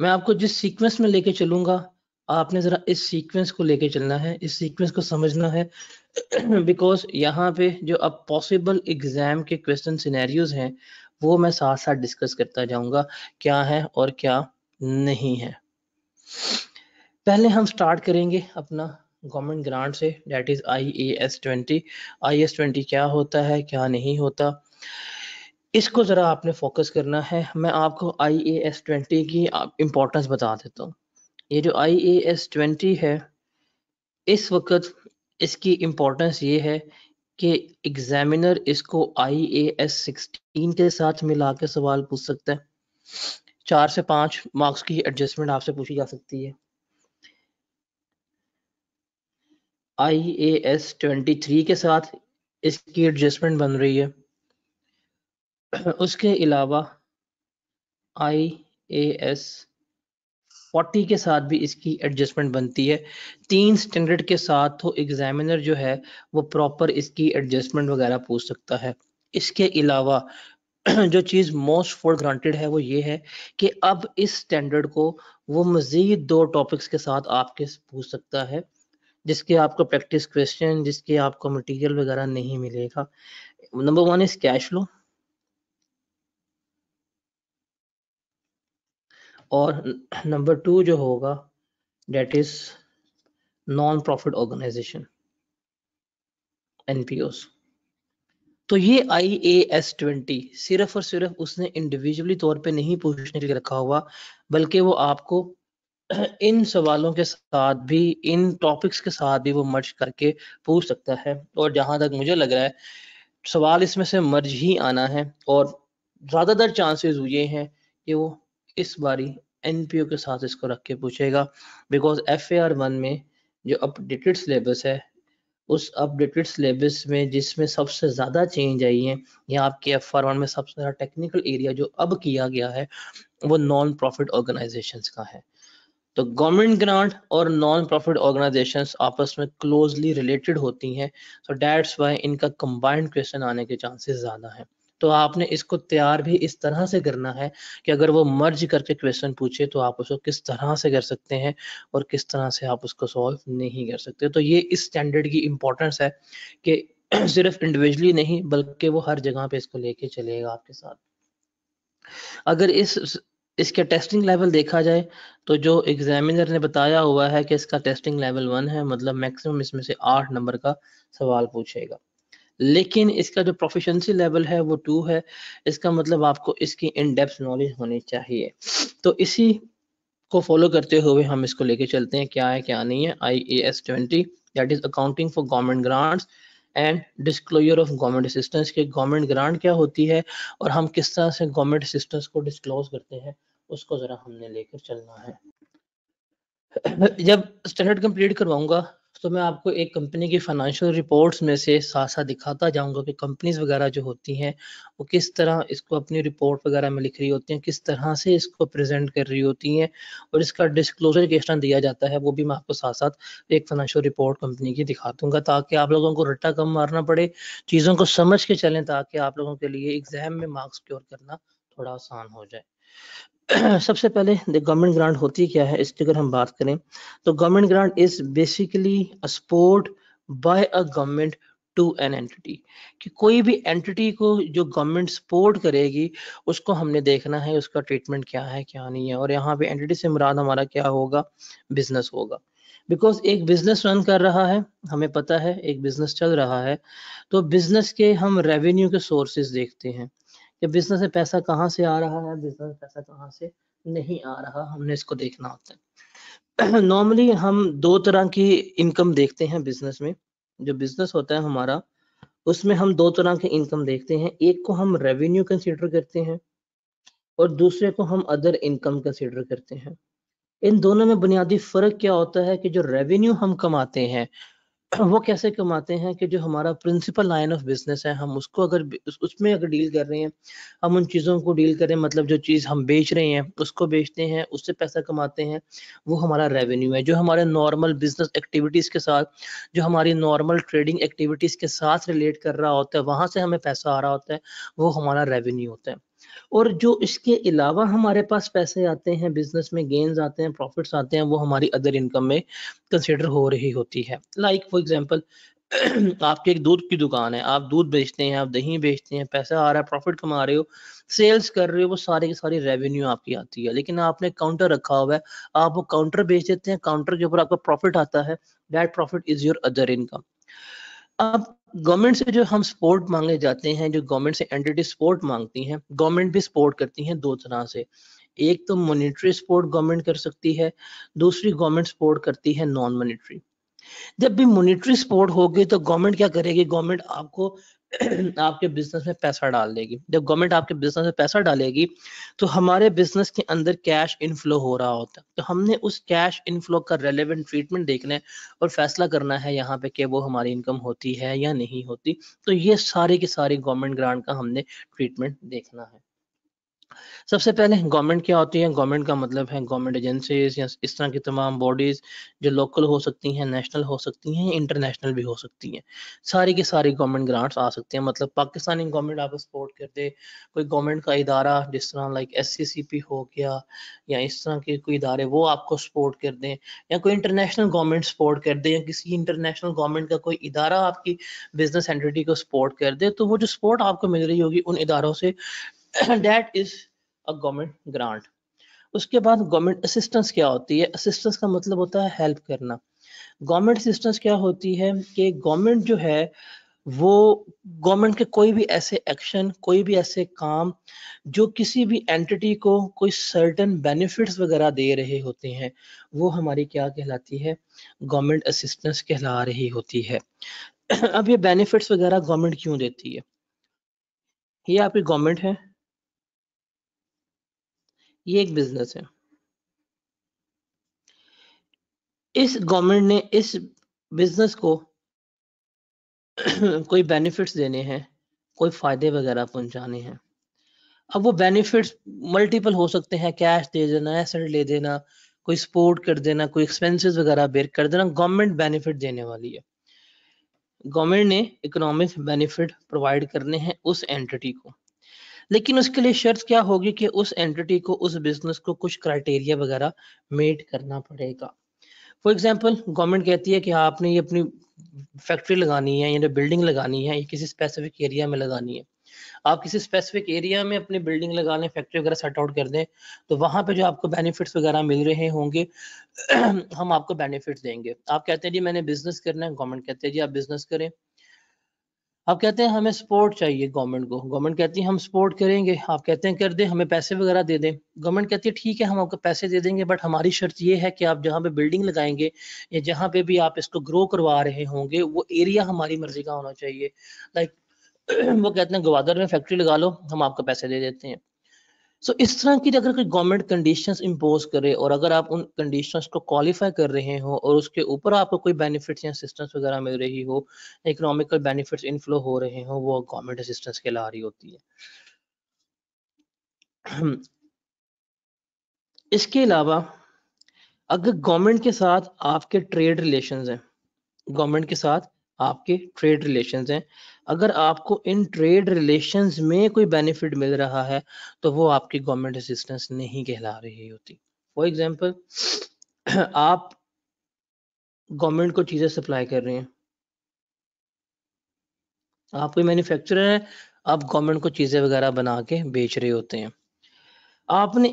मैं आपको जिस सीक्वेंस में लेके चलूंगा आपने ज़रा इस सीक्वेंस को लेके चलना है इस सीक्वेंस को समझना है बिकॉज यहाँ पे जो अब पॉसिबल एग्जाम के क्वेश्चन सिनेरियोज हैं वो मैं साथ साथ डिस्कस करता जाऊंगा क्या है और क्या नहीं है पहले हम स्टार्ट करेंगे अपना गवर्नमेंट ग्रांट से that is I A S twenty I S twenty क्या होता है क्या नहीं होता इसको ज़रा आपने फोकस करना है मैं आपको आई ए एस ट्वेंटी की इम्पोर्टेंस बता देता हूँ ये जो आई ए एस ट्वेंटी है इस वक्त इसकी इम्पोर्टेंस ये है कि एग्जामिनर इसको आई ए एस सिक्सटीन के साथ मिला के सवाल पूछ सकता है चार से पांच मार्क्स की एडजस्टमेंट आपसे पूछी जा सकती है I A S twenty three के साथ इसकी एडजस्टमेंट बन रही है उसके अलावा आई ए एस फोर्टी के साथ भी इसकी एडजस्टमेंट बनती है तीन स्टैंडर्ड के साथ तो एग्जामिनर जो है वो प्रॉपर इसकी एडजस्टमेंट वगैरह पूछ सकता है इसके अलावा जो चीज़ मोस्ट फॉर ग्रांटेड है वो ये है कि अब इस स्टैंडर्ड को वो मज़ीद दो टॉपिक्स के साथ आपके पूछ सकता है जिसके आपको प्रैक्टिस क्वेश्चन जिसके आपको मटेरियल वगैरह नहीं मिलेगा number one is cash flow और नंबर टू जो होगा that is non profit organisation NPO तो ये आई ए एस ट्वेंटी सिर्फ और सिर्फ उसने इंडिविजुअली तौर पे नहीं पूछने के लिए रखा हुआ बल्कि वो आपको इन सवालों के साथ भी इन टॉपिक्स के साथ भी वो मर्ज करके पूछ सकता है और जहां तक मुझे लग रहा है सवाल इसमें से मर्ज ही आना है और ज़्यादातर चांसेस ये हैं कि वो इस बारी एनपीओ के साथ इसको रख के पूछेगा because F A R one में जो अपडेटेड सिलेबस है उस अपडेटेड सिलेबस में जिसमें सबसे ज़्यादा चेंज आई है या आपके एफ आर वन में सबसे ज़्यादा टेक्निकल एरिया जो अब किया गया है वो नॉन प्रॉफिट ऑर्गेनाइजेशन का है तो गवर्नमेंट ग्रांट और नॉन प्रॉफिट ऑर्गेनाइजेशन आपस में क्लोजली रिलेटेड होती हैं सो डैट्स वाई इनका कंबाइंड क्वेश्चन आने के चांसेस ज़्यादा हैं तो आपने इसको तैयार भी इस तरह से करना है कि अगर वो मर्ज करके क्वेश्चन पूछे तो आप उसको किस तरह से कर सकते हैं और किस तरह से आप उसको सॉल्व नहीं कर सकते तो ये इस स्टैंडर्ड की इम्पोर्टेंस है कि सिर्फ इंडिविजुअली नहीं बल्कि वो हर जगह पे इसको लेके चलेगा आपके साथ अगर इस इसके टेस्टिंग लेवल देखा जाए तो जो एग्जामिनर ने बताया हुआ है कि इसका टेस्टिंग लेवल वन है मतलब मैक्सिमम इसमें से आठ नंबर का सवाल पूछेगा लेकिन इसका जो प्रोफिशंसी लेवल है वो टू है इसका मतलब आपको इसकी इन डेप्थ नॉलेज होनी चाहिए तो इसी को फॉलो करते हुए हम इसको लेके चलते हैं क्या है क्या नहीं है I A S twenty that is accounting for government grants and disclosure of government assistance के गवर्नमेंट ग्रांट क्या होती है और हम किस तरह से गवर्नमेंट असिस्टेंस को डिस्क्लोज करते हैं उसको ज़रा हमने लेकर चलना है जब स्टैंडर्ड कंप्लीट करवाऊंगा तो मैं आपको एक कंपनी की फाइनेंशियल रिपोर्ट्स में से साथ साथ दिखाता जाऊंगा कि कंपनीज वगैरह जो होती हैं वो किस तरह इसको अपनी रिपोर्ट वगैरह में लिख रही होती हैं किस तरह से इसको प्रेजेंट कर रही होती हैं और इसका डिस्क्लोजर किस तरह दिया जाता है वो भी मैं आपको साथ साथ एक फाइनेंशियल रिपोर्ट कंपनी की दिखा दूंगा ताकि आप लोगों को रट्टा कम मारना पड़े चीज़ों को समझ के चलें ताकि आप लोगों के लिए एग्जाम में मार्क्स क्योर करना थोड़ा आसान हो जाए सबसे पहले गवर्नमेंट ग्रांट होती क्या है इसकी अगर हम बात करें तो government grant is basically support by a government to an entity कि कोई भी एंटिटी को जो गवर्नमेंट सपोर्ट करेगी उसको हमने देखना है उसका ट्रीटमेंट क्या है क्या नहीं है और यहाँ पे एंटिटी से मुराद हमारा क्या होगा बिजनेस होगा बिकॉज एक बिजनेस रन कर रहा है हमें पता है एक बिजनेस चल रहा है तो बिजनेस के हम रेवेन्यू के सोर्सेज देखते हैं कि बिजनेस में पैसा कहाँ से आ रहा है बिजनेस में पैसा कहाँ से नहीं आ रहा हमने इसको देखना होता है नॉर्मली हम दो तरह की इनकम देखते हैं बिजनेस में जो बिजनेस होता है हमारा उसमें हम दो तरह के इनकम देखते हैं एक को हम रेवेन्यू कंसिडर करते हैं और दूसरे को हम अदर इनकम कंसिडर करते हैं इन दोनों में बुनियादी फर्क क्या होता है कि जो रेवेन्यू हम कमाते हैं वो कैसे कमाते हैं कि जो हमारा प्रिंसिपल लाइन ऑफ बिजनेस है हम उसको अगर उसमें अगर डील कर रहे हैं हम उन चीज़ों को डील करें मतलब जो चीज़ हम बेच रहे हैं उसको बेचते हैं उससे पैसा कमाते हैं वो हमारा रेवेन्यू है जो हमारे नॉर्मल बिजनेस एक्टिविटीज़ के साथ जो हमारी नॉर्मल ट्रेडिंग एक्टिविटीज़ के साथ रिलेट कर रहा होता है वहाँ से हमें पैसा आ रहा होता है वो हमारा रेवेन्यू होता है और जो इसके अलावा हमारे पास पैसे आते हैं बिजनेस में गेंस आते हैं प्रॉफिट्स आते हैं वो हमारी अदर इनकम में कंसिडर हो रही होती है लाइक फॉर एग्जाम्पल आपके एक दूध की दुकान है आप दूध बेचते हैं आप दही बेचते हैं पैसा आ रहा है प्रॉफिट कमा रहे हो सेल्स कर रहे हो वो सारे की सारी रेवेन्यू आपकी आती है लेकिन आपने काउंटर रखा हुआ है आप वो काउंटर बेच देते हैं काउंटर के ऊपर आपका प्रॉफिट आता है that profit is your other income अब गवर्नमेंट से जो हम सपोर्ट मांगे जाते हैं जो गवर्नमेंट से एंटिटी सपोर्ट मांगती हैं गवर्नमेंट भी सपोर्ट करती हैं दो तरह से एक तो मॉनिटरी सपोर्ट गवर्नमेंट कर सकती है दूसरी गवर्नमेंट सपोर्ट करती है नॉन मॉनिटरी जब भी मॉनिटरी सपोर्ट होगी तो गवर्नमेंट क्या करेगी गवर्नमेंट आपको आपके बिजनेस में पैसा डाल देगी जब गवर्नमेंट आपके बिजनेस में पैसा डालेगी तो हमारे बिजनेस के अंदर कैश इनफ्लो हो रहा होता है तो हमने उस कैश इनफ्लो का रेलेवेंट ट्रीटमेंट देखना है और फैसला करना है यहाँ पे कि वो हमारी इनकम होती है या नहीं होती तो ये सारी के सारी गवर्नमेंट ग्रांट का हमने ट्रीटमेंट देखना है सबसे पहले गवर्नमेंट क्या होती है गवर्नमेंट का मतलब है गवर्नमेंट एजेंसीज या इस तरह की तमाम बॉडीज जो लोकल हो सकती हैं नेशनल हो सकती हैं इंटरनेशनल भी हो सकती हैं सारी की सारी गवर्नमेंट ग्रांट्स आ सकते हैं मतलब पाकिस्तानी गवर्नमेंट आपको सपोर्ट कर दे कोई गवर्नमेंट का इदारा जिस तरह लाइक एस हो गया या इस तरह के कोई इदारे वो आपको सपोर्ट कर दें या कोई इंटरनेशनल गवर्नमेंट सपोर्ट कर दे या किसी इंटरनेशनल गवर्नमेंट का कोई इदारा आपकी बिजनेस एंटिटी को सपोर्ट कर दे तो वो जो सपोर्ट आपको मिल रही होगी उन इदारों से that is a government grant उसके बाद गवर्नमेंट असिस्टेंस क्या होती है असिस्टेंस का मतलब होता है हेल्प करना गवर्नमेंट असिस्टेंस क्या होती है कि गवर्नमेंट जो है वो गवर्नमेंट के कोई भी ऐसे एक्शन कोई भी ऐसे काम जो किसी भी एंटिटी को कोई सर्टन बेनिफिट्स वगैरह दे रहे होते हैं वो हमारी क्या कहलाती है गवर्नमेंट असिस्टेंस कहला रही होती है अब ये बेनिफिट्स वगैरह गवर्नमेंट क्यों देती है ये आपकी गवर्नमेंट है ये एक बिजनेस है इस गवर्नमेंट ने इस बिजनेस को कोई बेनिफिट्स देने हैं कोई फायदे वगैरह पहुंचाने हैं अब वो बेनिफिट्स मल्टीपल हो सकते हैं कैश दे देना एसेट ले देना कोई सपोर्ट कर देना कोई एक्सपेंसेस वगैरह बेर कर देना गवर्नमेंट बेनिफिट देने वाली है गवर्नमेंट ने इकोनॉमिक बेनिफिट प्रोवाइड करने हैं उस एंटिटी को लेकिन उसके लिए शर्त क्या होगी कि उस एंटिटी को उस बिजनेस को कुछ क्राइटेरिया वगैरह मेट करना पड़ेगा फॉर एग्जाम्पल गवर्नमेंट कहती है कि हाँ, आपने ये अपनी फैक्ट्री लगानी है या बिल्डिंग लगानी है ये किसी स्पेसिफिक एरिया में लगानी है आप किसी स्पेसिफिक एरिया में अपनी बिल्डिंग लगा लें फैक्ट्री वगैरह सेट आउट कर दें तो वहां पे जो आपको बेनिफिट्स वगैरह मिल रहे होंगे हम आपको बेनिफिट्स देंगे आप कहते हैं जी मैंने बिजनेस करना है गवर्नमेंट कहते हैं जी आप बिजनेस करें आप कहते हैं हमें सपोर्ट चाहिए गवर्नमेंट को गवर्नमेंट कहती है हम सपोर्ट करेंगे आप कहते हैं कर दें हमें पैसे वगैरह दे दें गवर्नमेंट कहती है ठीक है हम आपको पैसे दे देंगे बट हमारी शर्त ये है कि आप जहाँ पे बिल्डिंग लगाएंगे या जहाँ पे भी आप इसको ग्रो करवा रहे होंगे वो एरिया हमारी मर्जी का होना चाहिए लाइक like, वो कहते हैं ग्वादर में फैक्ट्री लगा लो हम आपको पैसे दे देते हैं सो so, इस तरह की अगर कोई गवर्नमेंट कंडीशंस इम्पोज करे और अगर आप उन कंडीशंस को क्वालिफाई कर रहे हो और उसके ऊपर आपको कोई बेनिफिट्स या असिस्टेंस वगैरह मिल रही हो इकोनॉमिकल बेनिफिट्स इनफ्लो हो रहे हो वो गवर्नमेंट असिस्टेंस के ला रही होती है इसके अलावा अगर गवर्नमेंट के साथ आपके ट्रेड रिलेशन हैं गवर्नमेंट के साथ आपके ट्रेड रिलेशंस हैं अगर आपको इन ट्रेड रिलेशंस में कोई बेनिफिट मिल रहा है तो वो आपकी गवर्नमेंट असिस्टेंस नहीं कहला रही होती फॉर एग्जांपल आप गवर्नमेंट को चीज़ें सप्लाई कर रहे हैं आप कोई मैन्युफैक्चरर है आप गवर्नमेंट को चीज़ें वगैरह बना के बेच रहे होते हैं आपने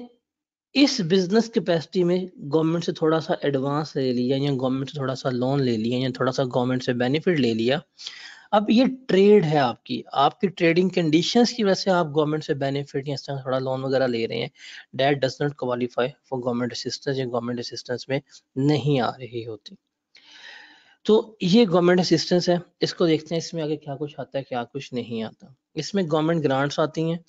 इस बिजनेस कैपेसिटी में गवर्नमेंट से थोड़ा सा एडवांस ले लिया या गवर्नमेंट से थोड़ा सा लोन ले लिया या थोड़ा सा गवर्नमेंट से बेनिफिट ले लिया अब ये ट्रेड है आपकी आपकी ट्रेडिंग कंडीशंस की वजह से आप गवर्नमेंट से बेनिफिट या इस तरह थोड़ा लोन वगैरह ले रहे हैं that does not qualify for government assistance या गवर्नमेंट असिस्टेंस में नहीं आ रही होती तो ये गवर्नमेंट असिस्टेंस है इसको देखते हैं इसमें आगे क्या कुछ आता है क्या कुछ नहीं आता इसमें गवर्नमेंट ग्रांट्स आती हैं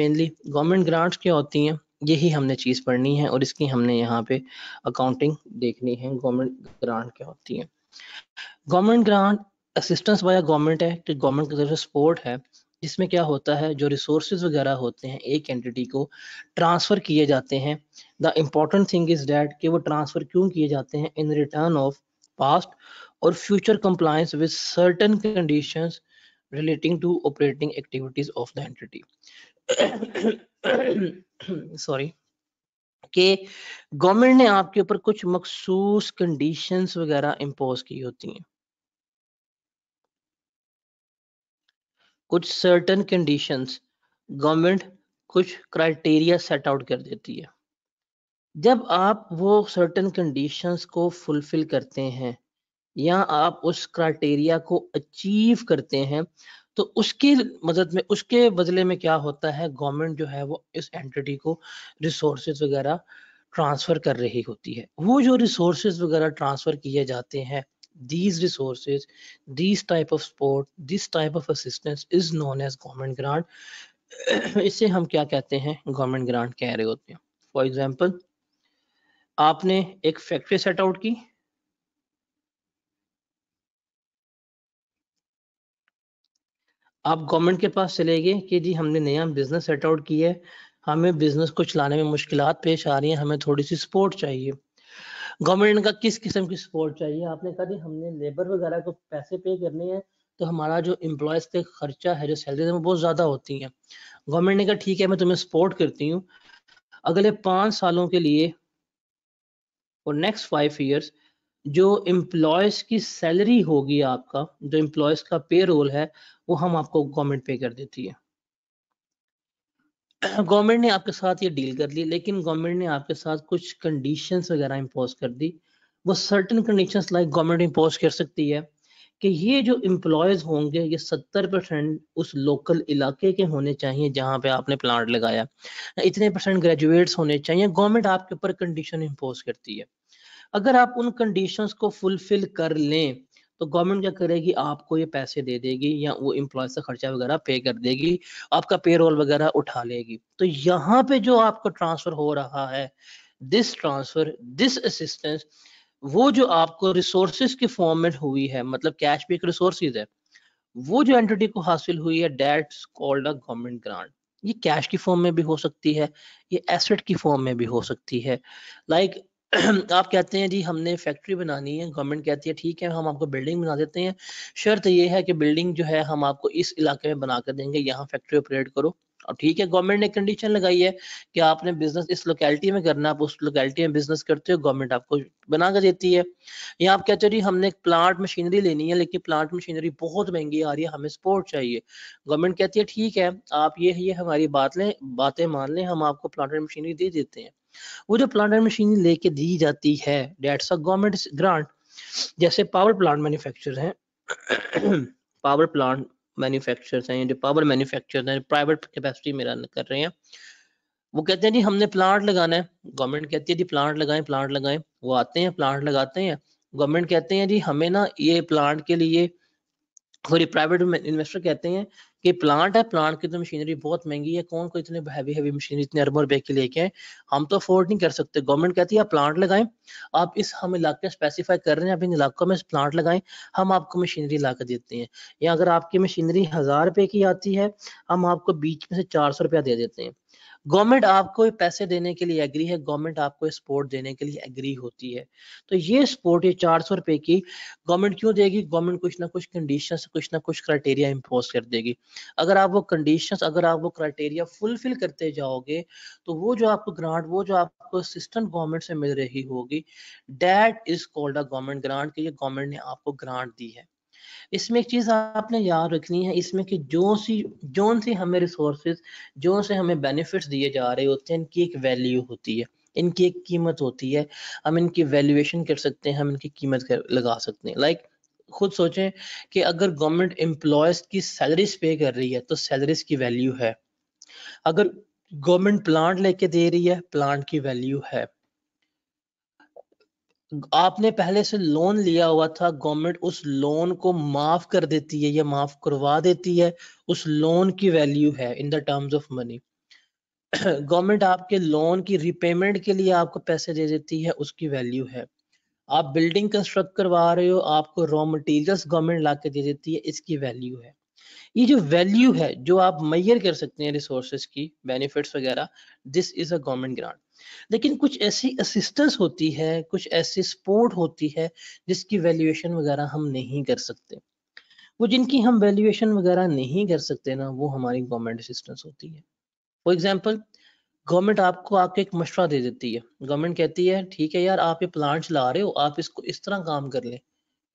मेनली गवर्नमेंट ग्रांट्स क्या होती हैं यही हमने चीज़ पढ़नी है और इसकी हमने यहाँ पे अकाउंटिंग देखनी है गवर्नमेंट ग्रांट क्या होती है government grant assistance by government है कि तो गवर्नमेंट की तरफ से सपोर्ट है जिसमें क्या होता है जो रिसोर्स वगैरह होते हैं एक एंटिटी को ट्रांसफ़र किए जाते हैं the important thing is that कि वो ट्रांसफ़र क्यों किए जाते हैं इन रिटर्न ऑफ पास्ट और future compliance with certain conditions relating to operating activities of the entity sorry कि गवर्नमेंट ने आपके ऊपर कुछ मखसूस कंडीशंस वगैरह इम्पोज की होती हैं कुछ सर्टन कंडीशंस गवर्नमेंट कुछ क्राइटेरिया सेट आउट कर देती है जब आप वो सर्टन कंडीशंस को फुलफिल करते हैं या आप उस क्राइटेरिया को अचीव करते हैं तो उसकी मदद में उसके बदले में क्या होता है गवर्नमेंट जो है वो इस एंटिटी को रिसोर्सेज वगैरह ट्रांसफर कर रही होती है वो जो रिसोर्सेज वगैरह ट्रांसफर किए जाते हैं these resource these type of support this type of assistance is known as government grant इसे हम क्या कहते हैं गवर्नमेंट ग्रांट कह रहे होते हैं फॉर एग्जाम्पल आपने एक फैक्ट्री सेट आउट की आप गवर्नमेंट के पास चले गए कि जी हमने नया बिजनेस सेट आउट किया है हमें बिजनेस को चलाने में मुश्किल पेश आ रही हैं हमें थोड़ी सी सपोर्ट चाहिए गवर्नमेंट का किस किस्म की सपोर्ट चाहिए आपने कहा जी हमने लेबर वगैरह को पैसे पे करने हैं तो हमारा जो एम्प्लॉयज़ पे खर्चा है जो सैलरीज है बहुत ज़्यादा होती है गवर्नमेंट ने कहा ठीक है मैं तुम्हें सपोर्ट करती हूँ अगले पांच सालों के लिए और नेक्स्ट फाइव ईयर्स जो एम्प्लॉयज़ की सैलरी होगी आपका जो एम्प्लॉयज़ का पे रोल है वो हम आपको गवर्नमेंट पे कर देती है गवर्नमेंट ने आपके साथ ये डील कर ली लेकिन गवर्नमेंट ने आपके साथ कुछ कंडीशन वगैरह इम्पोज कर दी वो certain condition like government impose कर सकती है कि ये जो इम्प्लॉयज होंगे ये सत्तर परसेंट उस लोकल इलाके के होने चाहिए जहाँ पे आपने प्लांट लगाया इतने परसेंट ग्रेजुएट्स होने चाहिए गवर्नमेंट आपके ऊपर कंडीशन इम्पोज करती है अगर आप उन कंडीशंस को फुलफिल कर लें तो गवर्नमेंट क्या करेगी आपको ये पैसे दे देगी या वो इम्प्लॉय से खर्चा वगैरह पे कर देगी आपका रोल वगैरह उठा लेगी तो यहाँ पे जो आपको ट्रांसफर हो रहा है दिस ट्रांसफर दिस असिस्टेंस वो जो आपको रिसोर्सिस की फॉर्म में हुई है मतलब कैश भी एक रिसोर्सेज है वो जो एंटिटी को हासिल हुई है that called a government grant ये कैश की फॉर्म में भी हो सकती है ये एसेट की फॉर्म में भी हो सकती है लाइक like, आप कहते हैं जी हमने फैक्ट्री बनानी है गवर्नमेंट कहती है ठीक है हम आपको बिल्डिंग बना देते हैं शर्त ये है कि बिल्डिंग जो है हम आपको इस इलाके में बना कर देंगे यहाँ फैक्ट्री ऑपरेट करो और ठीक है गवर्नमेंट ने कंडीशन लगाई है कि आपने बिजनेस इस लोकेलिटी में करना आप उस लोकेलिटी में बिजनेस करते हो गवर्नमेंट आपको बना कर देती है या आप कहते हो जी हमने प्लांट मशीनरी लेनी है लेकिन प्लांट मशीनरी बहुत महंगी आ रही है हमें सपोर्ट चाहिए गवर्नमेंट कहती है ठीक है आप ये ये हमारी बात लें बातें मान लें हम आपको प्लांट मशीनरी दे देते हैं वो जो प्लांट एंड मशीनरी लेके दी जाती है डेट्स अ गवर्नमेंट ग्रांट जैसे पावर प्लांट मैन्युफैक्चर हैं पावर प्लांट मैन्युफैक्चर हैं जो पावर मैन्युफैक्चर हैं प्राइवेट कैपेसिटी में रन कर रहे हैं वो कहते हैं जी हमने प्लांट लगाना है गवर्नमेंट कहती है जी प्लांट लगाएं प्लांट लगाएं वो आते हैं प्लांट लगाते हैं गवर्नमेंट कहते हैं जी हमें ना ये प्लांट के लिए और ये प्राइवेट इन्वेस्टर कहते हैं कि प्लांट है प्लांट की तो मशीनरी बहुत महंगी है कौन को इतने हैवी हैवी मशीनरी इतने अरबों रुपए की लेके आए हम तो अफोर्ड नहीं कर सकते गवर्नमेंट कहती है आप प्लांट लगाएं आप इस हम इलाके स्पेसिफाई कर रहे हैं आप इन इलाकों में प्लांट लगाएं हम आपको मशीनरी ला देते हैं या अगर आपकी मशीनरी हजार रुपए की आती है हम आपको बीच में से चार सौ रुपया दे देते हैं गवर्नमेंट आपको पैसे देने के लिए एग्री है गवर्नमेंट आपको सपोर्ट देने के लिए एग्री होती है तो ये सपोर्ट ये चार सौ रुपए की गवर्नमेंट क्यों देगी गवर्नमेंट कुछ ना कुछ कंडीशन कुछ ना कुछ क्राइटेरिया इम्पोज कर देगी अगर आप वो कंडीशन अगर आप वो क्राइटेरिया फुलफिल करते जाओगे तो वो जो आपको ग्रांट वो जो आपको असिस्टेंट गवर्नमेंट से मिल रही होगी that is called a government grant कि ये गवर्नमेंट ने आपको ग्रांट दी है इसमें एक चीज़ आपने याद रखनी है इसमें कि जो सी जो सी हमें रिसोर्स जो से हमें बेनिफिट्स दिए जा रहे होते हैं इनकी एक वैल्यू होती है इनकी एक कीमत होती है हम इनकी वैल्यूएशन कर सकते हैं हम इनकी कीमत कर, लगा सकते हैं लाइक like, खुद सोचें कि अगर गवर्नमेंट एम्प्लॉयज़ की सैलरीज पे कर रही है तो सैलरीज की वैल्यू है अगर गवर्नमेंट प्लांट लेके दे रही है प्लांट की वैल्यू है आपने पहले से लोन लिया हुआ था गवर्नमेंट उस लोन को माफ कर देती है या माफ करवा देती है उस लोन की वैल्यू है in the terms of money government आपके लोन की रिपेमेंट के लिए आपको पैसे दे देती है उसकी वैल्यू है आप बिल्डिंग कंस्ट्रक्ट करवा रहे हो आपको रॉ मटेरियल्स गवर्नमेंट ला दे देती है इसकी वैल्यू है ये जो वैल्यू है जो आप मैयर कर सकते हैं रिसोर्सेज की बेनिफिट्स वगैरह this is a government grant लेकिन कुछ ऐसी असिस्टेंस होती है कुछ ऐसी सपोर्ट होती है जिसकी वैल्यूएशन वगैरह हम नहीं कर सकते वो जिनकी हम वैल्यूएशन वगैरह नहीं कर सकते ना वो हमारी गवर्नमेंट असिस्टेंस होती है फॉर एग्जाम्पल गवर्नमेंट आपको आपके एक मशवरा दे देती है गवर्नमेंट कहती है ठीक है यार आप ये प्लांट ला रहे हो आप इसको इस तरह काम कर लें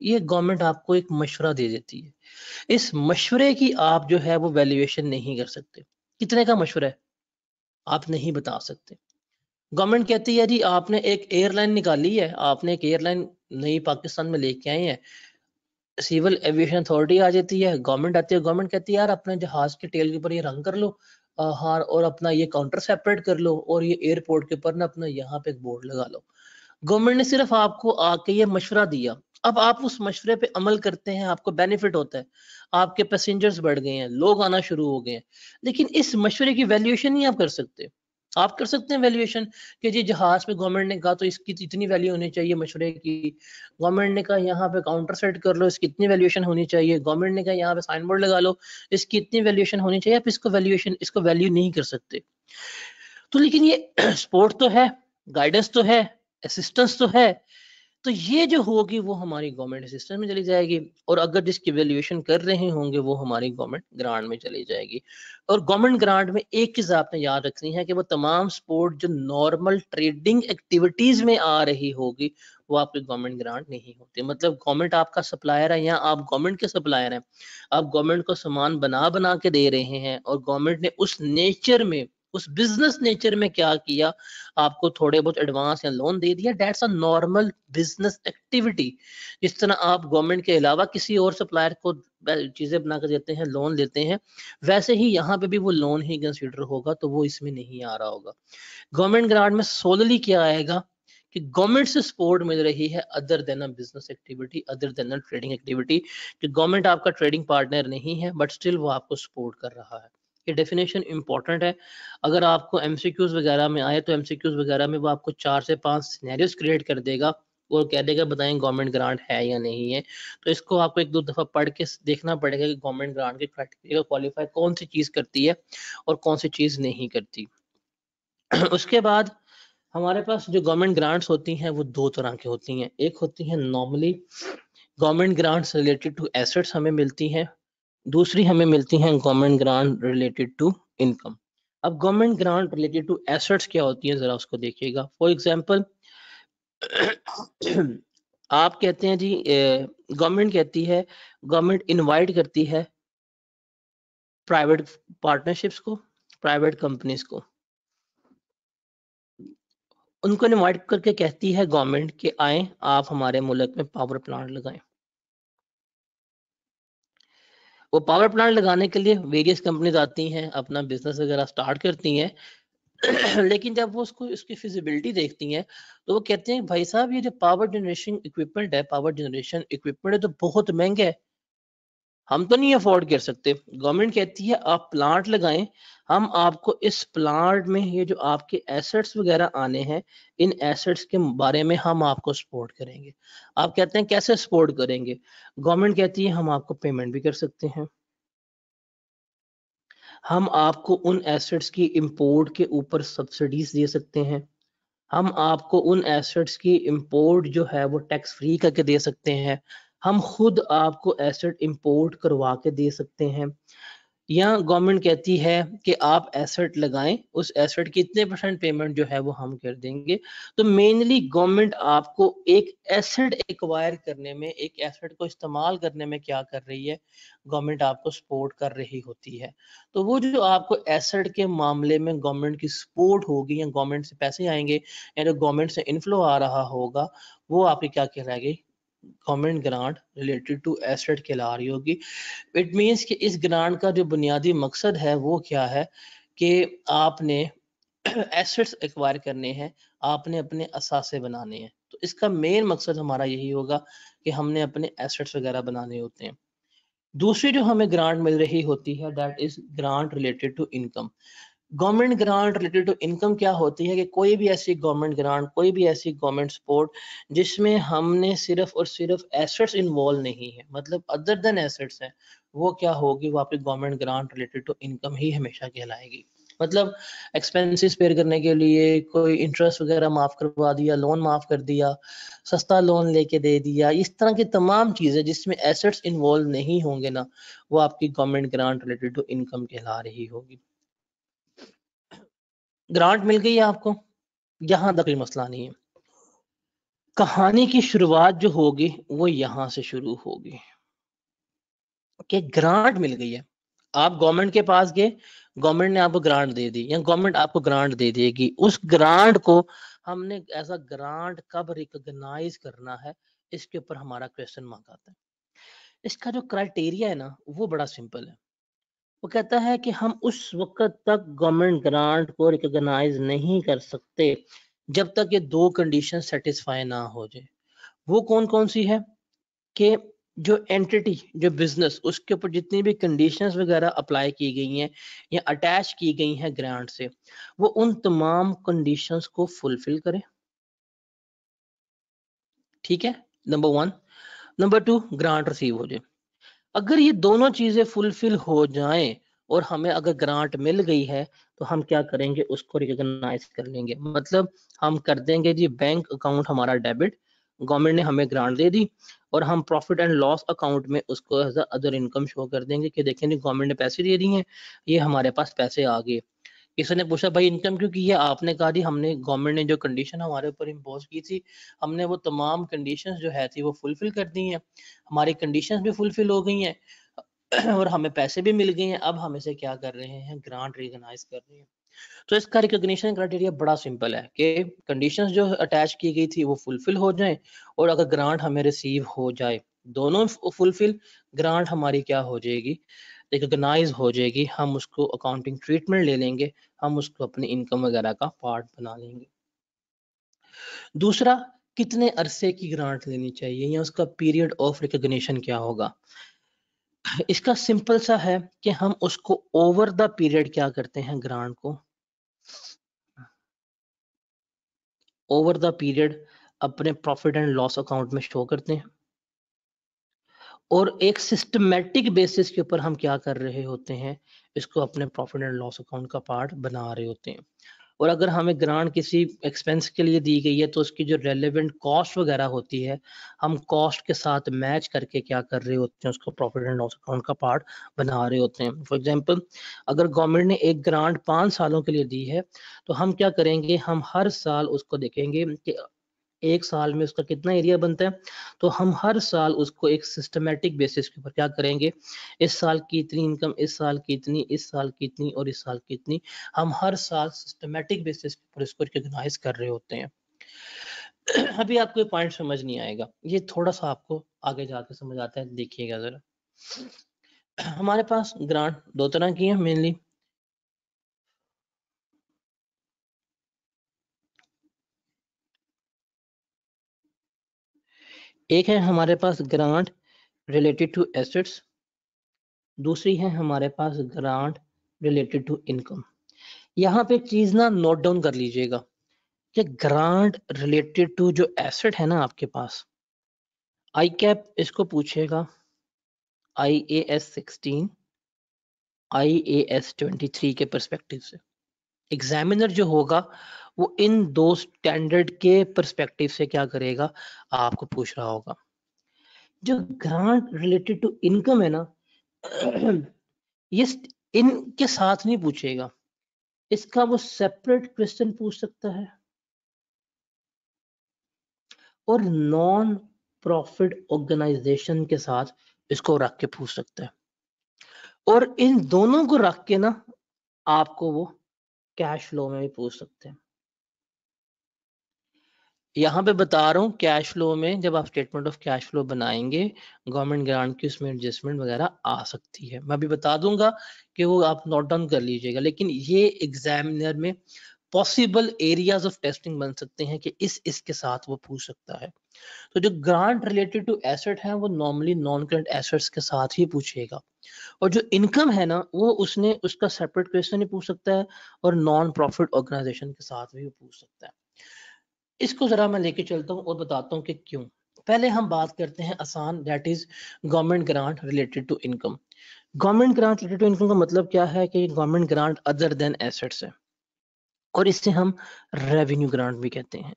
ये गवर्नमेंट आपको एक मशवरा दे देती है इस मशवरे की आप जो है वो वैल्यूएशन नहीं कर सकते कितने का मशवरा है आप नहीं बता सकते गवर्नमेंट कहती है जी आपने एक एयरलाइन निकाली है आपने एक एयरलाइन नई पाकिस्तान में लेके आई है सिविल एविएशन अथॉरिटी आ जाती है गवर्नमेंट आती है गवर्नमेंट कहती है यार अपने जहाज के टेल के ऊपर ये रंग कर लो हार और अपना ये काउंटर सेपरेट कर लो और ये एयरपोर्ट के ऊपर ना अपना यहाँ पे एक बोर्ड लगा लो गवर्नमेंट ने सिर्फ आपको आके ये मशवरा दिया अब आप उस मशवरे पे अमल करते हैं आपको बेनिफिट होता है आपके पैसेंजर्स बढ़ गए हैं लोग आना शुरू हो गए हैं लेकिन इस मशवरे की वैल्यूएशन नहीं आप कर सकते आप कर सकते हैं वैल्यूएशन कि जी जहाज पे गवर्नमेंट ने कहा तो इसकी इतनी वैल्यू होनी चाहिए मशरे की गवर्नमेंट ने कहा यहाँ पे काउंटर सेट कर लो इसकी इतनी वैल्यूएशन होनी चाहिए गवर्नमेंट ने कहा यहाँ पे साइन बोर्ड लगा लो इसकी इतनी वैल्यूएशन होनी चाहिए आप इसको वैल्यूएशन इसको वैल्यू नहीं कर सकते तो लेकिन ये सपोर्ट तो है गाइडेंस तो है असिस्टेंस तो है तो ये जो होगी वो हमारी गवर्नमेंट असिस्टेंस में चली जाएगी और अगर जिसकी वैल्यूएशन कर रहे होंगे वो हमारी गवर्नमेंट ग्रांट में चली जाएगी और गवर्नमेंट ग्रांट में एक चीज आपने याद रखनी है कि वो तमाम स्पोर्ट जो नॉर्मल ट्रेडिंग एक्टिविटीज में आ रही होगी वो आपके गवर्नमेंट ग्रांट नहीं होते मतलब गवर्नमेंट आपका सप्लायर है या आप गवर्नमेंट के सप्लायर हैं आप गवर्नमेंट को सामान बना बना के दे रहे हैं और गवर्नमेंट ने उस नेचर में उस बिजनेस नेचर में क्या किया आपको थोड़े बहुत एडवांस या लोन दे दिया that's a normal business activity जिस तरह आप गवर्नमेंट के अलावा किसी और सप्लायर को चीजें बनाकर देते हैं लोन लेते हैं वैसे ही यहाँ पे भी वो लोन ही कंसिडर होगा तो वो इसमें नहीं आ रहा होगा गवर्नमेंट ग्रांट में सोलली क्या आएगा कि गवर्नमेंट से सपोर्ट मिल रही है other than business activity other than trading activity कि गवर्नमेंट आपका ट्रेडिंग पार्टनर नहीं है बट स्टिल वो आपको सपोर्ट कर रहा है ये डेफिनेशन इंपॉर्टेंट है अगर आपको एम वगैरह में आए तो एम वगैरह में वो आपको चार से पाँच सीनैरियोज क्रिएट कर देगा और कह देगा बताएं गवर्नमेंट ग्रांट है या नहीं है तो इसको आपको एक दो दफ़ा पढ़ के देखना पड़ेगा कि गवर्नमेंट ग्रांट के क्राइटेरिया क्वालिफाई कौन सी चीज़ करती है और कौन सी चीज़ नहीं करती उसके बाद हमारे पास जो गवर्नमेंट ग्रांट्स होती हैं वो दो तरह की होती हैं एक होती है normally government grants related to assets हमें मिलती हैं दूसरी हमें मिलती हैं government grant related to income अब government grant related to assets क्या होती है जरा उसको देखिएगा फॉर एग्जाम्पल आप कहते हैं जी गवर्नमेंट कहती है गवर्नमेंट इनवाइट करती है प्राइवेट पार्टनरशिप्स को प्राइवेट कंपनीज को उनको इनवाइट करके कहती है गवर्नमेंट के आए आप हमारे मुल्क में पावर प्लांट लगाएं वो पावर प्लांट लगाने के लिए वेरियस कंपनीज आती हैं अपना बिजनेस वगैरह स्टार्ट करती हैं लेकिन जब वो उसको उसकी फिजिबिलिटी देखती हैं तो वो कहते हैं भाई साहब ये जो पावर जनरेशन इक्विपमेंट है पावर जनरेशन इक्विपमेंट है तो बहुत महंगे है हम तो नहीं अफोर्ड कर सकते गवर्नमेंट कहती है आप प्लांट लगाएं हम आपको इस प्लांट में ये जो आपके एसेट्स वगैरह आने हैं इन एसेट्स के बारे में हम आपको सपोर्ट करेंगे आप कहते हैं कैसे सपोर्ट करेंगे गवर्नमेंट कहती है हम आपको पेमेंट भी कर सकते हैं हम आपको उन एसेट्स की इंपोर्ट के ऊपर सब्सिडीज दे सकते हैं हम आपको उन एसेट्स की इंपोर्ट जो है वो टैक्स फ्री करके दे सकते हैं हम खुद आपको एसेट इंपोर्ट करवा के दे सकते हैं या गवर्नमेंट कहती है कि आप एसेट लगाएं उस एसेट की इतने परसेंट पेमेंट जो है वो हम कर देंगे तो मेनली गवर्नमेंट आपको एक एसेट एक्वायर करने में एक एसेट को इस्तेमाल करने में क्या कर रही है गवर्नमेंट आपको सपोर्ट कर रही होती है तो वो जो आपको एसेट के मामले में गवर्नमेंट की सपोर्ट होगी या गवर्नमेंट से पैसे आएंगे या जो गवर्नमेंट से इनफ्लो आ रहा होगा वो आपकी क्या कहलाएगी government grant related to asset के ला रही होगी इट मीन्स कि इस ग्रांट का जो बुनियादी मकसद है वो क्या है कि आपने एसेट्स एक्वायर करने हैं आपने अपने असासे बनाने हैं तो इसका मेन मकसद हमारा यही होगा कि हमने अपने एसेट्स वगैरह बनाने होते हैं दूसरी जो हमें ग्रांट मिल रही होती है that is grant related to income government grant related to income क्या होती है कि कोई भी ऐसी गवर्नमेंट ग्रांट कोई भी ऐसी गवर्नमेंट सपोर्ट जिसमें हमने सिर्फ और सिर्फ एसेट्स इन्वॉल्व नहीं है मतलब अदर देन एसेट्स हैं वो क्या होगी वो आपकी government grant related to income ही हमेशा कहलाएगी मतलब एक्सपेंसेस पेयर करने के लिए कोई इंटरेस्ट वगैरह माफ़ करवा दिया लोन माफ़ कर दिया सस्ता लोन लेके दे दिया इस तरह की तमाम चीज़ें जिसमें एसेट्स इन्वॉल्व नहीं होंगे ना वो आपकी government grant related to income कहला रही होगी ग्रांट मिल गई है आपको यहां तक मसला नहीं है कहानी की शुरुआत जो होगी वो यहां से शुरू होगी कि ग्रांट मिल गई है आप गवर्नमेंट के पास गए गवर्नमेंट ने आपको ग्रांट दे दी या गवर्नमेंट आपको ग्रांट दे देगी उस ग्रांट को हमने ऐसा ग्रांट कब रिकॉग्नाइज करना है इसके ऊपर हमारा क्वेश्चन मार्क आता है इसका जो क्राइटेरिया है ना वो बड़ा सिंपल है वो कहता है कि हम उस वक्त तक गवर्नमेंट ग्रांट को रिकॉग्नाइज नहीं कर सकते जब तक ये दो कंडीशन सेटिस्फाई ना हो जाए वो कौन कौन सी है कि जो एंटिटी जो बिजनेस उसके ऊपर जितनी भी कंडीशंस वगैरह अप्लाई की गई हैं या अटैच की गई हैं ग्रांट से वो उन तमाम कंडीशंस को फुलफिल करें ठीक है number one number two grant receive हो जाए अगर ये दोनों चीजें फुलफिल हो जाएं और हमें अगर ग्रांट मिल गई है तो हम क्या करेंगे उसको रिकग्नाइज कर लेंगे मतलब हम कर देंगे जी बैंक अकाउंट हमारा डेबिट गवर्नमेंट ने हमें ग्रांट दे दी और हम प्रॉफिट एंड लॉस अकाउंट में उसको अदर इनकम शो कर देंगे कि देखें जी गवर्नमेंट ने पैसे दे दिए हैं ये हमारे पास पैसे आ गए किसी ने पूछा भाई इनकम क्यों की है आपने कहा थी हमने गवर्नमेंट ने जो कंडीशन हमारे ऊपर इम्पोज की थी हमने वो तमाम कंडीशंस जो है थी वो फुलफिल कर दी हैं हमारी कंडीशंस भी फुलफिल हो गई हैं और हमें पैसे भी मिल गए हैं अब हम इसे क्या कर रहे हैं ग्रांट रिकगनाइज कर रहे हैं तो इसका रिकोगशन क्राइटेरिया बड़ा सिंपल है कि कंडीशन जो अटैच की गई थी वो फुलफिल हो जाए और अगर ग्रांट हमें रिसीव हो जाए दोनों फुलफिल ग्रांट हमारी क्या हो जाएगी रिकोगनाइज हो जाएगी हम उसको अकाउंटिंग ट्रीटमेंट ले लेंगे हम उसको अपनी इनकम वगैरह का पार्ट बना लेंगे दूसरा कितने अरसे की ग्रांट लेनी चाहिए या उसका पीरियड ऑफ रिकोगशन क्या होगा इसका सिंपल सा है कि हम उसको ओवर द पीरियड क्या करते हैं ग्रांट को ओवर द पीरियड अपने प्रॉफिट एंड लॉस अकाउंट में शो करते हैं और एक सिस्टमेटिक बेसिस के ऊपर हम क्या कर रहे होते हैं इसको अपने प्रॉफिट एंड लॉस अकाउंट का पार्ट बना रहे होते हैं और अगर हमें ग्रांट किसी एक्सपेंस के लिए दी गई है तो उसकी जो रेलेवेंट कॉस्ट वगैरह होती है हम कॉस्ट के साथ मैच करके क्या कर रहे होते हैं उसको प्रॉफिट एंड लॉस अकाउंट का पार्ट बना रहे होते हैं फॉर एग्जांपल अगर गवर्नमेंट ने एक ग्रांट पाँच सालों के लिए दी है तो हम क्या करेंगे हम हर साल उसको देखेंगे कि एक साल में उसका कितना एरिया बनता है तो हम हर साल उसको एक सिस्टमेटिक बेसिस के ऊपर क्या करेंगे इस साल की इतनी इनकम इस साल की इतनी इस साल की इतनी और इस साल की इतनी हम हर साल सिस्टमेटिक बेसिस के ऊपर इसको रिकोगनाइज कर रहे होते हैं अभी आपको ये पॉइंट समझ नहीं आएगा ये थोड़ा सा आपको आगे जाके समझ आता है देखिएगा जरा हमारे पास ग्रांट दो तरह की है मेनली एक है हमारे पास ग्रांट रिलेटेड टू एसेट्स दूसरी है हमारे पास ग्रांट रिलेटेड टू इनकम यहाँ पे चीज ना नोट डाउन कर लीजिएगा कि ग्रांट रिलेटेड टू जो एसेट है ना आपके पास आई कैप इसको पूछेगा I A S sixteen I A S twenty three के परस्पेक्टिव से एग्जामिनर जो होगा वो इन दो स्टैंडर्ड के परस्पेक्टिव से क्या करेगा आपको पूछ रहा होगा जो ग्रांट रिलेटेड टू इनकम है ना ये इनके साथ नहीं पूछेगा इसका वो सेपरेट क्वेश्चन पूछ सकता है और नॉन प्रॉफिट ऑर्गेनाइजेशन के साथ इसको रख के पूछ सकता है और इन दोनों को रख के ना आपको वो कैश फ्लो में भी पूछ सकते हैं यहाँ पे बता रहा हूँ कैश फ्लो में जब आप स्टेटमेंट ऑफ कैश फ्लो बनाएंगे गवर्नमेंट ग्रांट की उसमें एडजस्टमेंट वगैरह आ सकती है मैं अभी बता दूंगा कि वो आप नोट डाउन कर लीजिएगा लेकिन ये एग्जामिनर में पॉसिबल एरियाज ऑफ टेस्टिंग बन सकते हैं कि इस इसके साथ वो पूछ सकता है तो जो ग्रांट रिलेटेड टू एसेट है वो नॉर्मली नॉन करंट एसेट्स के साथ ही पूछेगा और जो इनकम है ना वो उसने उसका सेपरेट क्वेश्चन ही पूछ सकता है और नॉन प्रॉफिट ऑर्गेनाइजेशन के साथ भी पूछ सकता है इसको जरा मैं लेके चलता हूँ और बताता हूँ कि क्यों पहले हम बात करते हैं आसान that is government grant related to income government grant related to income का मतलब क्या है कि government grant other than assets है और इससे हम रेवेन्यू ग्रांट भी कहते हैं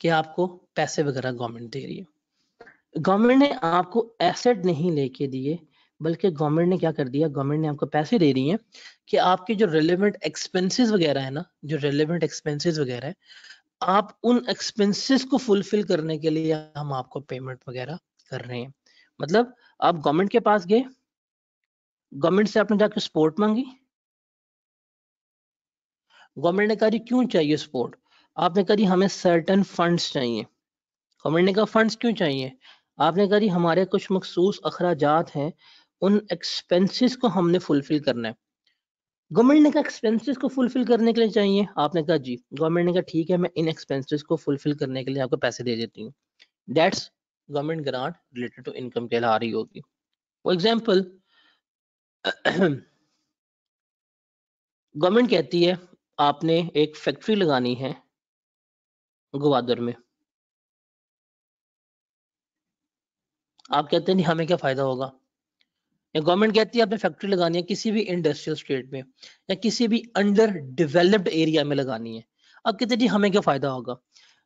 कि आपको पैसे वगैरह गवर्नमेंट दे रही है गवर्नमेंट ने आपको एसेट नहीं लेके दिए बल्कि गवर्नमेंट ने क्या कर दिया गवर्नमेंट ने आपको पैसे दे दिए कि आपके जो रेलिवेंट एक्सपेंसेस वगैरह है ना जो रेलिवेंट एक्सपेंसेस वगैरह है आप उन एक्सपेंसेस को फुलफिल करने के लिए हम आपको पेमेंट वगैरह कर रहे हैं मतलब आप गवर्नमेंट के पास गए गवर्नमेंट से आपने जाके सपोर्ट मांगी गवर्नमेंट ने कहा क्यों चाहिए सपोर्ट आपने कहा हमें सर्टन फंड्स चाहिए गवर्नमेंट ने कहा फंड्स क्यों चाहिए आपने कहा हमारे कुछ मखसूस अखराज हैं उन एक्सपेंसेस को हमने फुलफिल करना है गवर्नमेंट ने कहा एक्सपेंसेस को फुलफिल करने के लिए चाहिए आपने कहा जी गवर्नमेंट ने कहा ठीक है मैं इन एक्सपेंसेस को फुलफिल करने के लिए आपको पैसे दे देती हूँ that's government grant related to income के कहला रही होगी फॉर एग्जाम्पल गवर्नमेंट कहती है आपने एक फैक्ट्री लगानी है ग्वादर में आप कहते हैं हमें क्या फायदा होगा या गवर्नमेंट कहती है आपने फैक्ट्री लगानी है किसी भी इंडस्ट्रियल स्टेट में या किसी भी अंडर डेवलप्ड एरिया में लगानी है आप कहते हैं जी हमें क्या फायदा होगा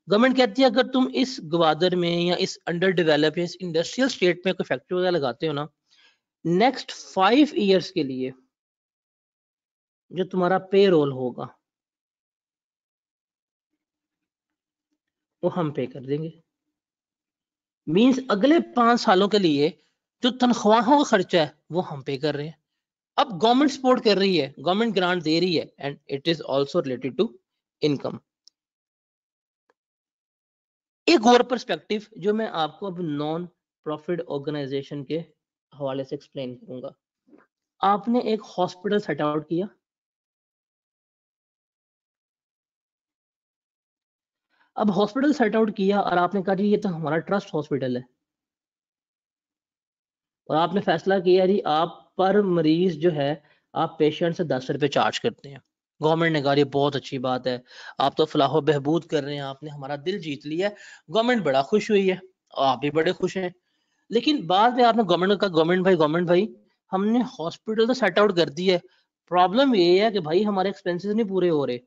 गवर्नमेंट कहती है अगर तुम इस ग्वादर में या इस अंडर डेवलप या इस इंडस्ट्रियल स्टेट में कोई फैक्ट्री वगैरह लगाते हो ना नेक्स्ट फाइव ईयर्स के लिए जो तुम्हारा पे रोल होगा वो तो हम पे कर देंगे मीन्स अगले पांच सालों के लिए जो तनख्वाहों का खर्चा है वो हम पे कर रहे हैं अब गवर्नमेंट सपोर्ट कर रही है गवर्नमेंट ग्रांट दे रही है and it is also related to income एक और परस्पेक्टिव जो मैं आपको अब नॉन प्रॉफिट ऑर्गेनाइजेशन के हवाले से एक्सप्लेन करूंगा आपने एक हॉस्पिटल सेट आउट किया अब हॉस्पिटल सेट आउट किया और आपने कहा जी ये तो हमारा ट्रस्ट हॉस्पिटल है और आपने फैसला किया जी आप पर मरीज जो है आप पेशेंट से दस रुपए चार्ज करते हैं गवर्नमेंट ने कहा ये बहुत अच्छी बात है आप तो फलाहो बहबूद कर रहे हैं आपने हमारा दिल जीत लिया है गवर्नमेंट बड़ा खुश हुई है और आप भी बड़े खुश हैं लेकिन बाद में आपने गवर्नमेंट का गवर्नमेंट भाई गवर्नमेंट भाई हमने हॉस्पिटल तो सेट आउट कर दी है प्रॉब्लम ये है कि भाई हमारे एक्सपेंसेस नहीं पूरे हो रहे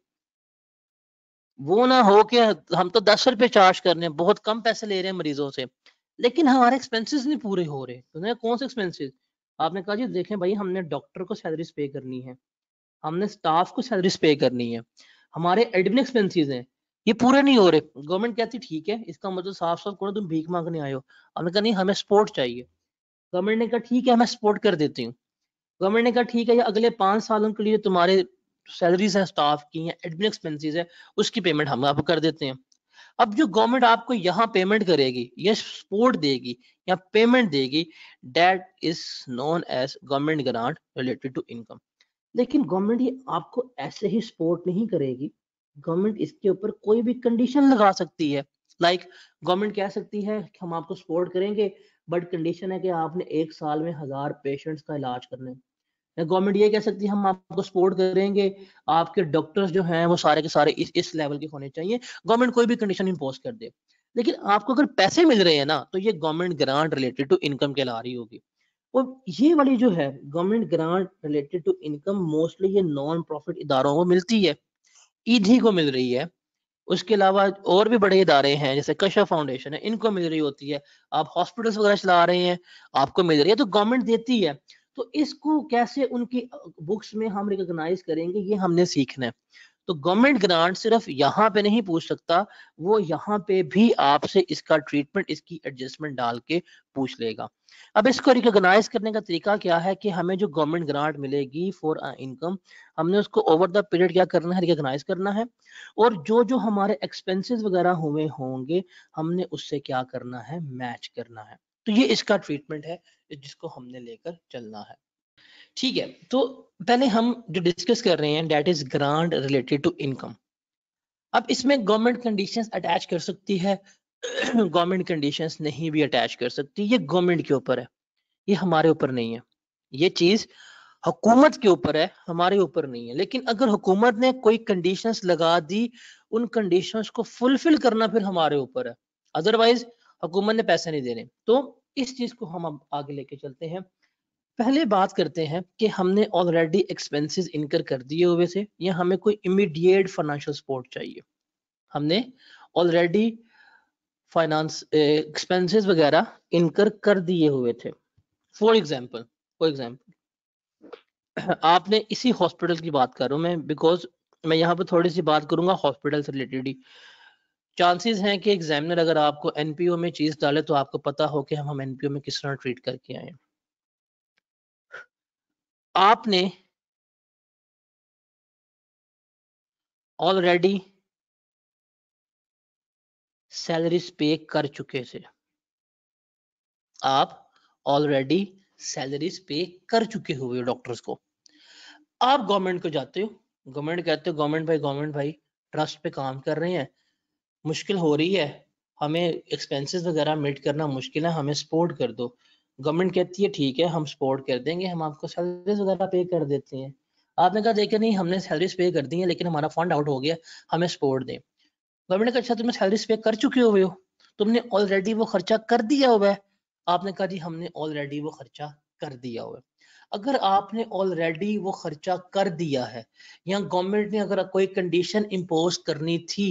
वो ना हो कि हम तो दस रुपए चार्ज कर रहे हैं बहुत कम पैसे ले रहे हैं मरीजों से लेकिन हमारे एक्सपेंसेस नहीं पूरे हो रहे तो कौन से एक्सपेंसेस आपने कहा जी देखें भाई हमने डॉक्टर को सैलरीज पे करनी है हमने स्टाफ को सैलरीज पे करनी है हमारे एडमिन एक्सपेंसेस हैं ये पूरे नहीं हो रहे गवर्नमेंट कहती ठीक है इसका मतलब साफ साफ करो तुम भीख मांगने आए हो हमने कहा नहीं हमें सपोर्ट चाहिए गवर्नमेंट ने कहा ठीक है मैं सपोर्ट कर देती हूँ गवर्नमेंट ने कहा ठीक है ये अगले पाँच सालों के लिए तुम्हारे सैलरीज हैं स्टाफ की या एडमिन एक्सपेंसिस है उसकी पेमेंट हम आपको कर देते हैं अब जो गवर्नमेंट आपको यहाँ पेमेंट करेगी या सपोर्ट देगी या पेमेंट देगी that is known as government grant related to income लेकिन गवर्नमेंट ये आपको ऐसे ही सपोर्ट नहीं करेगी गवर्नमेंट इसके ऊपर कोई भी कंडीशन लगा सकती है लाइक like, गवर्नमेंट कह सकती है कि हम आपको सपोर्ट करेंगे बट कंडीशन है कि आपने एक साल में हजार पेशेंट्स का इलाज करना है गवर्नमेंट ये कह सकती है हम आपको सपोर्ट करेंगे आपके डॉक्टर्स जो हैं वो सारे के सारे इस इस लेवल के होने चाहिए गवर्नमेंट कोई भी कंडीशन इम्पोज कर दे लेकिन आपको अगर पैसे मिल रहे हैं ना तो ये government grant related to income कहला रही होगी और ये वाली जो है government grant related to income mostly ये नॉन प्रॉफिट इदारों को मिलती है ईधी e को मिल रही है उसके अलावा और भी बड़े इदारे हैं जैसे कशा फाउंडेशन है इनको मिल रही होती है आप हॉस्पिटल्स वगैरह चला रहे हैं आपको मिल रही है तो गवर्नमेंट देती है तो इसको कैसे उनकी बुक्स में हम रिकॉग्नाइज करेंगे ये हमने सीखना है तो गवर्नमेंट ग्रांट सिर्फ यहाँ पे नहीं पूछ सकता वो यहाँ पे भी आपसे इसका ट्रीटमेंट इसकी एडजस्टमेंट डाल के पूछ लेगा अब इसको रिकॉग्नाइज करने का तरीका क्या है कि हमें जो गवर्नमेंट ग्रांट मिलेगी फॉर इनकम हमने उसको ओवर द पीरियड क्या करना है रिकॉग्नाइज करना है और जो जो हमारे एक्सपेंसेस वगैरह हुए होंगे हमने उससे क्या करना है मैच करना है तो ये इसका ट्रीटमेंट है जिसको हमने लेकर चलना है ठीक है तो पहले हम जो डिस्कस कर रहे हैं that is grant related to income अब इसमें गवर्नमेंट कंडीशंस अटैच कर सकती है गवर्नमेंट कंडीशंस नहीं भी अटैच कर सकती ये गवर्नमेंट के ऊपर है ये हमारे ऊपर नहीं है ये चीज हुकूमत के ऊपर है हमारे ऊपर नहीं है लेकिन अगर हुकूमत ने कोई कंडीशंस लगा दी उन कंडीशंस को फुलफिल करना फिर हमारे ऊपर है अदरवाइज हुकूमत ने पैसे नहीं देने तो इस चीज को हम अब आगे लेके चलते हैं पहले बात करते हैं कि हमने ऑलरेडी एक्सपेंसेस इनकर कर दिए हुए से या हमें कोई इमीडिएट फाइनेंशियल सपोर्ट चाहिए हमने ऑलरेडी फाइनेंस एक्सपेंसेस वगैरह इनकर कर दिए हुए थे फॉर एग्जांपल फॉर एग्जांपल आपने इसी हॉस्पिटल की बात करूं मैं बिकॉज मैं यहां पर थोड़ी सी बात करूंगा हॉस्पिटल से रिलेटेड ही चांसेस हैं कि एग्जामिनर अगर आपको एनपीओ में चीज डाले तो आपको पता हो कि हम हम एनपीओ में किस तरह ट्रीट करके आए आपने ऑलरेडी सैलरीज पे कर चुके थे आप ऑलरेडी सैलरीज पे कर चुके हुए डॉक्टर्स को आप गवर्नमेंट को जाते हो गवर्नमेंट कहते हो गवर्नमेंट भाई गवर्नमेंट भाई ट्रस्ट पे काम कर रहे हैं मुश्किल हो रही है हमें एक्सपेंसेस वगैरह मीट करना मुश्किल है हमें सपोर्ट कर दो गवर्नमेंट कहती है ठीक है हम सपोर्ट कर देंगे हम आपको सैलरीज वगैरह पे कर देते हैं आपने कहा देखे नहीं हमने सैलरीज पे कर दी है लेकिन हमारा फंड आउट हो गया हमें सपोर्ट दें गवर्नमेंट ने कहा अच्छा तुमने सैलरीज पे कर चुके हुए हो तुमने ऑलरेडी वो खर्चा कर दिया हुआ है आपने कहा जी हमने ऑलरेडी वो खर्चा कर दिया हुआ है अगर आपने ऑलरेडी वो खर्चा कर दिया है या गवर्नमेंट ने अगर कोई कंडीशन इम्पोज करनी थी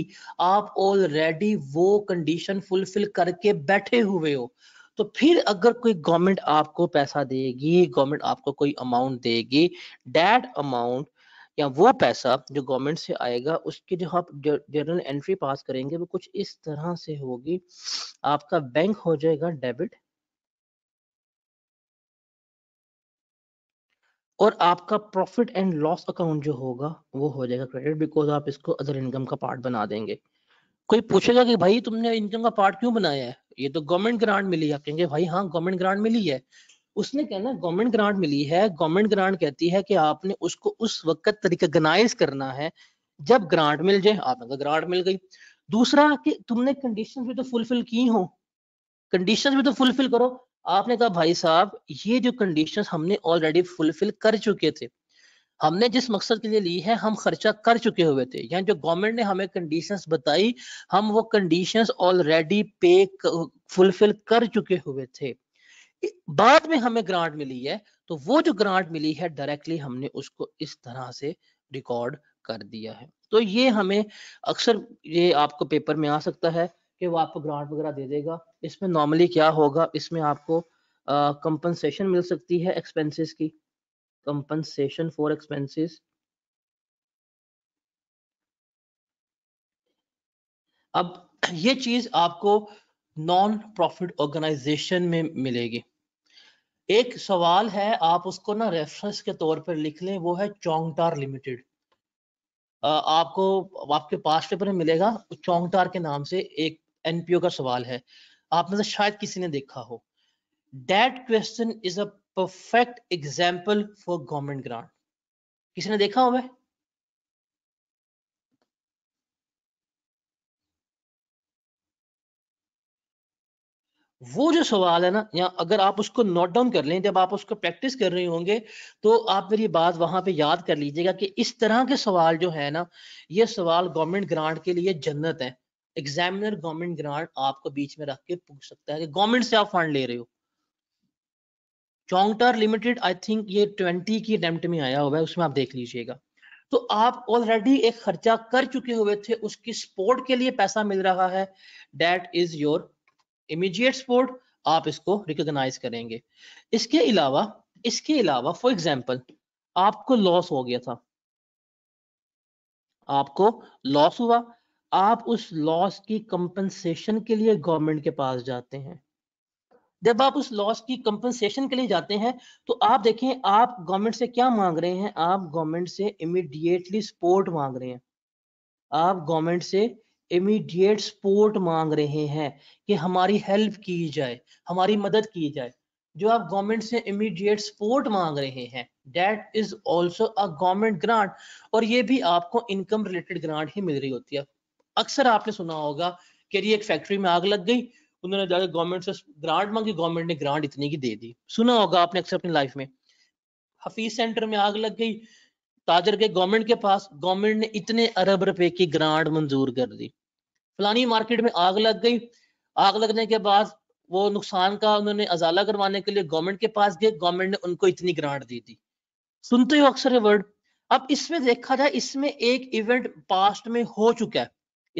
आप ऑलरेडी वो कंडीशन फुलफिल करके बैठे हुए हो तो फिर अगर कोई गवर्नमेंट आपको पैसा देगी गवर्नमेंट आपको कोई अमाउंट देगी डेट अमाउंट या वो पैसा जो गवर्नमेंट से आएगा उसकी जो आप जनरल एंट्री पास करेंगे वो कुछ इस तरह से होगी आपका बैंक हो जाएगा डेबिट और आपका प्रॉफिट एंड लॉस अकाउंट जो होगा वो हो जाएगा क्रेडिट बिकॉज आप इसको अदर इनकम का पार्ट बना देंगे कोई पूछेगा कि भाई तुमने इनकम का पार्ट क्यों बनाया है ये तो गवर्नमेंट ग्रांट मिली है आप कहेंगे भाई हाँ गवर्नमेंट ग्रांट मिली है उसने कहना गवर्नमेंट ग्रांट मिली है गवर्नमेंट ग्रांट कहती है कि आपने उसको उस वक्त रिकग्नाइज करना है जब ग्रांट मिल जाए आपने ग्रांट मिल गई दूसरा कि तुमने कंडीशन भी तो फुलफिल की हो कंडीशन भी तो फुलफिल करो आपने कहा भाई साहब ये जो कंडीशंस हमने ऑलरेडी फुलफिल कर चुके थे हमने जिस मकसद के लिए ली है हम खर्चा कर चुके हुए थे यानी जो गवर्नमेंट ने हमें कंडीशंस बताई हम वो कंडीशंस ऑलरेडी पे फुलफिल कर चुके हुए थे बाद में हमें ग्रांट मिली है तो वो जो ग्रांट मिली है डायरेक्टली हमने उसको इस तरह से रिकॉर्ड कर दिया है तो ये हमें अक्सर ये आपको पेपर में आ सकता है कि वो आपको ग्रांट वगैरह दे देगा इसमें नॉर्मली क्या होगा इसमें आपको कंपनसेशन मिल सकती है एक्सपेंसेस की कंपनसेशन फॉर एक्सपेंसेस अब ये चीज आपको नॉन प्रॉफिट ऑर्गेनाइजेशन में मिलेगी एक सवाल है आप उसको ना रेफरेंस के तौर पर लिख लें वो है चौंगटार लिमिटेड आपको आपके पास पेपर में मिलेगा चौंगटार के नाम से एक एनपीओ का सवाल है आप में से तो शायद किसी ने देखा हो that question is a perfect example for government grant किसी ने देखा हो मैं वो जो सवाल है ना या अगर आप उसको नोट डाउन कर लें जब आप उसको प्रैक्टिस कर रहे होंगे तो आप मेरी बात वहां पे याद कर लीजिएगा कि इस तरह के सवाल जो है ना ये सवाल गवर्नमेंट ग्रांट के लिए जन्नत है एग्जामिनर गवर्नमेंट ग्रांट आपको बीच में रख के पूछ सकता है कि गवर्नमेंट से आप फंड ले रहे हो चौंगटर लिमिटेड आई थिंक ये ट्वेंटी की अटेम्प्ट में आया हुआ है उसमें आप देख लीजिएगा तो आप ऑलरेडी एक खर्चा कर चुके हुए थे उसकी सपोर्ट के लिए पैसा मिल रहा है that is your immediate support आप इसको रिकोगनाइज करेंगे इसके अलावा इसके अलावा फॉर एग्जाम्पल आपको लॉस हो गया था आपको लॉस हुआ आप उस लॉस की कंपनसेशन के लिए गवर्नमेंट के पास जाते हैं जब आप उस लॉस की कंपनसेशन के लिए जाते हैं तो आप देखें आप गवर्नमेंट से क्या मांग रहे हैं आप गवर्नमेंट से इमीडिएटली सपोर्ट मांग रहे हैं आप गवर्नमेंट से इमीडिएट सपोर्ट मांग रहे हैं कि हमारी हेल्प की जाए हमारी मदद की जाए जो आप गवर्नमेंट से इमीडिएट सपोर्ट मांग रहे हैं that is also a government grant और ये भी आपको इनकम रिलेटेड ग्रांट ही मिल रही होती है अक्सर आपने सुना होगा कि ये एक फैक्ट्री में आग लग गई उन्होंने जाकर गवर्नमेंट से ग्रांट मांगी गवर्नमेंट ने ग्रांट इतनी की दे दी सुना होगा आपने अक्सर अपनी लाइफ में हफीज सेंटर में आग लग गई ताजर के गवर्नमेंट के पास गवर्नमेंट ने इतने अरब रुपए की ग्रांट मंजूर कर दी फलानी मार्केट में आग लग गई आग लगने के बाद वो नुकसान का उन्होंने अजाला करवाने के लिए गवर्नमेंट के पास गए गवर्नमेंट ने उनको इतनी ग्रांट दी दी सुनते हो अक्सर ये वर्ड अब इसमें देखा जाए इसमें एक इवेंट पास्ट में हो चुका है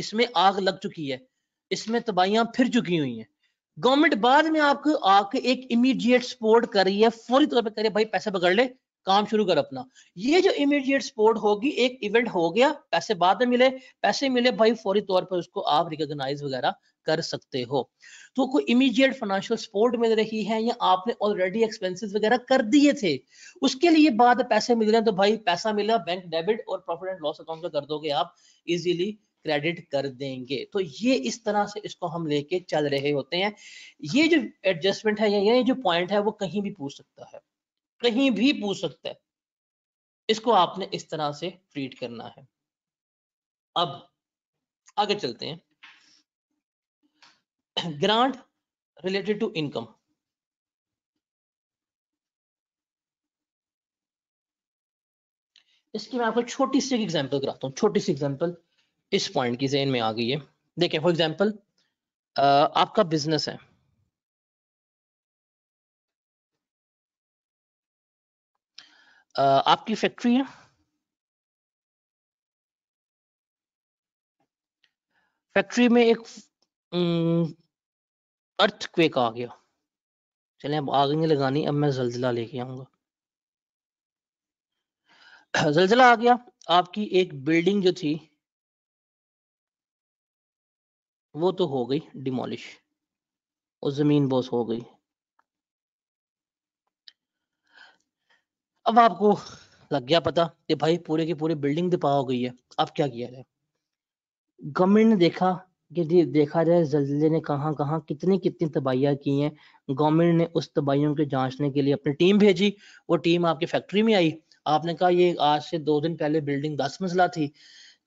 इसमें आग लग चुकी है इसमें तबाहियां फिर चुकी हुई हैं गवर्नमेंट बाद में आपको आके एक इमीडिएट सपोर्ट कर रही है फौरी तौर पर भाई पैसे पकड़ ले काम शुरू कर अपना ये जो इमीडिएट सपोर्ट होगी एक इवेंट हो गया पैसे बाद में मिले पैसे मिले भाई फौरी तौर पर उसको आप रिकॉग्नाइज वगैरह कर सकते हो तो कोई इमीडिएट फाइनेंशियल सपोर्ट मिल रही है या आपने ऑलरेडी एक्सपेंसेस वगैरह कर दिए थे उसके लिए बाद पैसे मिल रहे हैं तो भाई पैसा मिला बैंक डेबिट और प्रॉफिट एंड लॉस अकाउंट का कर दोगे आप इजीली क्रेडिट कर देंगे तो ये इस तरह से इसको हम लेके चल रहे होते हैं ये जो एडजस्टमेंट है या ये जो पॉइंट है वो कहीं भी पूछ सकता है कहीं भी पूछ सकता है इसको आपने इस तरह से ट्रीट करना है अब आगे चलते हैं ग्रांट रिलेटेड टू इनकम इसकी मैं आपको छोटी सी एग्जांपल कराता हूँ छोटी सी एग्जांपल इस पॉइंट की जेन में आ गई है देखें फॉर एग्जाम्पल आपका बिजनेस है आपकी फैक्ट्री है फैक्ट्री में एक अर्थ क्वेक आ गया चले अब आग नहीं लगानी अब मैं जलजिला लेके आऊंगा जलजिला आ गया आपकी एक बिल्डिंग जो थी वो तो हो गई डिमोलिश और जमीन बोस हो गई अब आपको लग गया पता कि भाई पूरे की पूरी बिल्डिंग दिपा हो गई है अब क्या किया जाए गवर्नमेंट ने देखा कि देखा जाए जल्जले ने कहा कहाँ कितनी कितनी तबाहियां की हैं गवर्नमेंट ने उस तबाहियों के जांचने के लिए अपनी टीम भेजी वो टीम आपकी फैक्ट्री में आई आपने कहा ये आज से दो दिन पहले बिल्डिंग दस मंजिला थी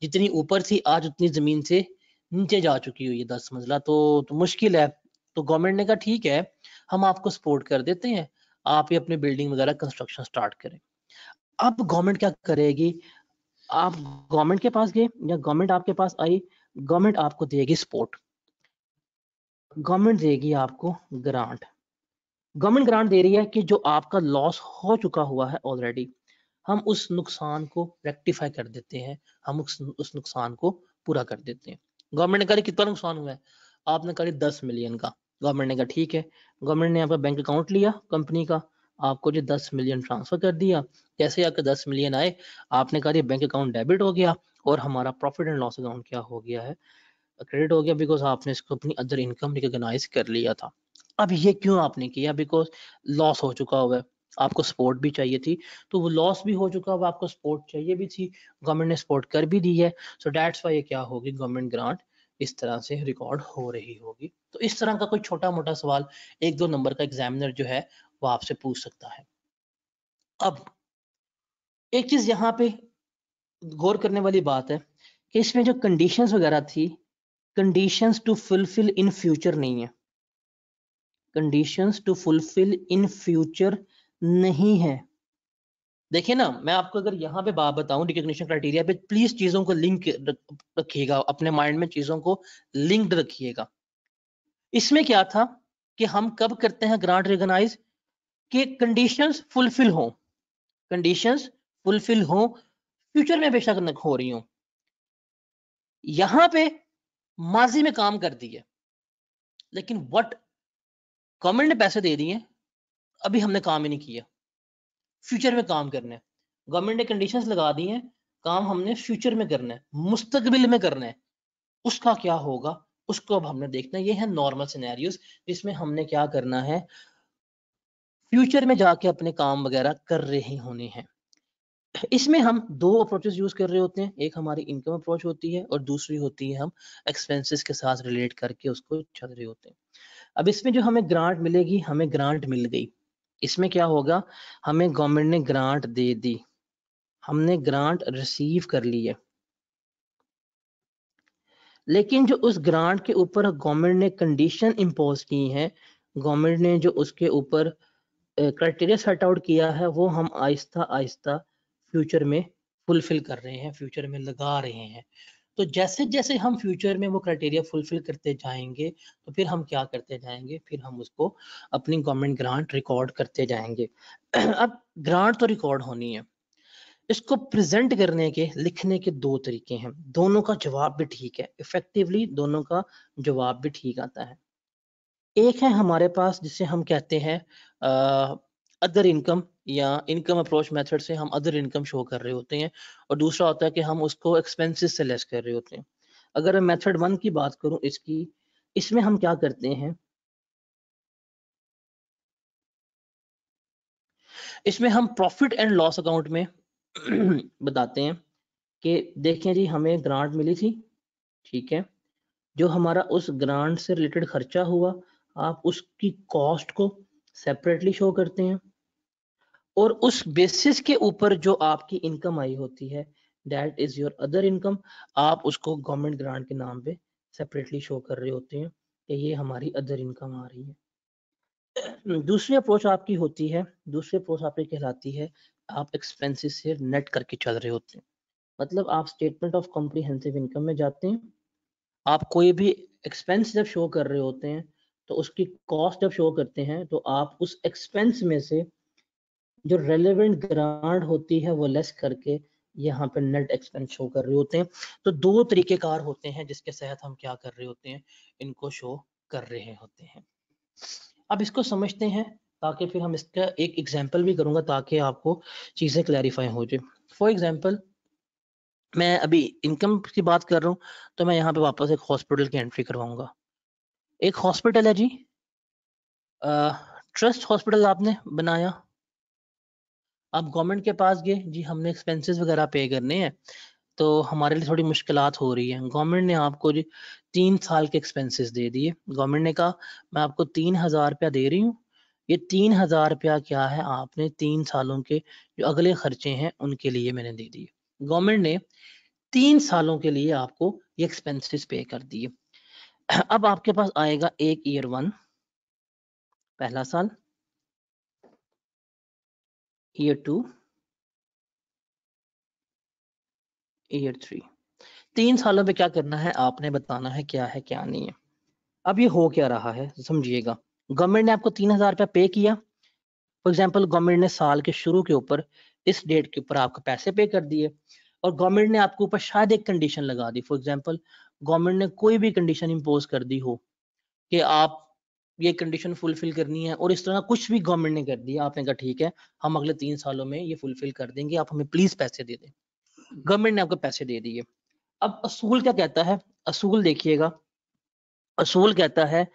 जितनी ऊपर थी आज उतनी जमीन से नीचे जा चुकी हुई है दस मंजिला तो, तो मुश्किल है तो गवर्नमेंट ने कहा ठीक है हम आपको सपोर्ट कर देते हैं आप ही अपने बिल्डिंग वगैरह कंस्ट्रक्शन स्टार्ट करें अब गवर्नमेंट क्या करेगी आप गवर्नमेंट के पास गए या गवर्नमेंट आपके पास आई गवर्नमेंट आपको देगी सपोर्ट गवर्नमेंट देगी आपको ग्रांट गवर्नमेंट ग्रांट दे रही है कि जो आपका लॉस हो चुका हुआ है ऑलरेडी हम उस नुकसान को रेक्टिफाई कर देते हैं हम उस नुकसान को पूरा कर देते हैं गवर्नमेंट ने कहा कितना नुकसान हुआ है आपने कहा दस मिलियन का गवर्नमेंट ने कहा ठीक है गवर्नमेंट ने आपका बैंक अकाउंट लिया कंपनी का आपको जो दस मिलियन ट्रांसफर कर दिया जैसे आपके दस मिलियन आए आपने कहा बैंक अकाउंट डेबिट हो गया और हमारा प्रॉफिट एंड लॉस अकाउंट क्या हो गया है क्रेडिट हो गया बिकॉज आपने इसको अपनी अदर इनकम रिकोगनाइज कर लिया था अब ये क्यों आपने किया बिकॉज लॉस हो चुका हुआ है आपको सपोर्ट भी चाहिए थी तो वो लॉस भी हो चुका अब आपको सपोर्ट चाहिए भी थी गवर्नमेंट ने सपोर्ट कर भी दी है सो डेट्स वाई ये क्या होगी गवर्नमेंट ग्रांट इस तरह से रिकॉर्ड हो रही होगी तो इस तरह का कोई छोटा मोटा सवाल एक दो नंबर का एग्जामिनर जो है वो आपसे पूछ सकता है अब एक चीज यहाँ पे गौर करने वाली बात है कि इसमें जो कंडीशंस वगैरह थी conditions to fulfil in future नहीं है conditions to fulfil in future नहीं है देखिए ना मैं आपको अगर यहाँ पे बात बताऊं रिकग्निशन क्राइटेरिया पे प्लीज चीजों को लिंक रखिएगा अपने माइंड में चीजों को लिंक्ड रखिएगा इसमें क्या था कि हम कब करते हैं ग्रांट रिकग्नाइज कि कंडीशंस फुलफिल हो कंडीशंस फुलफिल हो फ्यूचर में बेशक हो रही हूं यहां पे माजी में काम कर दिए लेकिन वट गवर्नमेंट ने पैसे दे दिए अभी हमने काम ही नहीं किया फ्यूचर में काम करना है गवर्नमेंट ने कंडीशन लगा दी हैं काम हमने फ्यूचर में करना है मुस्तकबिल में करना है उसका क्या होगा उसको अब हमने देखना ये है नॉर्मल सिनेरियोस जिसमें हमने क्या करना है फ्यूचर में जाके अपने काम वगैरह कर रहे होने हैं इसमें हम दो अप्रोचेस यूज कर रहे होते हैं एक हमारी इनकम अप्रोच होती है और दूसरी होती है हम एक्सपेंसेस के साथ रिलेट करके उसको चल रहे होते हैं अब इसमें जो हमें ग्रांट मिलेगी हमें ग्रांट मिल गई इसमें क्या होगा हमें गवर्नमेंट ने ग्रांट दे दी हमने ग्रांट रिसीव कर ली है लेकिन जो उस ग्रांट के ऊपर गवर्नमेंट ने कंडीशन इम्पोज की है गवर्नमेंट ने जो उसके ऊपर क्राइटेरिया सेट आउट किया है वो हम आहिस्ता आहिस्ता फ्यूचर में फुलफिल कर रहे हैं फ्यूचर में लगा रहे हैं तो जैसे जैसे हम फ्यूचर में वो क्राइटेरिया फुलफिल करते जाएंगे तो फिर हम क्या करते जाएंगे फिर हम उसको अपनी गवर्नमेंट ग्रांट रिकॉर्ड करते जाएंगे अब ग्रांट तो रिकॉर्ड होनी है इसको प्रेजेंट करने के लिखने के दो तरीके हैं दोनों का जवाब भी ठीक है इफेक्टिवली दोनों का जवाब भी ठीक आता है एक है हमारे पास जिसे हम कहते हैं अदर इनकम या इनकम अप्रोच मेथड से हम अदर इनकम शो कर रहे होते हैं और दूसरा होता है कि हम उसको एक्सपेंसेस से लेस कर रहे होते हैं अगर मैं मेथड वन की बात करूं इसकी इसमें हम क्या करते हैं इसमें हम प्रॉफिट एंड लॉस अकाउंट में बताते हैं कि देखें जी हमें ग्रांट मिली थी ठीक है जो हमारा उस ग्रांट से रिलेटेड खर्चा हुआ आप उसकी कॉस्ट को सेपरेटली शो करते हैं और उस बेसिस के ऊपर जो आपकी इनकम आई होती है that is your other income आप उसको गवर्नमेंट ग्रांट के नाम पे सेपरेटली शो कर रहे होते हैं कि ये हमारी अदर इनकम आ रही है दूसरी अप्रोच आपकी होती है दूसरी अप्रोच आपकी कहलाती है आप एक्सपेंसेस से नेट करके चल रहे होते हैं मतलब आप स्टेटमेंट ऑफ कॉम्प्रीहेंसिव इनकम में जाते हैं आप कोई भी एक्सपेंस जब शो कर रहे होते हैं तो उसकी कॉस्ट जब शो करते हैं तो आप उस एक्सपेंस में से जो रेलिवेंट ग्रांड होती है वो लेस करके यहाँ पे नेट एक्सपेंस शो कर रहे होते हैं तो दो तरीकेकार होते हैं जिसके तहत हम क्या कर रहे होते हैं इनको शो कर रहे होते हैं अब इसको समझते हैं ताकि फिर हम इसका एक एग्जाम्पल भी करूंगा ताकि आपको चीज़ें क्लैरिफाई हो जाए फॉर एग्जाम्पल मैं अभी इनकम की बात कर रहा हूँ तो मैं यहाँ पे वापस एक हॉस्पिटल की एंट्री करवाऊंगा एक हॉस्पिटल है जी ट्रस्ट हॉस्पिटल आपने बनाया अब गवर्नमेंट के पास गए जी हमने एक्सपेंसेस वगैरह पे करने हैं तो हमारे लिए थोड़ी मुश्किल हो रही है गवर्नमेंट ने आपको जी तीन साल के एक्सपेंसेस दे दिए गवर्नमेंट ने कहा मैं आपको तीन हज़ार रुपया दे रही हूँ ये तीन हज़ार रुपया क्या है आपने तीन सालों के जो अगले खर्चे हैं उनके लिए मैंने दे दिए गवर्नमेंट ने तीन सालों के लिए आपको ये एक्सपेंसेस पे कर दिए अब आपके पास आएगा एक ईयर वन पहला साल year 2 ईयर थ्री तीन सालों में क्या करना है आपने बताना है क्या है क्या नहीं है अब ये हो क्या रहा है समझिएगा गवर्नमेंट ने आपको तीन हजार रुपया पे किया फॉर एग्जाम्पल गवर्नमेंट ने साल के शुरू के ऊपर इस डेट के ऊपर आपको पैसे पे कर दिए और गवर्नमेंट ने आपके ऊपर शायद एक कंडीशन लगा दी फॉर एग्जाम्पल गवर्नमेंट ने कोई भी कंडीशन इम्पोज कर दी हो कि आप ये कंडीशन फुलफिल करनी है और इस तरह कुछ भी गवर्नमेंट ने कर दिया आपने कहा ठीक है हम अगले तीन सालों में ये फुलफिल कर देंगे आप हमें प्लीज पैसे दे दें गवर्नमेंट ने आपको पैसे दे दिए अब असूल क्या कहता है असूल देखिएगा असूल कहता है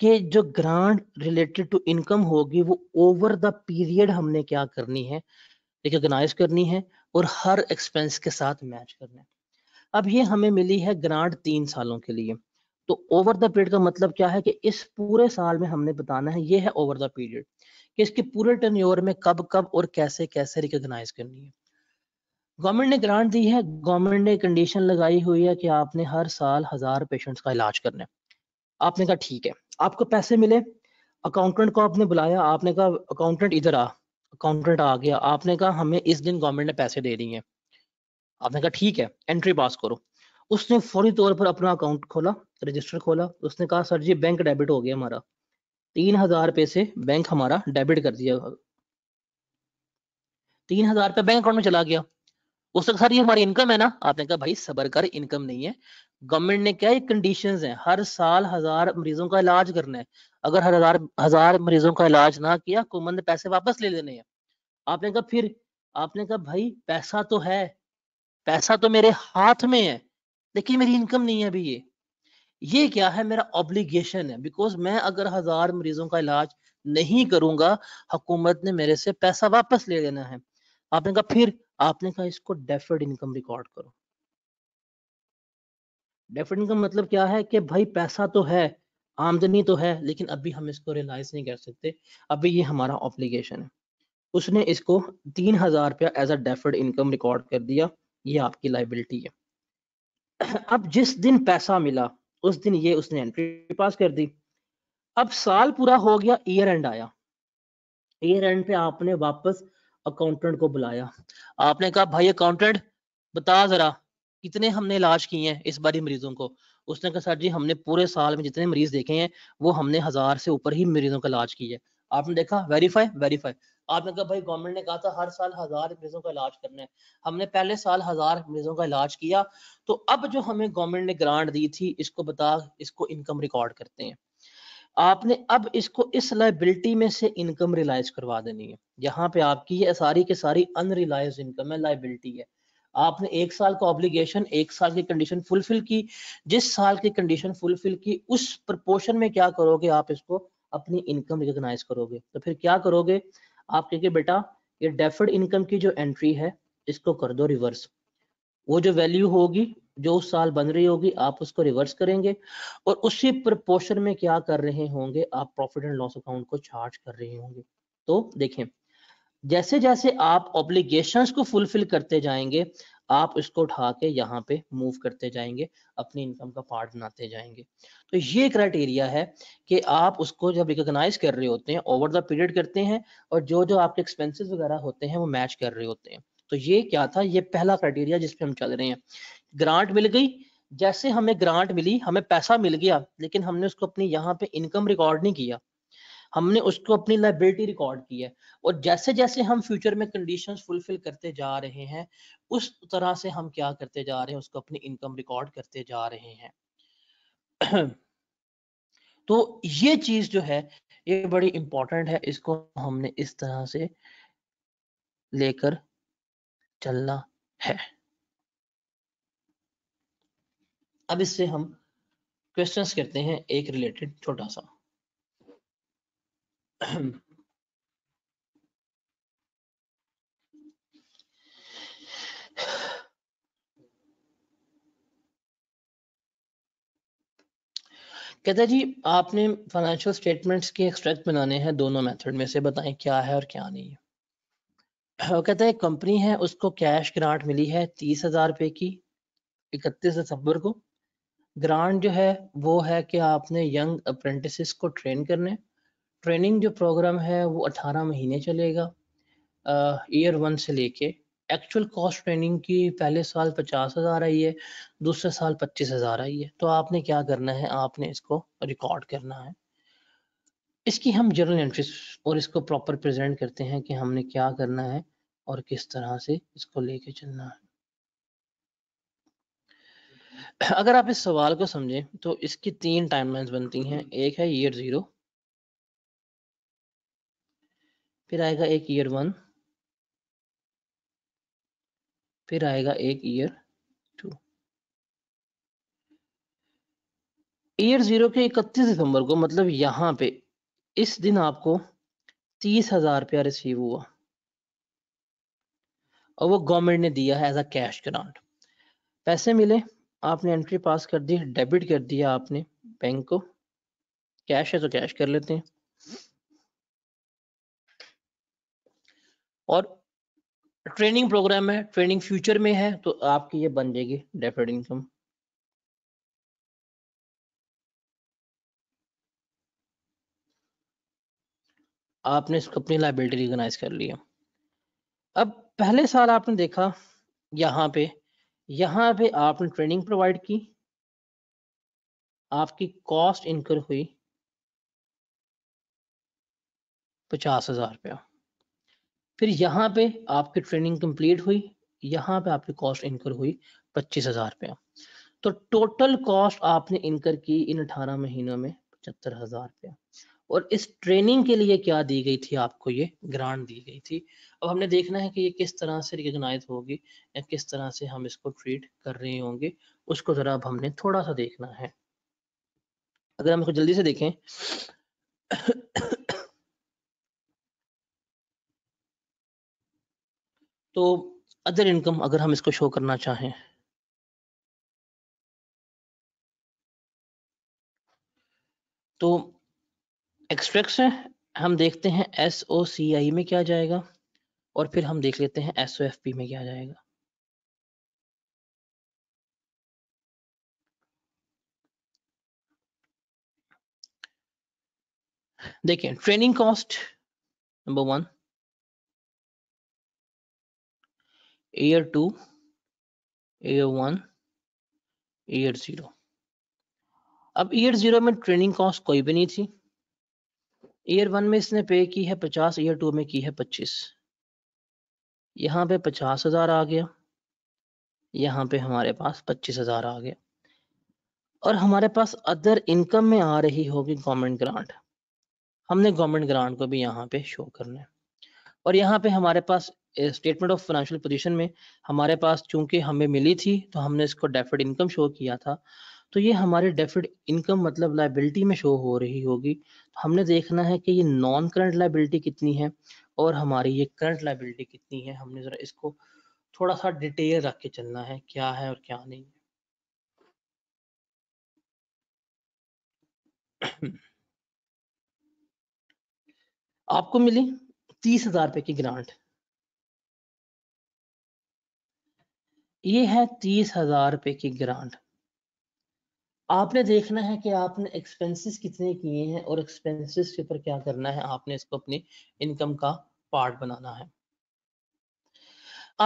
कि जो ग्रांट रिलेटेड टू इनकम होगी वो ओवर द पीरियड हमने क्या करनी है रिकोगनाइज करनी है और हर एक्सपेंस के साथ मैच करना है अब ये हमें मिली है ग्रांट तीन सालों के लिए तो ओवर द पीरियड का मतलब क्या है कि इस पूरे साल में हमने बताना है ये है ओवर द पीरियड कि इसके पूरे टर्न में कब कब और कैसे कैसे रिकोगनाइज करनी है गवर्नमेंट ने ग्रांट दी है गवर्नमेंट ने कंडीशन लगाई हुई है कि आपने हर साल हजार पेशेंट्स का इलाज करना है आपने कहा ठीक है आपको पैसे मिले अकाउंटेंट को आपने बुलाया आपने कहा अकाउंटेंट इधर आ अकाउंटेंट आ गया आपने कहा हमें इस दिन गवर्नमेंट ने पैसे दे दिए आपने कहा ठीक है एंट्री पास करो उसने फौरी तौर पर अपना अकाउंट खोला रजिस्टर खोला उसने कहा सर जी बैंक डेबिट हो गया हमारा तीन हजार रुपये से बैंक हमारा डेबिट कर दिया तीन हजार रुपये बैंक अकाउंट में चला गया उसने कहा सर ये हमारी इनकम है ना आपने कहा भाई सबर कर इनकम नहीं है गवर्नमेंट ने क्या कंडीशन है हर साल हजार मरीजों का इलाज करना है अगर हर हजार हजार मरीजों का इलाज ना किया को ने पैसे वापस ले लेने हैं आपने कहा फिर आपने कहा भाई पैसा तो है पैसा तो मेरे हाथ में है देखिए मेरी इनकम नहीं है अभी ये ये क्या है मेरा ऑब्लिगेशन है बिकॉज मैं अगर हजार मरीजों का इलाज नहीं करूंगा हुकूमत ने मेरे से पैसा वापस ले लेना है आपने कहा फिर आपने कहा इसको डेफर्ड इनकम रिकॉर्ड करो डेफर्ड इनकम मतलब क्या है कि भाई पैसा तो है आमदनी तो है लेकिन अभी हम इसको रियलाइज नहीं कर सकते अभी ये हमारा ऑब्लिगेशन है उसने इसको तीन हजार रुपया as a deferred income record कर दिया ये आपकी लाइबिलिटी है अब जिस दिन पैसा मिला उस दिन ये उसने एंट्री पास कर दी अब साल पूरा हो गया ईयर एंड आया ईयर एंड पे आपने वापस अकाउंटेंट को बुलाया आपने कहा भाई अकाउंटेंट बता जरा कितने हमने इलाज किए हैं इस बारी मरीजों को उसने कहा सर जी हमने पूरे साल में जितने मरीज देखे हैं वो हमने हजार से ऊपर ही मरीजों का इलाज किया है आपने देखा वेरीफाई वेरीफाई आपने कहा भाई गवर्नमेंट ने कहा था हर साल हजार मरीजों का इलाज करना है हमने पहले साल हजार मरीजों का इलाज किया तो अब जो हमें गवर्नमेंट ने ग्रांट दी थी इसको बता इसको इनकम रिकॉर्ड करते हैं आपने अब इसको इस लाइबिलिटी में से इनकम रिलाइज करवा देनी है यहाँ पे आपकी ये सारी के सारी अनरिलाइज इनकम है लाइबिलिटी है आपने एक साल का ऑब्लिगेशन एक साल की कंडीशन फुलफिल की जिस साल की कंडीशन फुलफिल की उस प्रपोर्शन में क्या करोगे आप इसको अपनी इनकम रिकग्नाइज करोगे तो फिर क्या करोगे आप कहिए बेटा ये डेफर्ड इनकम की जो एंट्री है इसको कर दो रिवर्स वो जो वैल्यू होगी जो उस साल बन रही होगी आप उसको रिवर्स करेंगे और उसी प्रपोर्शन में क्या कर रहे होंगे आप प्रॉफिट एंड लॉस अकाउंट को चार्ज कर रहे होंगे तो देखें जैसे जैसे आप ऑब्लिगेशन को फुलफिल करते जाएंगे आप इसको उठा के यहाँ पे मूव करते जाएंगे अपनी इनकम का पार्ट बनाते जाएंगे तो ये क्राइटेरिया है कि आप उसको जब रिकोगनाइज कर रहे होते हैं ओवर द पीरियड करते हैं और जो जो आपके एक्सपेंसेस वगैरह होते हैं वो मैच कर रहे होते हैं तो ये क्या था ये पहला क्राइटेरिया जिसपे हम चल रहे हैं ग्रांट मिल गई जैसे हमें ग्रांट मिली हमें पैसा मिल गया लेकिन हमने उसको अपनी यहाँ पे इनकम रिकॉर्ड नहीं किया हमने उसको अपनी लाइबिलिटी रिकॉर्ड की है और जैसे जैसे हम फ्यूचर में कंडीशन फुलफिल करते जा रहे हैं उस तरह से हम क्या करते जा रहे हैं उसको अपनी इनकम रिकॉर्ड करते जा रहे हैं तो ये चीज जो है ये बड़ी इंपॉर्टेंट है इसको हमने इस तरह से लेकर चलना है अब इससे हम क्वेश्चंस करते हैं एक रिलेटेड छोटा सा कहता जी आपने फाइनेंशियल स्टेटमेंट्स के एक्सट्रैक्ट बनाने हैं दोनों मेथड में से बताएं क्या है और क्या नहीं है वो कहता है कंपनी है उसको कैश ग्रांट मिली है तीस हजार रुपये की इकतीस दिसंबर को ग्रांट जो है वो है कि आपने यंग अप्रेंटिस को ट्रेन करने ट्रेनिंग जो प्रोग्राम है वो 18 महीने चलेगा ईयर वन से लेके एक्चुअल कॉस्ट ट्रेनिंग की पहले साल पचास हज़ार आई है दूसरे साल पच्चीस हज़ार आई है तो आपने क्या करना है आपने इसको रिकॉर्ड करना है इसकी हम जर्नल एंट्रीज और इसको प्रॉपर प्रेजेंट करते हैं कि हमने क्या करना है और किस तरह से इसको लेके चलना है अगर आप इस सवाल को समझें तो इसकी तीन टाइमलाइंस बनती हैं एक है ईयर ज़ीरो फिर आएगा एक ईयर वन फिर आएगा एक ईयर टू ईयर जीरो के 31 दिसंबर को मतलब यहां पे इस दिन आपको तीस हजार रुपया रिसीव हुआ और वो गवर्नमेंट ने दिया है एज अ कैश ग्रांट पैसे मिले आपने एंट्री पास कर दी डेबिट कर दिया आपने बैंक को कैश है तो कैश कर लेते हैं और ट्रेनिंग प्रोग्राम है ट्रेनिंग फ्यूचर में है तो आपकी ये बन जाएगी डेफर्ड इनकम आपने इसको अपनी लाइबिलिटी रिकोगनाइज कर लिया अब पहले साल आपने देखा यहाँ पे यहां पे आपने ट्रेनिंग प्रोवाइड की आपकी कॉस्ट इनकर हुई पचास हजार रुपया फिर यहाँ पे आपकी ट्रेनिंग कंप्लीट हुई यहाँ पे आपकी कॉस्ट इनकर हुई पच्चीस हजार रुपया तो टोटल कॉस्ट आपने इनकर की इन अठारह महीनों में पचहत्तर हजार रुपया और इस ट्रेनिंग के लिए क्या दी गई थी आपको ये ग्रांट दी गई थी अब हमने देखना है कि ये किस तरह से रिकगनाइज होगी या किस तरह से हम इसको ट्रीट कर रहे होंगे उसको जरा अब हमने थोड़ा सा देखना है अगर हम इसको जल्दी से देखें तो अदर इनकम अगर हम इसको शो करना चाहें तो एक्सट्रैक्ट से हम देखते हैं एस ओ सी आई में क्या जाएगा और फिर हम देख लेते हैं एस ओ एफ पी में क्या जाएगा देखें training cost number one year 2 year 1 year zero अब ईयर जीरो में ट्रेनिंग कॉस्ट कोई भी नहीं थी ईयर वन में इसने पे की है पचास ईयर टू में की है पच्चीस यहाँ पे पचास हजार आ गया यहाँ पे हमारे पास पच्चीस हजार आ गया और हमारे पास अदर इनकम में आ रही होगी गवर्नमेंट ग्रांट हमने गवर्नमेंट ग्रांट को भी यहाँ पे शो करना है और यहाँ पे हमारे पास स्टेटमेंट ऑफ फाइनेंशियल पोजीशन में हमारे पास चूंकि हमें मिली थी तो हमने इसको डेफिड इनकम शो किया था तो ये हमारे डेफिड इनकम मतलब लाइबिलिटी में शो हो रही होगी तो हमने देखना है कि ये नॉन करंट लाइबिलिटी कितनी है और हमारी ये करंट लाइबिलिटी कितनी है हमने ज़रा इसको थोड़ा सा डिटेल रख के चलना है क्या है और क्या नहीं है आपको मिली तीस हजार रुपए की ग्रांट ये है तीस हजार रुपए की ग्रांट आपने देखना है कि आपने एक्सपेंसेस कितने किए हैं और एक्सपेंसेस के ऊपर क्या करना है आपने इसको अपनी इनकम का पार्ट बनाना है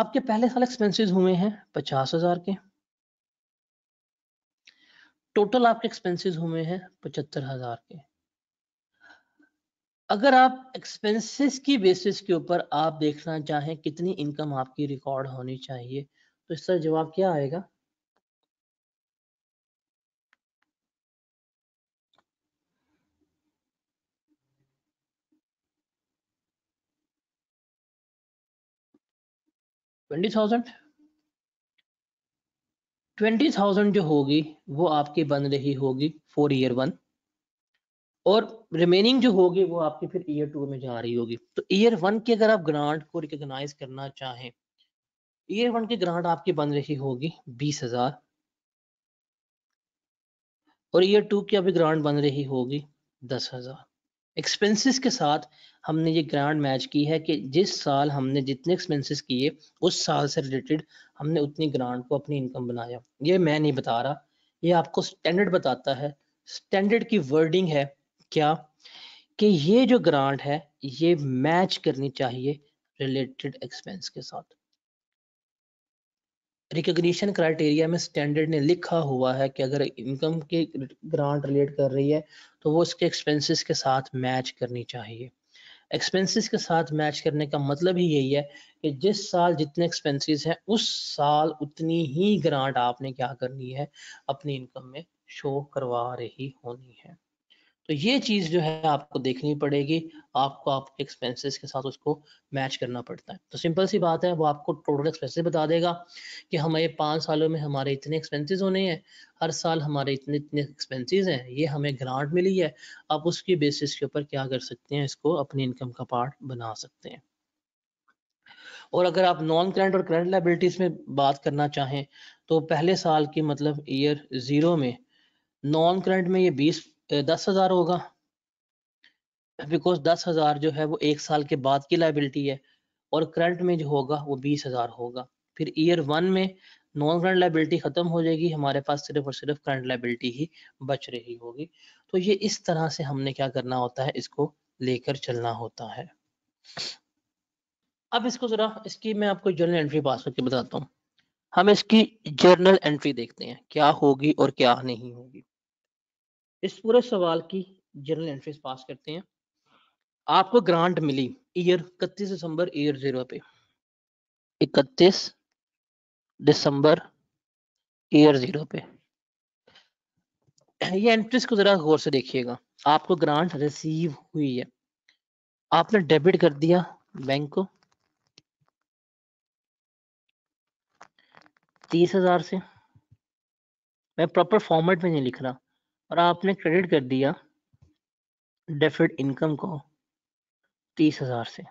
आपके पहले साल एक्सपेंसेस हुए हैं पचास हजार के टोटल आपके एक्सपेंसेस हुए हैं पचहत्तर हजार के अगर आप एक्सपेंसेस की बेसिस के ऊपर आप देखना चाहें कितनी इनकम आपकी रिकॉर्ड होनी चाहिए तो इसका जवाब क्या आएगा ट्वेंटी थाउजेंड ट्वेंटी थाउजेंड जो होगी वो आपकी बन रही होगी फॉर ईयर वन और रिमेनिंग जो होगी वो आपकी फिर ईयर टू में जा रही होगी तो ईयर वन की अगर आप ग्रांट को रिकग्नाइज करना चाहें ईयर वन की ग्रांट आपकी बन रही होगी बीस हजार और ईयर टू की अभी ग्रांट बन रही होगी दस हजार एक्सपेंसिस के साथ हमने ये ग्रांट मैच की है कि जिस साल हमने जितने एक्सपेंसिस किए उस साल से रिलेटेड हमने उतनी ग्रांट को अपनी इनकम बनाया ये मैं नहीं बता रहा ये आपको स्टैंडर्ड बताता है स्टैंडर्ड की वर्डिंग है क्या कि ये जो ग्रांट है ये मैच करनी चाहिए रिलेटेड एक्सपेंस के साथ रिकोगशन क्राइटेरिया में स्टैंडर्ड ने लिखा हुआ है कि अगर इनकम के ग्रांट रिलेट कर रही है तो वो उसके एक्सपेंसेस के साथ मैच करनी चाहिए एक्सपेंसेस के साथ मैच करने का मतलब ही यही है कि जिस साल जितने एक्सपेंसेस हैं उस साल उतनी ही ग्रांट आपने क्या करनी है अपनी इनकम में शो करवा रही होनी है तो ये चीज़ जो है आपको देखनी पड़ेगी आपको आपके एक्सपेंसेस के साथ उसको मैच करना पड़ता है तो सिंपल सी बात है वो आपको टोटल एक्सपेंसेस बता देगा कि हमारे पाँच सालों में हमारे इतने एक्सपेंसेस होने हैं हर साल हमारे इतने इतने एक्सपेंसेस हैं ये हमें ग्रांट मिली है आप उसकी बेसिस के ऊपर क्या कर सकते हैं इसको अपनी इनकम का पार्ट बना सकते हैं और अगर आप नॉन करेंट और करंट लाइबिलिटीज में बात करना चाहें तो पहले साल की मतलब ईयर ज़ीरो में नॉन करंट में ये बीस दस हजार होगा बिकॉज दस हजार जो है वो एक साल के बाद की लाइबिलिटी है और करंट में जो होगा वो बीस हजार होगा फिर ईयर वन में नॉन करंट लाइबिलिटी खत्म हो जाएगी हमारे पास सिर्फ और सिर्फ करंट लाइबिलिटी ही बच रही होगी तो ये इस तरह से हमने क्या करना होता है इसको लेकर चलना होता है अब इसको जरा इसकी मैं आपको जर्नल एंट्री पास करके बताता हूँ हम इसकी जर्नल एंट्री देखते हैं क्या होगी और क्या नहीं होगी इस पूरे सवाल की जनरल एंट्रीज पास करते हैं आपको ग्रांट मिली ईयर इकतीस दिसंबर ईयर जीरो पे इकतीस दिसंबर ईयर जीरो पे ये एंट्रीज को जरा गौर से देखिएगा आपको ग्रांट रिसीव हुई है आपने डेबिट कर दिया बैंक को तीस हजार से मैं प्रॉपर फॉर्मेट में नहीं लिख रहा और आपने क्रेडिट कर दिया डेफर्ड इनकम को तीस हजार से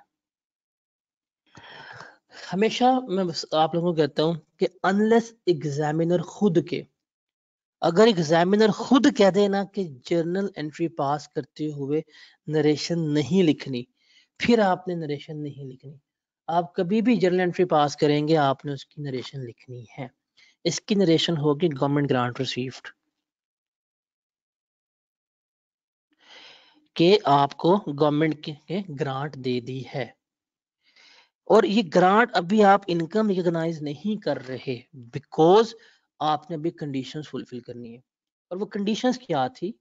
हमेशा मैं आप लोगों को कहता हूं कि अनलेस एग्जामिनर खुद के अगर एग्जामिनर खुद कह देना कि जर्नल एंट्री पास करते हुए नरेशन नहीं लिखनी फिर आपने नरेशन नहीं लिखनी आप कभी भी जर्नल एंट्री पास करेंगे आपने उसकी नरेशन लिखनी है इसकी नरेशन होगी गवर्नमेंट ग्रांट रिसीव्ड कि आपको गवर्नमेंट के ग्रांट दे दी है और ये ग्रांट अभी आप इनकम रिकग्नाइज नहीं कर रहे बिकॉज आपने अभी कंडीशंस फुलफिल करनी है और वो कंडीशंस क्या थी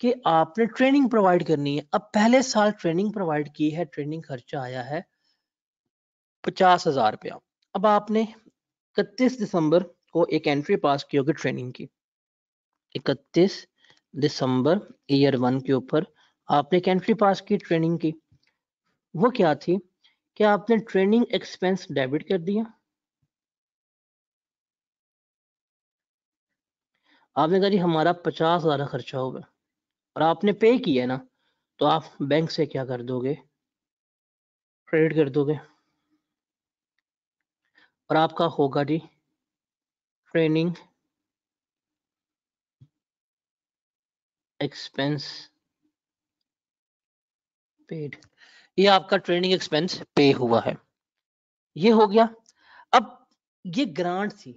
कि आपने ट्रेनिंग प्रोवाइड करनी है अब पहले साल ट्रेनिंग प्रोवाइड की है ट्रेनिंग खर्चा आया है पचास हजार रुपया अब आपने इकतीस दिसंबर को एक एंट्री पास की होगी ट्रेनिंग की इकतीस दिसंबर ईयर वन के ऊपर आपने कैंट्री पास की ट्रेनिंग की वो क्या थी कि आपने ट्रेनिंग एक्सपेंस डेबिट कर दिया आपने कहा जी हमारा पचास हजार खर्चा होगा और आपने पे किया ना तो आप बैंक से क्या कर दोगे क्रेडिट कर दोगे और आपका होगा जी ट्रेनिंग एक्सपेंस पेड ये आपका ट्रेनिंग एक्सपेंस पे हुआ है ये हो गया अब ये ग्रांट थी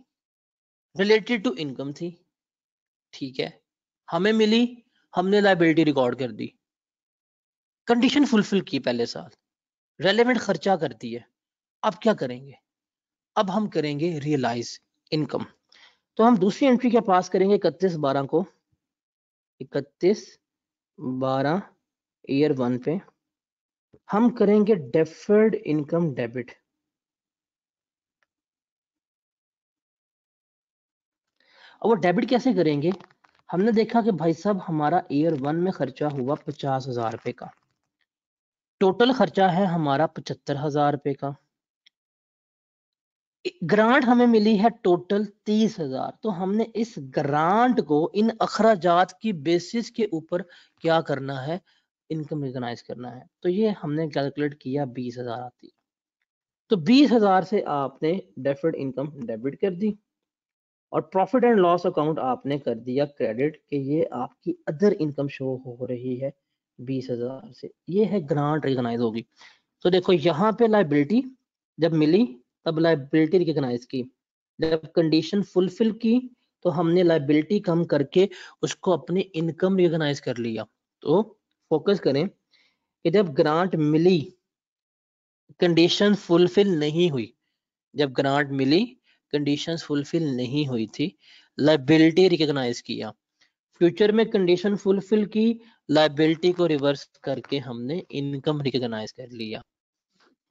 रिलेटेड टू इनकम थी ठीक है हमें मिली हमने लाइबिलिटी रिकॉर्ड कर दी कंडीशन फुलफिल की पहले साल रेलेवेंट खर्चा कर है अब क्या करेंगे अब हम करेंगे रियलाइज इनकम तो हम दूसरी एंट्री क्या पास करेंगे इकतीस बारह को इकतीस बारह ईयर वन पे हम करेंगे डेफर्ड इनकम डेबिट अब वो डेबिट कैसे करेंगे हमने देखा कि भाई साहब हमारा ईयर वन में खर्चा हुआ पचास हजार रुपए का टोटल खर्चा है हमारा पचहत्तर हजार रुपए का ग्रांट हमें मिली है टोटल तीस हजार तो हमने इस ग्रांट को इन अखराजात की बेसिस के ऊपर क्या करना है इनकम रिकनाइज करना है तो ये हमने कैलकुलेट किया बीस हजार आती तो बीस हजार से आपने डेफिड इनकम डेबिट कर दी और प्रॉफिट एंड लॉस अकाउंट आपने कर दिया क्रेडिट कि ये आपकी अदर इनकम शो हो रही है बीस हजार से ये है ग्रांट रिकनाइज होगी तो देखो यहाँ पे लाइबिलिटी जब मिली तब लाइबिलिटी रिकोगनाइज की जब कंडीशन फुलफिल की तो हमने लाइबिलिटी कम करके उसको अपने इनकम रिकोगनाइज कर लिया तो फोकस करें कि जब ग्रांट मिली कंडीशन फुलफिल नहीं हुई जब ग्रांट मिली कंडीशन फुलफिल नहीं हुई थी लाइबिलिटी रिकग्नाइज किया फ्यूचर में कंडीशन फुलफिल की लाइबिलिटी को रिवर्स करके हमने इनकम रिकग्नाइज कर लिया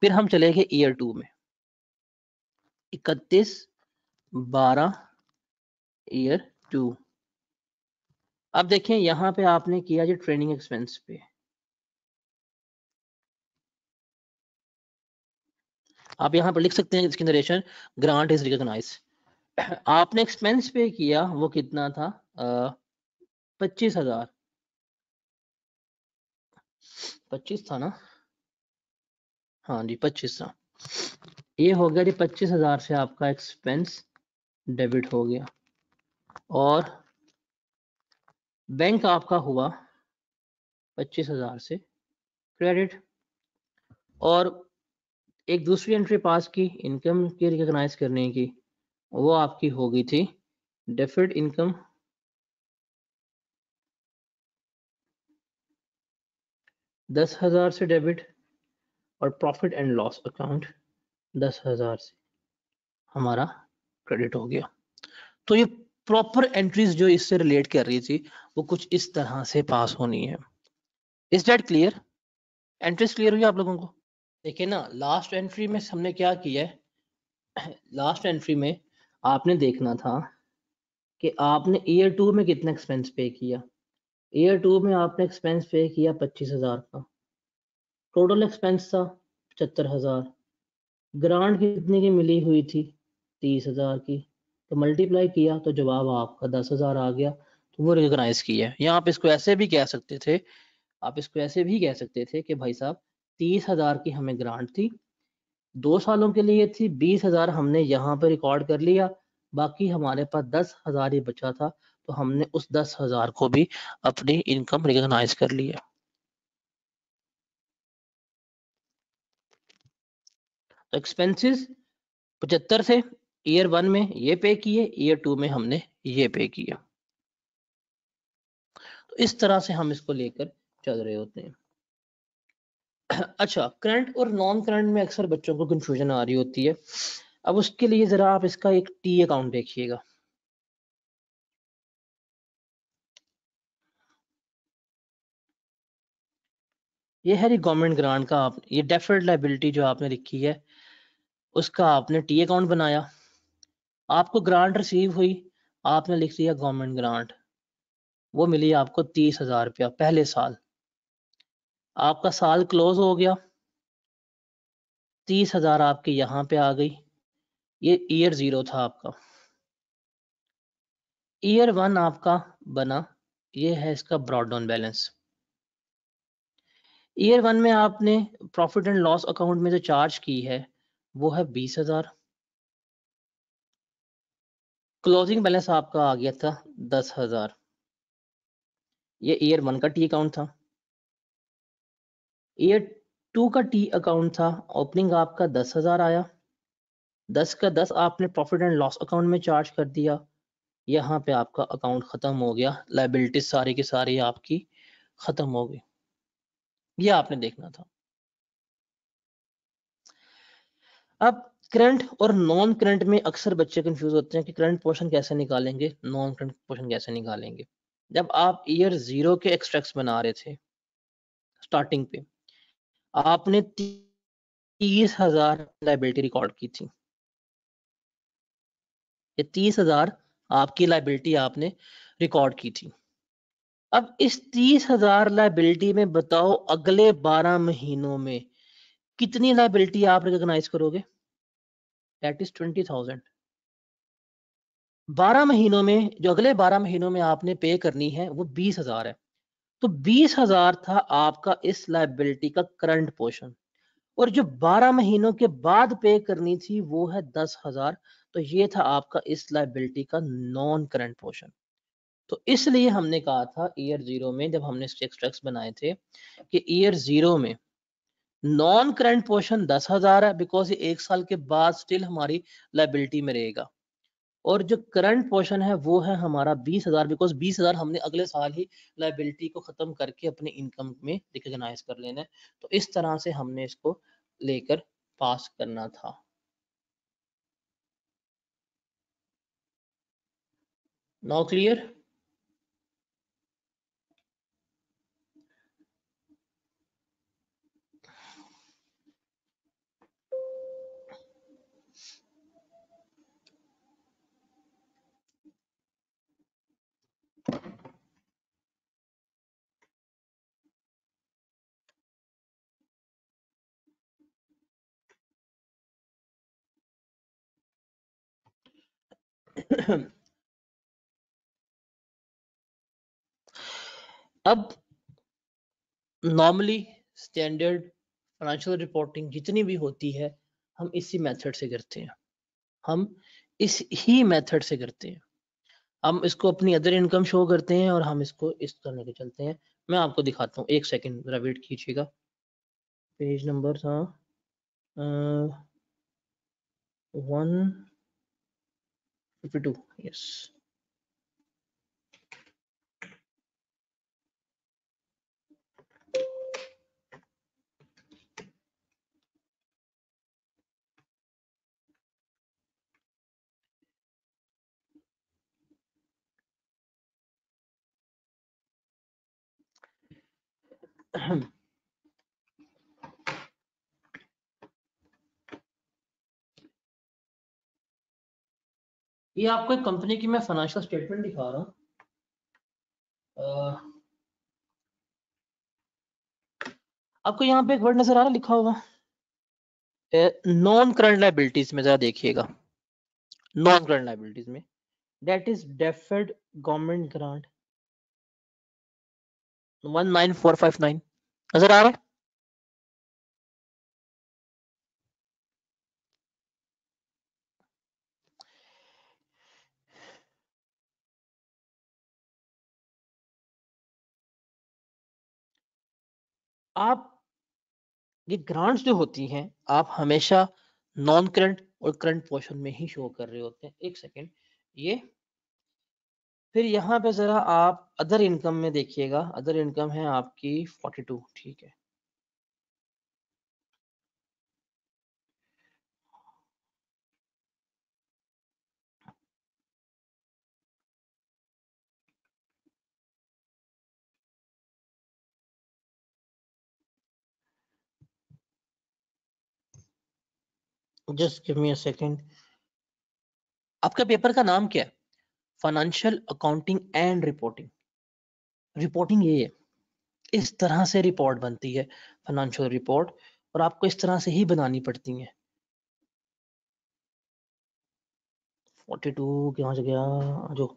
फिर हम चले गए ईयर टू में इकतीस बारह ईयर टू अब देखें यहां पे आपने किया जी ट्रेनिंग एक्सपेंस पे आप यहां पर लिख सकते हैं इसकी नरेशन ग्रांट इज रिकॉग्नाइज आपने एक्सपेंस पे किया वो कितना था पच्चीस हजार पच्चीस था ना हाँ जी पच्चीस था ये हो गया जी पच्चीस हजार से आपका एक्सपेंस डेबिट हो गया और बैंक आपका हुआ पच्चीस हजार से क्रेडिट और एक दूसरी एंट्री पास की इनकम की रिकग्नाइज करने की वो आपकी हो गई थी डेफिड इनकम दस हजार से डेबिट और प्रॉफिट एंड लॉस अकाउंट दस हजार से हमारा क्रेडिट हो गया तो ये प्रॉपर एंट्रीज जो इससे रिलेट कर रही थी वो कुछ इस तरह से पास होनी है is that clear entries clear हुई आप लोगों को देखिए ना लास्ट एंट्री में हमने क्या किया है लास्ट एंट्री में आपने देखना था कि आपने ईयर टू में कितना एक्सपेंस पे किया ईयर टू में आपने एक्सपेंस पे किया पच्चीस हजार का टोटल एक्सपेंस था पचहत्तर हजार ग्रांट कितने की मिली हुई थी तीस हजार की तो मल्टीप्लाई किया तो जवाब आपका दस हजार आ गया तो वो रिकोगनाइज किया या आप इसको ऐसे भी कह सकते थे आप इसको ऐसे भी कह सकते थे कि भाई साहब तीस हजार की हमें ग्रांट थी दो सालों के लिए थी बीस हजार हमने यहाँ पे रिकॉर्ड कर लिया बाकी हमारे पास दस हजार ही बचा था तो हमने उस दस हजार को भी अपनी इनकम रिकग्नाइज कर लिया एक्सपेंसेस तो पचहत्तर थे ईयर वन में ये पे किए ईयर टू में हमने ये पे किया तो इस तरह से हम इसको लेकर चल रहे होते हैं अच्छा करंट और नॉन करंट में अक्सर बच्चों को कंफ्यूजन आ रही होती है अब उसके लिए जरा आप इसका एक टी अकाउंट देखिएगा ये है गवर्नमेंट ग्रांट का आप ये डेफर्ड लाइबिलिटी जो आपने लिखी है उसका आपने टी अकाउंट बनाया आपको ग्रांट रिसीव हुई आपने लिख दिया गवर्नमेंट ग्रांट वो मिली आपको तीस हजार रुपया पहले साल आपका साल क्लोज हो गया तीस हजार आपके यहां पे आ गई ये ईयर जीरो था आपका ईयर वन आपका बना ये है इसका brought down balance year one में आपने प्रॉफिट एंड लॉस अकाउंट में जो चार्ज की है वो है बीस हजार क्लोजिंग बैलेंस आपका आ गया था दस हजार ये ईयर वन का टी अकाउंट था ईयर टू का टी अकाउंट था ओपनिंग आपका दस हजार आया दस का दस आपने प्रॉफिट एंड लॉस अकाउंट में चार्ज कर दिया यहाँ पे आपका अकाउंट खत्म हो गया लाइबिलिटी सारी की सारी आपकी खत्म हो गई ये आपने देखना था अब करंट और नॉन करंट में अक्सर बच्चे कंफ्यूज होते हैं कि करंट पोर्शन कैसे निकालेंगे नॉन करंट पोर्शन कैसे निकालेंगे जब आप ईयर जीरो के एक्सट्रैक्ट बना रहे थे स्टार्टिंग पे आपने तीस हजार लाइबिलिटी रिकॉर्ड की थी ये तीस हजार आपकी लाइबिलिटी आपने रिकॉर्ड की थी अब इस तीस हजार लाइबिलिटी में बताओ अगले बारह महीनों में कितनी लाइबिलिटी आप रिकोगनाइज करोगे दैट इज ट्वेंटी थाउजेंड बारह महीनों में जो अगले बारह महीनों में आपने पे करनी है वो बीस हजार है तो बीस हजार था आपका इस लाइबिलिटी का करंट पोर्शन और जो बारह महीनों के बाद पे करनी थी वो है दस हजार तो ये था आपका इस लाइबिलिटी का नॉन करंट पोर्शन तो इसलिए हमने कहा था ईयर जीरो में जब हमने बनाए थे कि ईयर जीरो में नॉन करंट पोर्शन दस हजार है बिकॉज एक साल के बाद स्टिल हमारी लाइबिलिटी में रहेगा और जो करंट पोर्शन है वो है हमारा बीस हजार बिकॉज बीस हजार हमने अगले साल ही लाइबिलिटी को खत्म करके अपने इनकम में रिकग्नाइज कर लेना है तो इस तरह से हमने इसको लेकर पास करना था नाउ क्लियर अब नॉर्मली स्टैंडर्ड फाइनेंशियल रिपोर्टिंग जितनी भी होती है हम इसी मेथड से करते हैं हम इस ही मेथड से करते हैं हम इसको अपनी अदर इनकम शो करते हैं और हम इसको इस तरह लेके चलते हैं मैं आपको दिखाता हूँ एक सेकंड जरा वेट कीजिएगा पेज नंबर था वन 52 yes ये आपको एक कंपनी की मैं फाइनेंशियल स्टेटमेंट दिखा रहा हूँ आपको यहाँ पे एक वर्ड नजर आ रहा लिखा हुआ नॉन करंट लाइबिलिटीज में जरा देखिएगा नॉन करंट लाइबिलिटीज में that is deferred government grant one nine four five nine नजर आ रहा है आप ये ग्रांट्स जो होती हैं आप हमेशा नॉन करंट और करंट पोर्शन में ही शो कर रहे होते हैं एक सेकेंड ये फिर यहाँ पे जरा आप अदर इनकम में देखिएगा अदर इनकम है आपकी 42 ठीक है just give me a second आपका पेपर का नाम क्या है financial accounting and reporting reporting ये है इस तरह से रिपोर्ट बनती है फाइनेंशियल रिपोर्ट और आपको इस तरह से ही बनानी पड़ती है 42 टू कहाँ से गया जो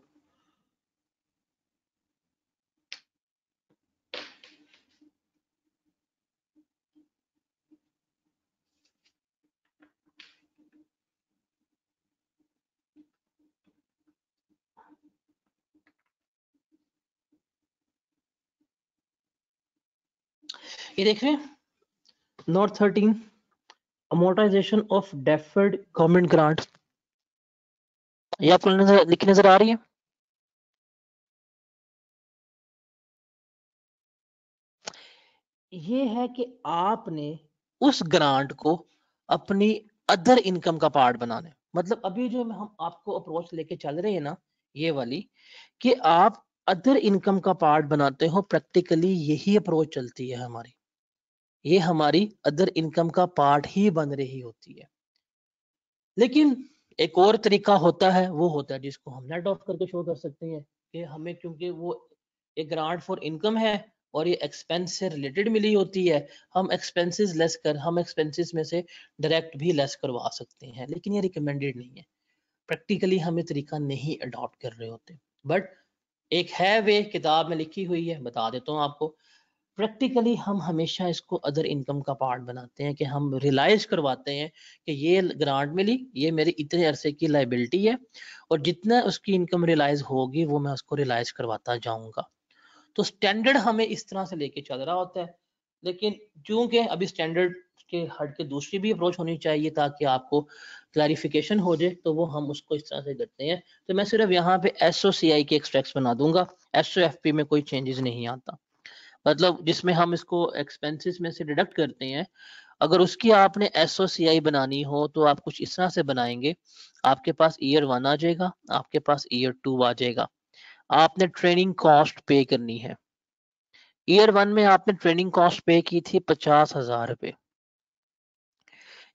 ये हैं note thirteen amortisation of deferred government grant ये आपको नजर, लिखी नजर आ रही है ये है कि आपने उस ग्रांट को अपनी अदर इनकम का पार्ट बनाने मतलब अभी जो हम आपको अप्रोच लेके चल रहे हैं ना ये वाली कि आप अदर इनकम का पार्ट बनाते हो प्रैक्टिकली यही अप्रोच चलती है हमारी ये हमारी अदर इनकम का पार्ट ही बन रही होती है लेकिन एक और तरीका होता है वो होता है जिसको हम नेट ऑफ करके शो कर सकते हैं कि हमें क्योंकि वो एक ग्रांट फॉर इनकम है और ये एक्सपेंस से रिलेटेड मिली होती है हम एक्सपेंसेस लेस कर हम एक्सपेंसेस में से डायरेक्ट भी लेस करवा सकते हैं लेकिन ये रिकमेंडेड नहीं है प्रैक्टिकली हम ये तरीका नहीं अडॉप्ट कर रहे होते बट एक है वे किताब में लिखी हुई है बता देता हूँ आपको प्रैक्टिकली हम हमेशा इसको अदर इनकम का पार्ट बनाते हैं कि हम रियलाइज करवाते हैं कि ये ग्रांट मिली ये मेरे इतने अरसे की लाइबिलिटी है और जितना उसकी इनकम रियलाइज होगी वो मैं उसको रियलाइज करवाता जाऊंगा तो स्टैंडर्ड हमें इस तरह से लेके चल रहा होता है लेकिन चूंकि अभी स्टैंडर्ड के हट के दूसरी भी अप्रोच होनी चाहिए ताकि आपको क्लैरिफिकेशन हो जाए तो वो हम उसको इस तरह से करते हैं तो मैं सिर्फ यहाँ पे एसओ के एक्सट्रैक्ट बना दूंगा एसओ में कोई चेंजेस नहीं आता मतलब जिसमें हम इसको एक्सपेंसेस में से डिडक्ट करते हैं अगर उसकी आपने एसओसीआई बनानी हो तो आप कुछ इस तरह से बनाएंगे आपके पास ईयर वन आ जाएगा आपके पास ईयर टू आ जाएगा आपने ट्रेनिंग कॉस्ट पे करनी है ईयर वन में आपने ट्रेनिंग कॉस्ट पे की थी पचास हजार रुपए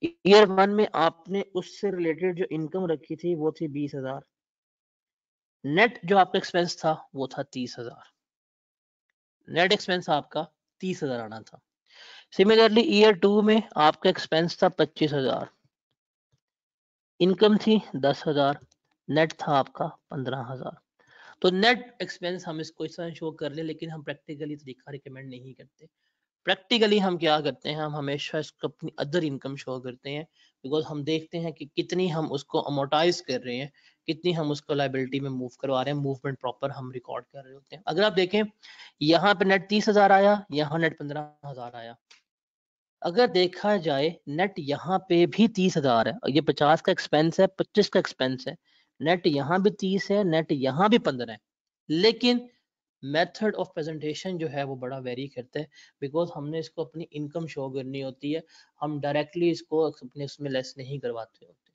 ईयर वन में आपने उससे रिलेटेड जो इनकम रखी थी वो थी बीस हजार नेट जो आपका एक्सपेंस था वो था तीस हजार नेट एक्सपेंस आपका तीस हजार आना था सिमिलरली ईयर टू में आपका एक्सपेंस था पच्चीस हजार इनकम थी दस हजार नेट था आपका पंद्रह हजार तो नेट एक्सपेंस हम इसको इस तरह शो कर ले, लेकिन हम प्रैक्टिकली तरीका रिकमेंड नहीं करते प्रैक्टिकली हम क्या करते हैं हम हमेशा इसको अपनी अदर इनकम शो करते हैं बिकॉज हम देखते हैं कि कितनी हम उसको अमोटाइज कर रहे हैं कितनी हम उसको लाइबिलिटी में मूव करवा रहे हैं मूवमेंट प्रॉपर हम रिकॉर्ड कर रहे होते हैं अगर आप देखें यहाँ पे नेट तीस हजार आया यहाँ नेट पंद्रह हजार आया अगर देखा जाए नेट यहाँ पे भी तीस हजार है ये पचास का एक्सपेंस है पच्चीस का एक्सपेंस है नेट यहाँ भी तीस है नेट यहाँ भी पंद्रह है लेकिन मेथड ऑफ प्रेजेंटेशन जो है वो बड़ा वेरी करता है बिकॉज हमने इसको अपनी इनकम शो करनी होती है हम डायरेक्टली इसको अपने उसमें लेस नहीं करवाते होते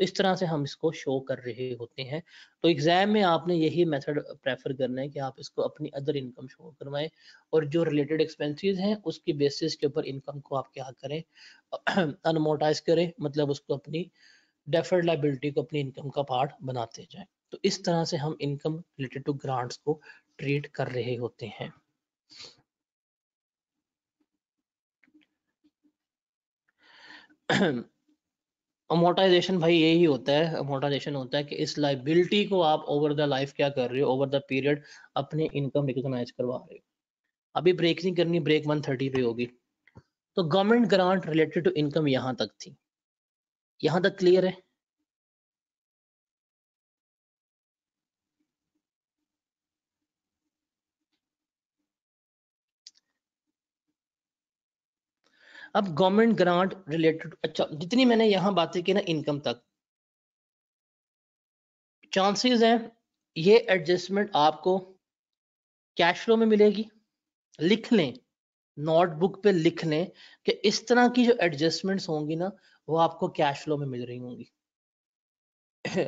तो इस तरह से हम इसको शो कर रहे होते हैं तो एग्जाम में आपने यही मेथड प्रेफर करना है कि आप इसको अपनी अदर इनकम शो करवाएं और जो रिलेटेड एक्सपेंसेस हैं उसकी बेसिस के ऊपर इनकम को आप क्या करें अनमोटाइज करें मतलब उसको अपनी डेफर्ड लाइबिलिटी को अपनी इनकम का पार्ट बनाते जाए तो इस तरह से हम इनकम रिलेटेड टू ग्रांट्स को ट्रीट कर रहे होते हैं अमोटाइजेशन भाई यही होता है अमोटाइजेशन होता है कि इस लाइबिलिटी को आप ओवर द लाइफ क्या कर रहे हो ओवर द पीरियड अपने इनकम रिकोगनाइज करवा रहे हो अभी ब्रेक नहीं करनी ब्रेक 130 पे होगी तो government grant related to income यहाँ तक थी यहाँ तक क्लियर है अब गवर्नमेंट ग्रांट रिलेटेड अच्छा जितनी मैंने यहाँ बातें की ना इनकम तक चांसेस हैं ये एडजस्टमेंट आपको कैश फ्लो में मिलेगी लिख लें नोटबुक पे लिख लें कि इस तरह की जो एडजस्टमेंट्स होंगी ना वो आपको कैश फ्लो में मिल रही होंगी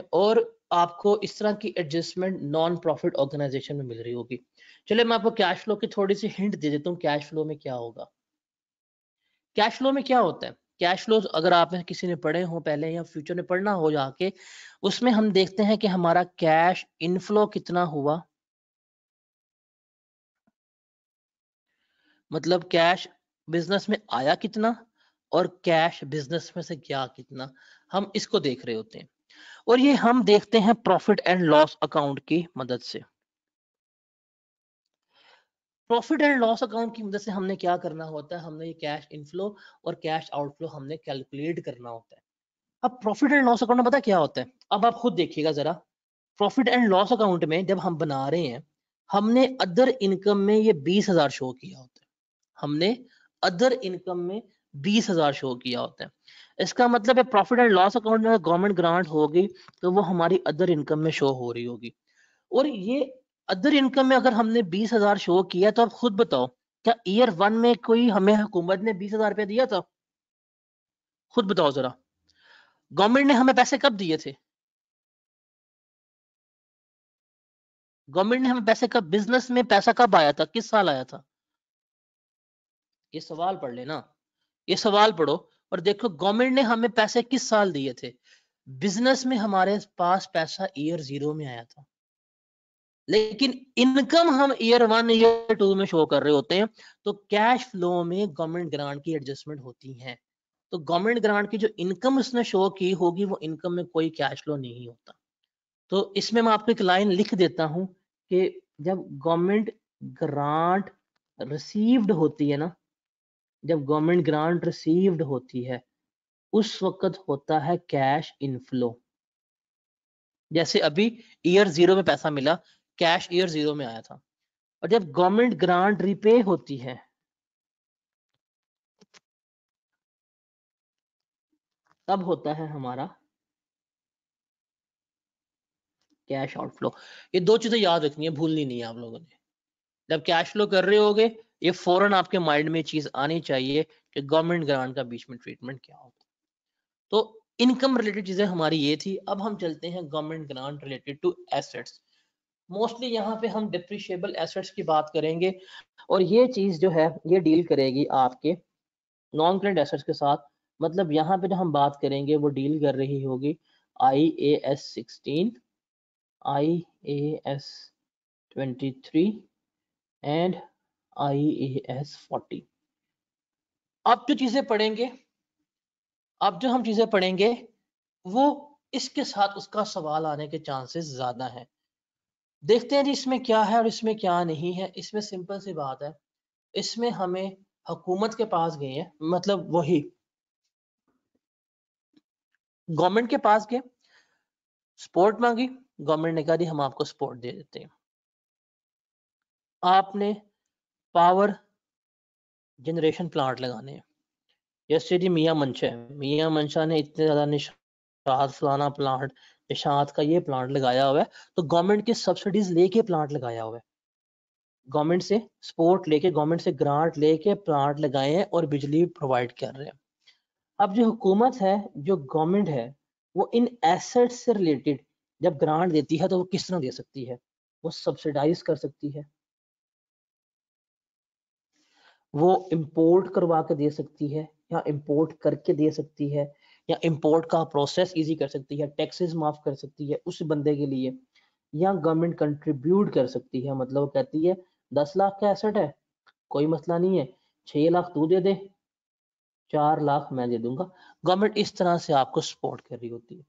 और आपको इस तरह की एडजस्टमेंट नॉन प्रॉफिट ऑर्गेनाइजेशन में मिल रही होगी चलिए मैं आपको कैश फ्लो की थोड़ी सी हिंट दे देता हूँ कैश फ्लो में क्या होगा कैश फ्लो में क्या होता है कैश फ्लो अगर आप किसी ने पढ़े हो पहले या फ्यूचर में पढ़ना हो जाके उसमें हम देखते हैं कि हमारा कैश इनफ्लो कितना हुआ मतलब कैश बिजनेस में आया कितना और कैश बिजनेस में से गया कितना हम इसको देख रहे होते हैं और ये हम देखते हैं प्रॉफिट एंड लॉस अकाउंट की मदद से प्रॉफिट एंड लॉस अकाउंट की मदद से हमने क्या करना होता है हमने ये कैश इनफ्लो और कैश आउटफ्लो हमने कैलकुलेट करना होता है अब प्रॉफिट एंड लॉस अकाउंट में पता क्या होता है अब आप खुद देखिएगा जरा प्रॉफिट एंड लॉस अकाउंट में जब हम बना रहे हैं हमने अदर इनकम में ये बीस हजार शो किया होता है हमने अदर इनकम में बीस हजार शो किया होता है इसका मतलब है प्रॉफिट एंड लॉस अकाउंट में गवर्नमेंट ग्रांट होगी तो वो हमारी अदर इनकम में शो हो रही होगी और ये अदर इनकम में अगर हमने बीस हजार शो किया तो आप खुद बताओ क्या ईयर वन में कोई हमें हुकूमत ने बीस हजार रुपया दिया था खुद बताओ जरा गवर्नमेंट ने हमें पैसे कब दिए थे गवर्नमेंट ने हमें पैसे कब बिजनेस में पैसा कब आया था किस साल आया था ये सवाल पढ़ लेना ये सवाल पढ़ो और देखो गवर्नमेंट ने हमें पैसे किस साल दिए थे बिजनेस में हमारे पास पैसा ईयर जीरो में आया था लेकिन इनकम हम ईयर वन ईयर टू में शो कर रहे होते हैं तो कैश फ्लो में गवर्नमेंट ग्रांट की एडजस्टमेंट होती है तो गवर्नमेंट ग्रांट की जो इनकम उसने शो की होगी वो इनकम में कोई कैश फ्लो नहीं होता तो इसमें मैं आपको एक लाइन लिख देता हूं कि जब गवर्नमेंट ग्रांट रिसीव्ड होती है ना जब गवर्नमेंट ग्रांट रिसीव्ड होती है उस वक्त होता है कैश इनफ्लो जैसे अभी ईयर जीरो में पैसा मिला कैश ईयर जीरो में आया था और जब गवर्नमेंट ग्रांट रिपे होती है तब होता है हमारा कैश आउटफ्लो ये दो चीजें याद रखनी है भूलनी नहीं है आप लोगों ने जब कैश फ्लो कर रहे होगे ये फौरन आपके माइंड में चीज आनी चाहिए कि गवर्नमेंट ग्रांट का बीच में ट्रीटमेंट क्या होगा तो इनकम रिलेटेड चीजें हमारी ये थी अब हम चलते हैं government grant related to assets mostly यहाँ पे हम डिप्रिशिएबल एसेट्स की बात करेंगे और ये चीज जो है ये डील करेगी आपके नॉन करेंट एसेट्स के साथ मतलब यहाँ पे जो हम बात करेंगे वो डील कर रही होगी I A S sixteen I A S twenty three and I A S forty अब जो चीजें पढ़ेंगे अब जो हम चीजें पढ़ेंगे वो इसके साथ उसका सवाल आने के चांसेस ज्यादा हैं देखते हैं जी इसमें क्या है और इसमें क्या नहीं है इसमें सिंपल सी बात है इसमें हमें हुकूमत के पास गए हैं मतलब वही गवर्नमेंट के पास गए सपोर्ट मांगी गवर्नमेंट ने कहा हम आपको सपोर्ट दे देते हैं आपने पावर जनरेशन प्लांट लगाने हैं जैसे जी मियाँ मंशा है मियाँ मंशा ने इतने ज्यादा निशान फलाना प्लांट इशात का ये प्लांट लगाया हुआ है तो गवर्नमेंट की सब्सिडीज लेके प्लांट लगाया हुआ है गवर्नमेंट से सपोर्ट लेके गवर्नमेंट से ग्रांट लेके प्लांट लगाए हैं और बिजली प्रोवाइड कर रहे हैं अब जो हुकूमत है जो गवर्नमेंट है वो इन एसेट्स से रिलेटेड जब ग्रांट देती है तो वो किस तरह दे सकती है वो सब्सिडाइज कर सकती है वो इम्पोर्ट करवा के दे सकती है या इम्पोर्ट करके दे सकती है या इम्पोर्ट का प्रोसेस इजी कर सकती है टैक्सेस माफ कर सकती है उस बंदे के लिए या गवर्नमेंट कंट्रीब्यूट कर सकती है मतलब कहती है दस लाख का एसेट है कोई मसला नहीं है छह लाख तू दे दे चार लाख मैं दे दूंगा गवर्नमेंट इस तरह से आपको सपोर्ट कर रही होती है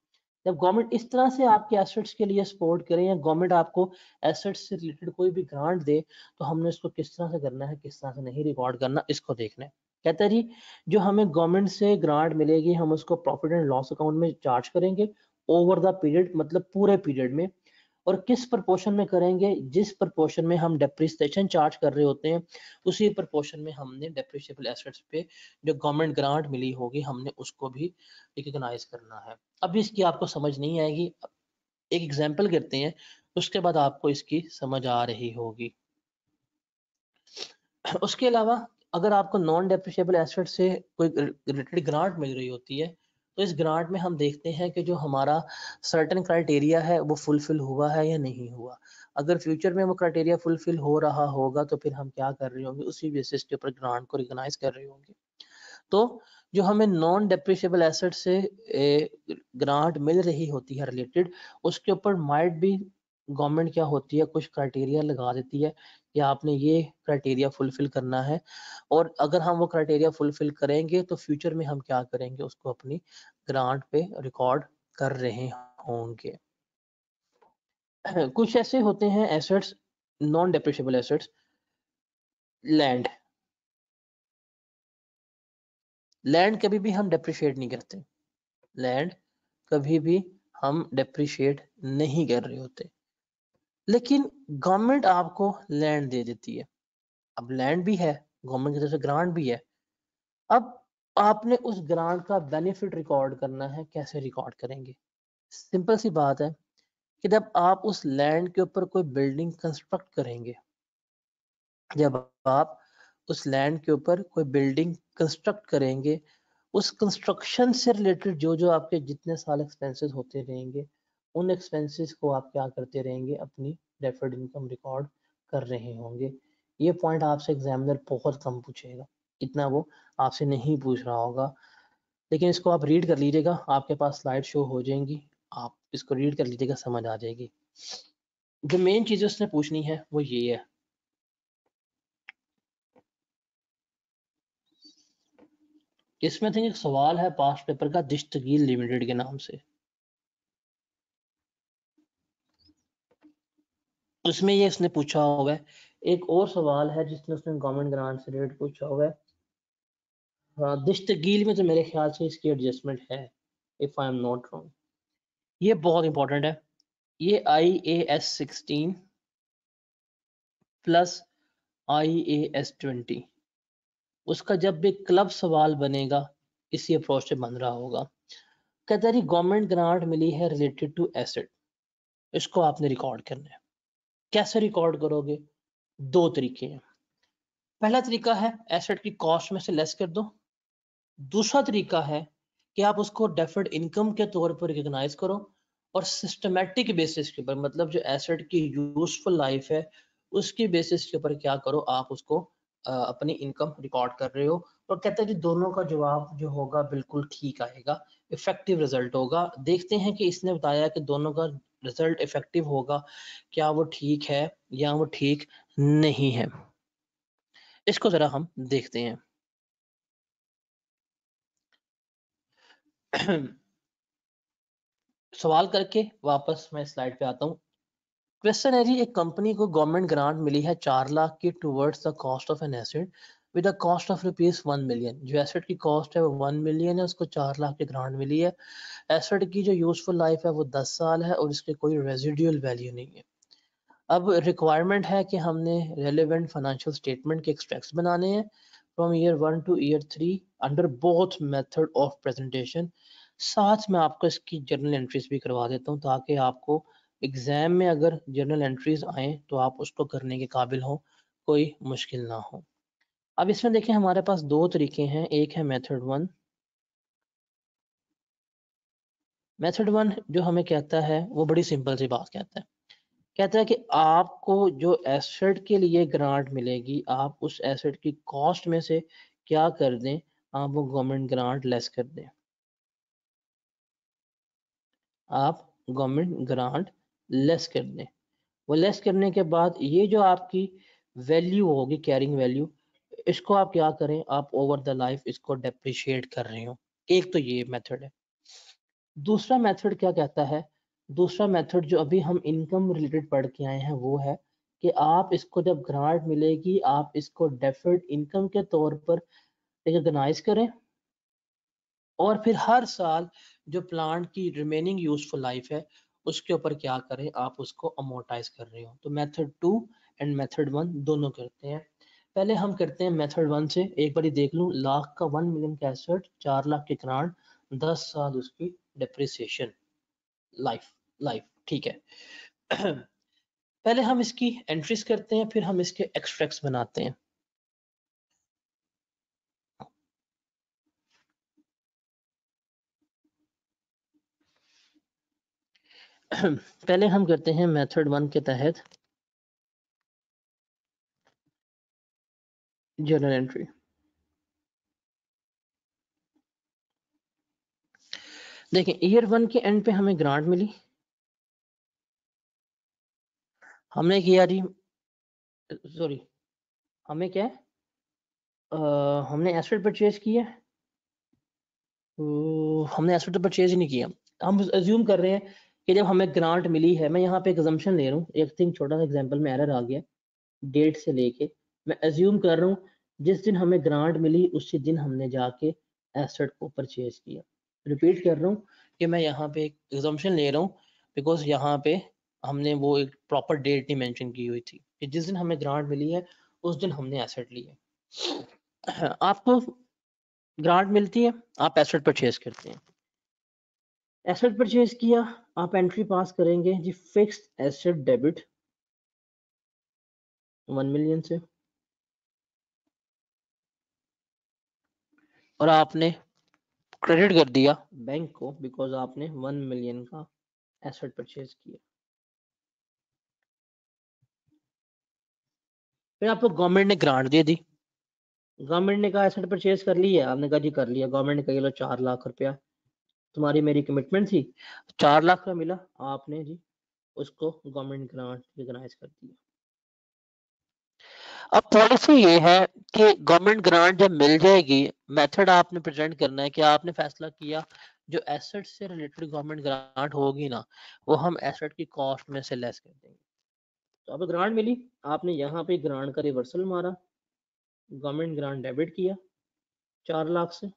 जब गवर्नमेंट इस तरह से आपके एसेट्स के लिए सपोर्ट करे या गवर्नमेंट आपको एसेट्स से रिलेटेड कोई भी ग्रांट दे तो हमने इसको किस तरह से करना है किस तरह से नहीं रिकॉर्ड करना इसको देखना है कहता है जी जो हमें गवर्नमेंट से ग्रांट मिलेगी हम उसको प्रॉफिट एंड लॉस अकाउंट में चार्ज करेंगे ओवर द पीरियड मतलब पूरे पीरियड में और किस प्रपोर्शन में करेंगे जिस प्रपोर्शन में हम डेप्रिस्टेशन चार्ज कर रहे होते हैं उसी प्रपोर्शन में हमने डेप्रिशियबल एसेट्स पे जो गवर्नमेंट ग्रांट मिली होगी हमने उसको भी रिकग्नाइज करना है अब इसकी आपको समझ नहीं आएगी एक एग्जाम्पल करते हैं उसके बाद आपको इसकी समझ आ रही होगी उसके अलावा अगर आपको नॉन डेप्रिशिएबल एसेट से कोई रिलेटेड ग्रांट मिल रही होती है तो इस ग्रांट में हम देखते हैं कि जो हमारा सर्टन क्राइटेरिया है वो फुलफिल हुआ है या नहीं हुआ अगर फ्यूचर में वो क्राइटेरिया फुलफिल हो रहा होगा तो फिर हम क्या कर रहे होंगे उसी बेसिस के ऊपर ग्रांट को रिकनाइज कर रहे होंगे तो जो हमें नॉन डेप्रिशिएबल एसेट से ग्रांट मिल रही होती है रिलेटेड उसके ऊपर माइट भी गवर्नमेंट क्या होती है कुछ क्राइटेरिया लगा देती है या आपने ये क्राइटेरिया फुलफिल करना है और अगर हम वो क्राइटेरिया फुलफिल करेंगे तो फ्यूचर में हम क्या करेंगे उसको अपनी ग्रांट पे रिकॉर्ड कर रहे होंगे कुछ ऐसे होते हैं assets non depreciable assets land land कभी भी हम डेप्रिशिएट नहीं करते लैंड कभी भी हम डेप्रिशिएट नहीं कर रहे होते लेकिन गवर्नमेंट आपको लैंड दे देती है अब लैंड भी है गवर्नमेंट की तरफ से ग्रांट भी है अब आपने उस ग्रांट का बेनिफिट रिकॉर्ड करना है कैसे रिकॉर्ड करेंगे सिंपल सी बात है कि जब आप उस लैंड के ऊपर कोई बिल्डिंग कंस्ट्रक्ट करेंगे जब आप उस लैंड के ऊपर कोई बिल्डिंग कंस्ट्रक्ट करेंगे उस कंस्ट्रक्शन से रिलेटेड जो जो आपके जितने साल एक्सपेंसेस होते रहेंगे उन एक्सपेंसेस को आप क्या करते रहेंगे अपनी डेफर्ड इनकम रिकॉर्ड कर रहे होंगे ये पॉइंट आपसे एग्जामिनर बहुत कम पूछेगा इतना वो आपसे नहीं पूछ रहा होगा लेकिन इसको आप रीड कर लीजिएगा आपके पास स्लाइड शो हो जाएंगी आप इसको रीड कर लीजिएगा समझ आ जाएगी जो मेन चीज़ उसने पूछनी है वो ये है इसमें थिंक एक सवाल है पास्ट पेपर का दिश्तगील लिमिटेड के नाम से उसमें ये इसने पूछा होगा एक और सवाल है जिसने उसने गवर्नमेंट ग्रांट से रिलेटेड पूछा होगा हाँ दश्तगील में तो मेरे ख्याल से इसकी एडजस्टमेंट है if I am not wrong ये बहुत इंपॉर्टेंट है ये I A S sixteen plus I A S twenty उसका जब भी क्लब सवाल बनेगा इसी अप्रोच से बन रहा होगा कहता है गवर्नमेंट ग्रांट मिली है रिलेटेड टू एसेट इसको आपने रिकॉर्ड करना है कैसे रिकॉर्ड करोगे दो तरीके हैं पहला तरीका है एसेट की कॉस्ट में से लेस कर दो दूसरा तरीका है कि आप उसको डेफर्ड इनकम के तौर पर रिकग्नाइज करो और सिस्टमेटिक बेसिस के ऊपर मतलब जो एसेट की यूजफुल लाइफ है उसकी बेसिस के ऊपर क्या करो आप उसको अपनी इनकम रिकॉर्ड कर रहे हो और कहते हैं कि दोनों का जवाब जो होगा बिल्कुल ठीक आएगा इफेक्टिव रिजल्ट होगा देखते हैं कि इसने बताया कि दोनों का रिजल्ट इफेक्टिव होगा क्या वो ठीक है या वो ठीक नहीं है इसको जरा हम देखते हैं सवाल करके वापस मैं स्लाइड पे आता हूँ क्वेश्चन है जी एक कंपनी को गवर्नमेंट ग्रांट मिली है चार लाख की towards the cost of an asset with cost of rupees one million जो एसेट की कॉस्ट है वो वन मिलियन है उसको चार लाख की ग्रांट मिली है एसेट की जो यूजफुल लाइफ है वो दस साल है और इसके कोई रेजिडुअल वैल्यू नहीं है अब रिक्वायरमेंट है कि हमने रेलिवेंट फाइनेंशियल स्टेटमेंट के एक्सट्रैक्ट बनाने हैं from year one to year three under both method of presentation साथ में आपको इसकी जर्नल एंट्रीज भी करवा देता हूँ ताकि आपको एग्ज़ाम में अगर जर्नल एंट्रीज आए तो आप उसको करने के काबिल हों कोई मुश्किल ना हो अब इसमें देखें हमारे पास दो तरीके हैं एक है मेथड वन मेथड वन जो हमें कहता है वो बड़ी सिंपल सी बात कहता है कहता है कि आपको जो एसेट के लिए ग्रांट मिलेगी आप उस एसेट की कॉस्ट में से क्या कर दें आप वो गवर्नमेंट ग्रांट लेस कर दें आप गवर्नमेंट ग्रांट लेस कर दें वो लेस करने के बाद ये जो आपकी वैल्यू होगी कैरिंग वैल्यू इसको आप क्या करें आप ओवर द लाइफ इसको डेप्रिशिएट कर रहे हो एक तो ये मेथड है दूसरा मेथड क्या कहता है दूसरा मेथड जो अभी हम इनकम रिलेटेड पढ़ के आए हैं वो है कि आप इसको जब ग्रांट मिलेगी आप इसको डेफर्ड इनकम के तौर पर रिकगनाइज करें और फिर हर साल जो प्लांट की रिमेनिंग यूजफुल लाइफ है उसके ऊपर क्या करें आप उसको अमोटाइज कर रहे हो तो method two and method one दोनों करते हैं पहले हम करते हैं मेथड वन से एक बार देख लूँ लाख का वन मिलियन का एसेट चार लाख के ग्रांट दस साल उसकी डिप्रिसिएशन लाइफ लाइफ ठीक है पहले हम इसकी एंट्रीज करते हैं फिर हम इसके एक्सट्रैक्ट बनाते हैं पहले हम करते हैं मेथड वन के तहत journal entry. देखें ईयर वन के एंड पे हमें ग्रांट मिली हमने किया जी सॉरी हमें क्या है हमने एसेट परचेज किया हमने एसेट परचेज ही नहीं किया हम अज्यूम कर रहे हैं कि जब हमें ग्रांट मिली है मैं यहाँ पे एग्जाम्शन ले रहा हूँ एक थिंग छोटा सा एग्जांपल में एरर आ गया डेट से लेके मैं एज्यूम कर रहा हूँ जिस दिन हमें ग्रांट मिली उसी दिन हमने जाके एसेट को परचेज किया रिपीट कर रहा हूँ कि मैं यहाँ पे एक एग्जाम्पन ले रहा हूँ बिकॉज यहाँ पे हमने वो एक प्रॉपर डेट नहीं मैंशन की हुई थी कि जिस दिन हमें ग्रांट मिली है उस दिन हमने एसेट लिए आपको ग्रांट मिलती है आप एसेट परचेज करते हैं एसेट परचेज किया आप एंट्री पास करेंगे जी fixed asset debit one million से और आपने क्रेडिट कर दिया बैंक को बिकॉज आपने वन मिलियन का एसेट परचेज किया फिर आपको गवर्नमेंट ने ग्रांट दे दी गवर्नमेंट ने कहा एसेट परचेज कर लिया आपने कहा जी कर लिया गवर्नमेंट ने कहा लो चार लाख रुपया तुम्हारी मेरी कमिटमेंट थी चार लाख का मिला आपने जी उसको गवर्नमेंट ग्रांट रिकनाइज कर दिया अब पॉलिसी ये है कि गवर्नमेंट ग्रांट जब मिल जाएगी मेथड आपने प्रेजेंट करना है कि आपने फैसला किया जो एसेट से रिलेटेड गवर्नमेंट ग्रांट होगी ना वो हम एसेट की कॉस्ट में से लेस कर देंगे तो अब ग्रांट मिली आपने यहाँ पे ग्रांट का रिवर्सल मारा गवर्नमेंट ग्रांट डेबिट किया चार लाख से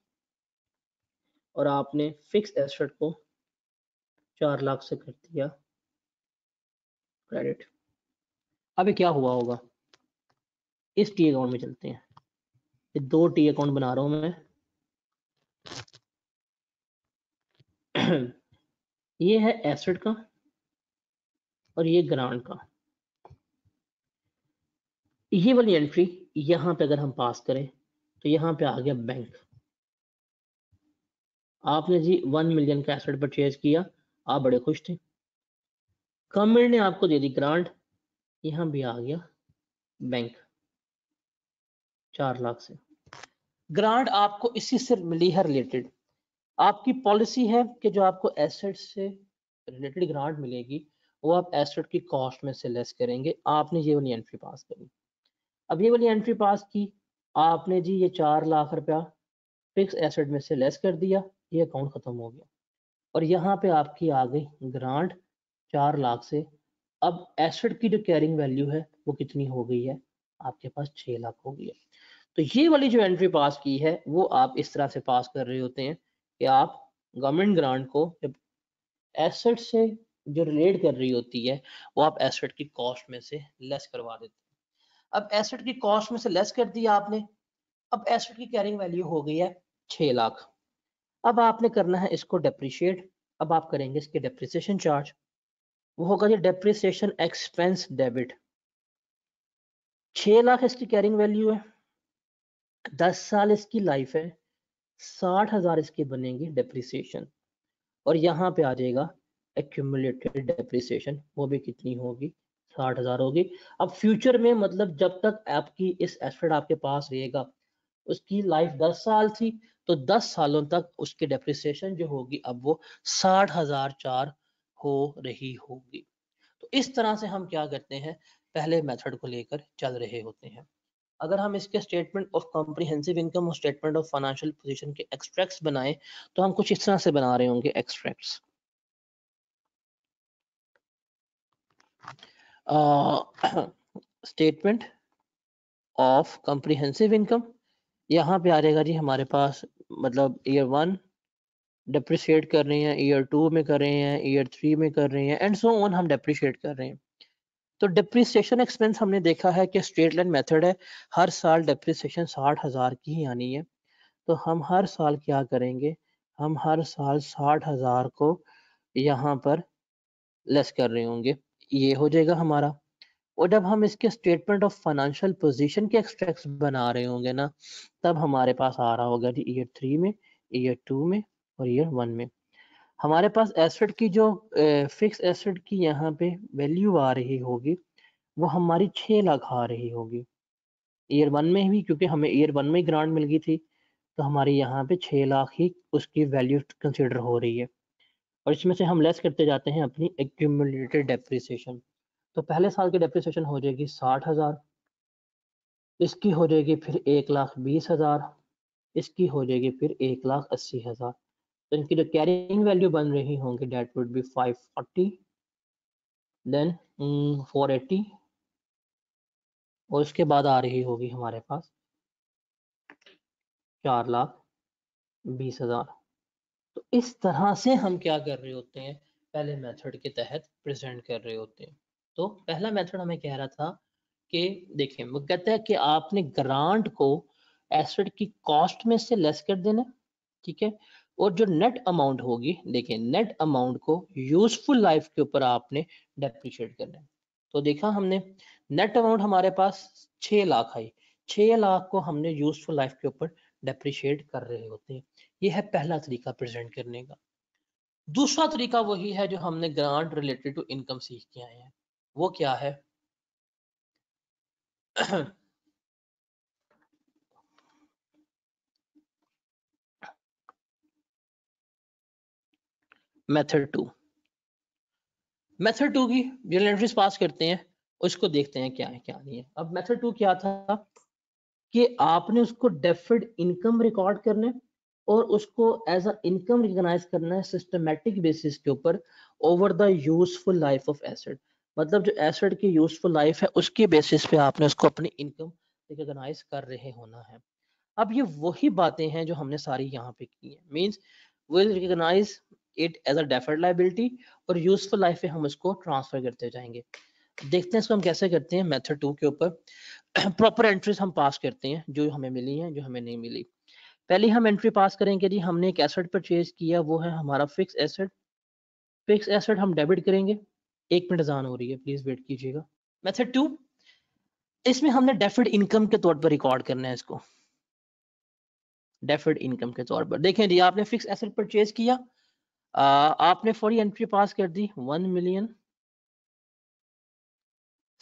और आपने फिक्स एसेट को चार लाख से कर दिया क्रेडिट अभी क्या हुआ होगा इस टी अकाउंट में चलते हैं ये दो टी अकाउंट बना रहा हूं मैं ये है एसेट का और ये ग्रांट का ये वाली एंट्री यहां पे अगर हम पास करें तो यहां पे आ गया बैंक आपने जी वन मिलियन का एसेट परचेज किया आप बड़े खुश थे कंपनी ने आपको दे दी ग्रांट यहां भी आ गया बैंक चार लाख से ग्रांट आपको इसी से मिली है रिलेटेड आपकी पॉलिसी है कि जो आपको एसेट से रिलेटेड ग्रांट मिलेगी वो आप एसेट की कॉस्ट में से लेस करेंगे आपने ये वाली एंट्री पास करी अब ये वाली एंट्री पास की आपने जी ये चार लाख रुपया फिक्स एसेट में से लेस कर दिया ये अकाउंट ख़त्म हो गया और यहाँ पे आपकी आ गई ग्रांट चार लाख से अब एसेट की जो कैरिंग वैल्यू है वो कितनी हो गई है आपके पास छः लाख हो गई है तो ये वाली जो एंट्री पास की है वो आप इस तरह से पास कर रहे होते हैं कि आप गवर्नमेंट ग्रांट को जब एसेट से जो रिलेट कर रही होती है वो आप एसेट की कॉस्ट में से लेस करवा देते हैं अब एसेट की कॉस्ट में से लेस कर दिया आपने अब एसेट की कैरिंग वैल्यू हो गई है छह लाख अब आपने करना है इसको डेप्रिशिएट अब आप करेंगे इसके डेप्रिसिएशन चार्ज वो होगा जी डेप्रिसिएशन एक्सपेंस डेबिट छह लाख इसकी कैरिंग वैल्यू है दस साल इसकी लाइफ है साठ हजार इसके बनेंगे डेप्रिसिएशन और यहाँ पे आ जाएगा एक्यूमुलेटेड डेप्रिसिएशन वो भी कितनी होगी साठ हजार होगी अब फ्यूचर में मतलब जब तक आपकी इस एसेट आपके पास रहेगा उसकी लाइफ दस साल थी तो दस सालों तक उसकी डेप्रिसिएशन जो होगी अब वो साठ हजार चार हो रही होगी तो इस तरह से हम क्या करते हैं पहले मेथड को लेकर चल रहे होते हैं अगर हम इसके स्टेटमेंट ऑफ कॉम्प्रीहेंसिव इनकम और स्टेटमेंट ऑफ फाइनेंशियल पोजीशन के एक्सट्रैक्ट्स बनाए तो हम कुछ इस तरह से बना रहे होंगे extracts statement of comprehensive income यहाँ पे आ जाएगा जी हमारे पास मतलब ईयर वन डिप्रिशिएट कर रहे हैं ईयर टू में कर रहे हैं ईयर थ्री में कर रहे हैं एंड सो ऑन हम डिप्रिशिएट कर रहे हैं तो डिप्रिसिएशन एक्सपेंस हमने देखा है कि स्ट्रेट लाइन मेथड है हर साल डिप्रिसिएशन साठ हज़ार की ही आनी है तो हम हर साल क्या करेंगे हम हर साल साठ हज़ार को यहाँ पर लेस कर रहे होंगे ये हो जाएगा हमारा और जब हम इसके स्टेटमेंट ऑफ फाइनेंशियल पोजीशन के एक्सट्रैक्ट बना रहे होंगे ना तब हमारे पास आ रहा होगा जी ईयर थ्री में ईयर टू में और ईयर वन में हमारे पास एसेट की जो फिक्स एसेट की यहाँ पे वैल्यू आ रही होगी वो हमारी छः लाख आ रही होगी ईयर वन में भी क्योंकि हमें ईयर वन में ग्रांट मिल गई थी तो हमारी यहाँ पे छः लाख ही उसकी वैल्यू कंसिडर हो रही है और इसमें से हम लेस करते जाते हैं अपनी एक्यूमुलेटेड डेप्रिसिएशन तो पहले साल की डेप्रिसिएशन हो जाएगी साठ हज़ार इसकी हो जाएगी फिर एक लाख बीस हज़ार इसकी हो जाएगी फिर एक लाख अस्सी हज़ार तो इनकी जो कैरिंग वैल्यू बन रही होंगी that would be 540 then um, 480 और उसके बाद आ रही होगी हमारे पास चार लाख बीस हजार तो इस तरह से हम क्या कर रहे होते हैं पहले मेथड के तहत प्रेजेंट कर रहे होते हैं तो पहला मेथड हमें कह रहा था कि देखिए वो कहता है कि आपने ग्रांट को एसेट की कॉस्ट में से लेस कर देना ठीक है और जो नेट अमाउंट होगी देखें नेट अमाउंट को यूजफुल लाइफ के ऊपर आपने डेप्रिशिएट करना है तो देखा हमने नेट अमाउंट हमारे पास छः लाख आई छः लाख को हमने यूजफुल लाइफ के ऊपर डेप्रिशिएट कर रहे होते हैं यह है पहला तरीका प्रेजेंट करने का दूसरा तरीका वही है जो हमने ग्रांट रिलेटेड टू इनकम सीख के आए हैं वो क्या है मेथड टू मेथड टू की जर्नल एंट्रीज पास करते हैं उसको देखते हैं क्या है क्या नहीं है अब मेथड टू क्या था कि आपने उसको डेफिड इनकम रिकॉर्ड करने और उसको एज अ इनकम रिकॉग्नाइज करना है सिस्टमेटिक बेसिस के ऊपर over the useful life of asset मतलब जो एसेट की यूजफुल लाइफ है उसके बेसिस पे आपने उसको अपनी इनकम रिकॉग्नाइज कर रहे होना है अब ये वही बातें हैं जो हमने सारी यहाँ पे की है means will recognise it as a deferred liability और यूजफुल लाइफ में हम उसको ट्रांसफर करते जाएंगे देखते हैं इसको हम कैसे करते हैं मेथड टू के ऊपर प्रॉपर एंट्रीज हम पास करते हैं जो हमें मिली हैं जो हमें नहीं मिली पहले हम एंट्री पास करेंगे जी हमने एक एसेट परचेज किया वो है हमारा फिक्स एसेट फिक्स एसेट हम डेबिट करेंगे एक मिनट जान हो रही है प्लीज वेट कीजिएगा मेथड टू इसमें हमने डेफिड इनकम के तौर पर रिकॉर्ड करना है इसको डेफिड इनकम के तौर पर देखें जी आपने फिक्स एसेट परचेज किया आपने फौरी एंट्री पास कर दी वन मिलियन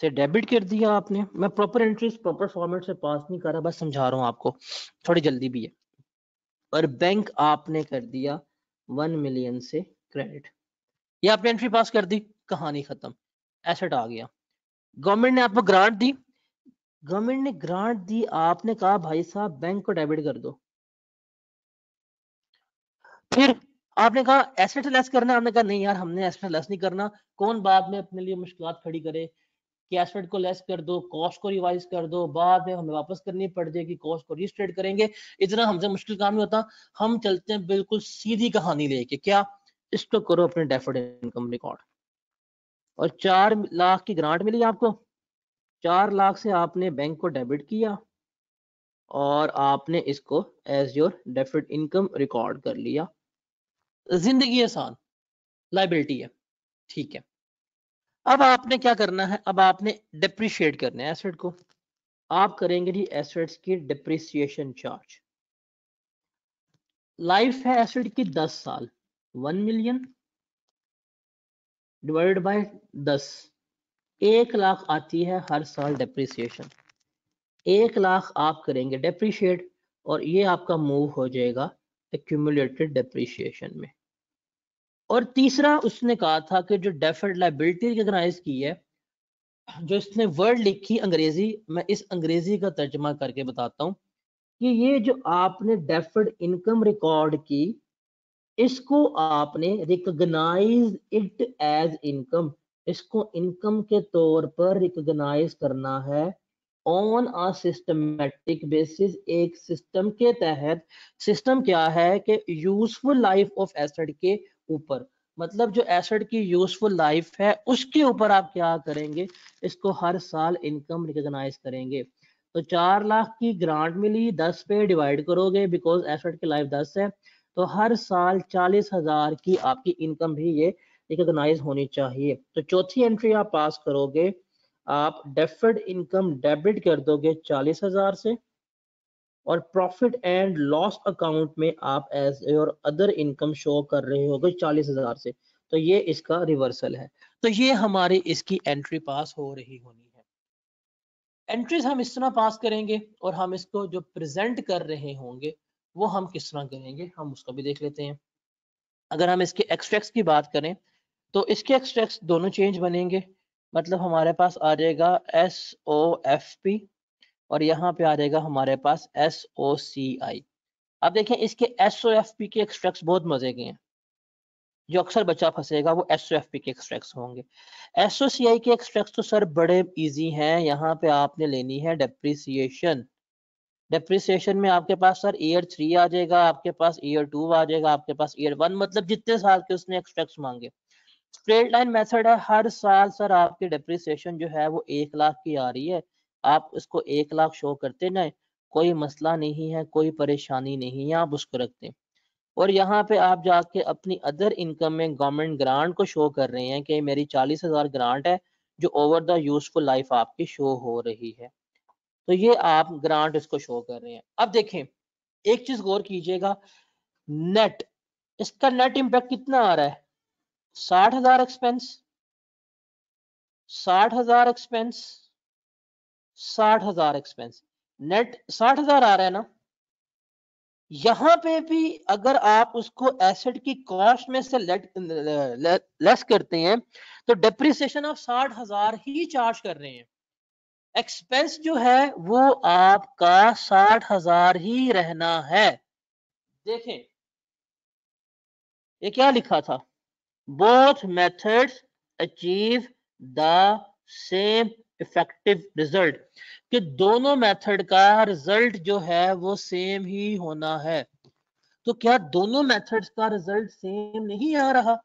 से डेबिट कर दिया आपने मैं प्रॉपर एंट्री प्रॉपर फॉर्मेट से पास नहीं कर रहा बस समझा रहा हूँ आपको थोड़ी जल्दी भी है और बैंक आपने कर दिया वन मिलियन से क्रेडिट ये आपने एंट्री पास कर दी कहानी खत्म एसेट आ गया गवर्नमेंट ने आपको ग्रांट दी गवर्नमेंट ने ग्रांट दी आपने कहा भाई साहब बैंक को डेबिट कर दो फिर आपने कहा एसेट लेस करना आपने कहा नहीं यार हमने एसेट लेस नहीं करना कौन बाद में अपने लिए मुश्किल खड़ी करे कि एसेट को लेस कर दो कॉस्ट को रिवाइज कर दो बाद में हमें वापस करनी पड़ जाएगी कॉस्ट को रिस्ट्रेड करेंगे इतना हमसे मुश्किल काम नहीं होता हम चलते हैं बिल्कुल सीधी कहानी लेके क्या इसको करो अपने डेफर्ड इनकम रिकॉर्ड और चार लाख की ग्रांट मिली आपको चार लाख से आपने बैंक को डेबिट किया और आपने इसको as your deferred income record कर लिया जिंदगी आसान लाइबिलिटी है ठीक है अब आपने क्या करना है अब आपने डिप्रिशिएट करना है एसेट को आप करेंगे जी एसेट्स की डिप्रिसिएशन चार्ज लाइफ है एसेट की दस साल वन मिलियन डिवाइड बाय दस एक लाख आती है हर साल डेप्रीसिएशन एक लाख आप करेंगे डेप्रिशिएट और ये आपका मूव हो जाएगा एक्यूमुलेटेड डेप्रीशिएशन में और तीसरा उसने कहा था कि जो डेफर्ड लाइबिलिटी रिकगनाइज की है जो इसने वर्ड लिखी अंग्रेजी मैं इस अंग्रेजी का तर्जमा करके बताता हूँ कि ये जो आपने डेफर्ड इनकम रिकॉर्ड की इसको आपने रिकगनाइज इट एज इनकम इसको इनकम के तौर पर रिकगनाइज करना है ऑन अ सिस्टमेटिक बेसिस एक सिस्टम के तहत सिस्टम क्या है कि यूजफुल लाइफ ऑफ एसिड के ऊपर मतलब जो एसिड की यूजफुल लाइफ है उसके ऊपर आप क्या करेंगे इसको हर साल इनकम रिकॉग्नाइज करेंगे तो चार लाख की ग्रांट मिली दस पे डिवाइड करोगे बिकॉज एसिड की लाइफ दस है तो हर साल चालीस हजार की आपकी इनकम भी ये रिकॉग्नाइज होनी चाहिए तो चौथी एंट्री आप पास करोगे आप डेफर्ड इनकम डेबिट कर दोगे चालीस हजार से और प्रॉफिट एंड लॉस अकाउंट में आप as your other income show कर रहे होगे चालीस हजार से तो ये इसका रिवर्सल है तो ये हमारी इसकी एंट्री पास हो रही होनी है एंट्रीज हम इस तरह पास करेंगे और हम इसको जो प्रेजेंट कर रहे होंगे वो हम किस तरह करेंगे हम उसका भी देख लेते हैं अगर हम इसके एक्सट्रैक्ट की बात करें तो इसके एक्सट्रैक्ट दोनों चेंज बनेंगे मतलब हमारे पास आ जाएगा एस ओ एफ पी और यहाँ पे आ जाएगा हमारे पास एस ओ सी आई अब देखें इसके एस ओ एफ पी के एक्सट्रैक्ट बहुत मजे के हैं जो अक्सर बच्चा फंसेगा वो एस ओ एफ पी के एक्सट्रैक्ट होंगे एस ओ सी आई के एक्सट्रैक्ट तो सर बड़े इजी हैं यहाँ पे आपने लेनी है डेप्रिसिएशन डेप्रिसिएशन में आपके पास सर ईयर थ्री आ जाएगा आपके पास ईयर टू आ जाएगा आपके पास ईयर वन मतलब जितने साल के उसने एक्सट्रैक्ट मांगे स्ट्रेट लाइन मेथड है हर साल सर आपकी डिप्रिसिएशन जो है वो एक लाख की आ रही है आप उसको एक लाख शो करते ना कोई मसला नहीं है कोई परेशानी नहीं है आप उसको रखते हैं और यहाँ पे आप जाके अपनी अदर इनकम में गवर्नमेंट ग्रांट को शो कर रहे हैं कि मेरी चालीस हजार ग्रांट है जो ओवर द यूजफुल लाइफ आपकी शो हो रही है तो ये आप ग्रांट इसको शो कर रहे हैं अब देखें एक चीज गौर कीजिएगा नेट इसका नेट इम्पैक्ट कितना आ रहा है साठ हजार एक्सपेंस साठ हजार एक्सपेंस साठ हजार एक्सपेंस नेट साठ हजार आ रहा है ना यहां पे भी अगर आप उसको एसेट की कॉस्ट में से लेट ले, लेस करते हैं तो डेप्रिसिएशन आप साठ हजार ही चार्ज कर रहे हैं एक्सपेंस जो है वो आपका साठ हजार ही रहना है देखें ये क्या लिखा था Both methods achieve the same effective result कि दोनों मेथड का रिजल्ट जो है वो सेम ही होना है तो क्या दोनों मेथड्स का रिजल्ट सेम नहीं आ रहा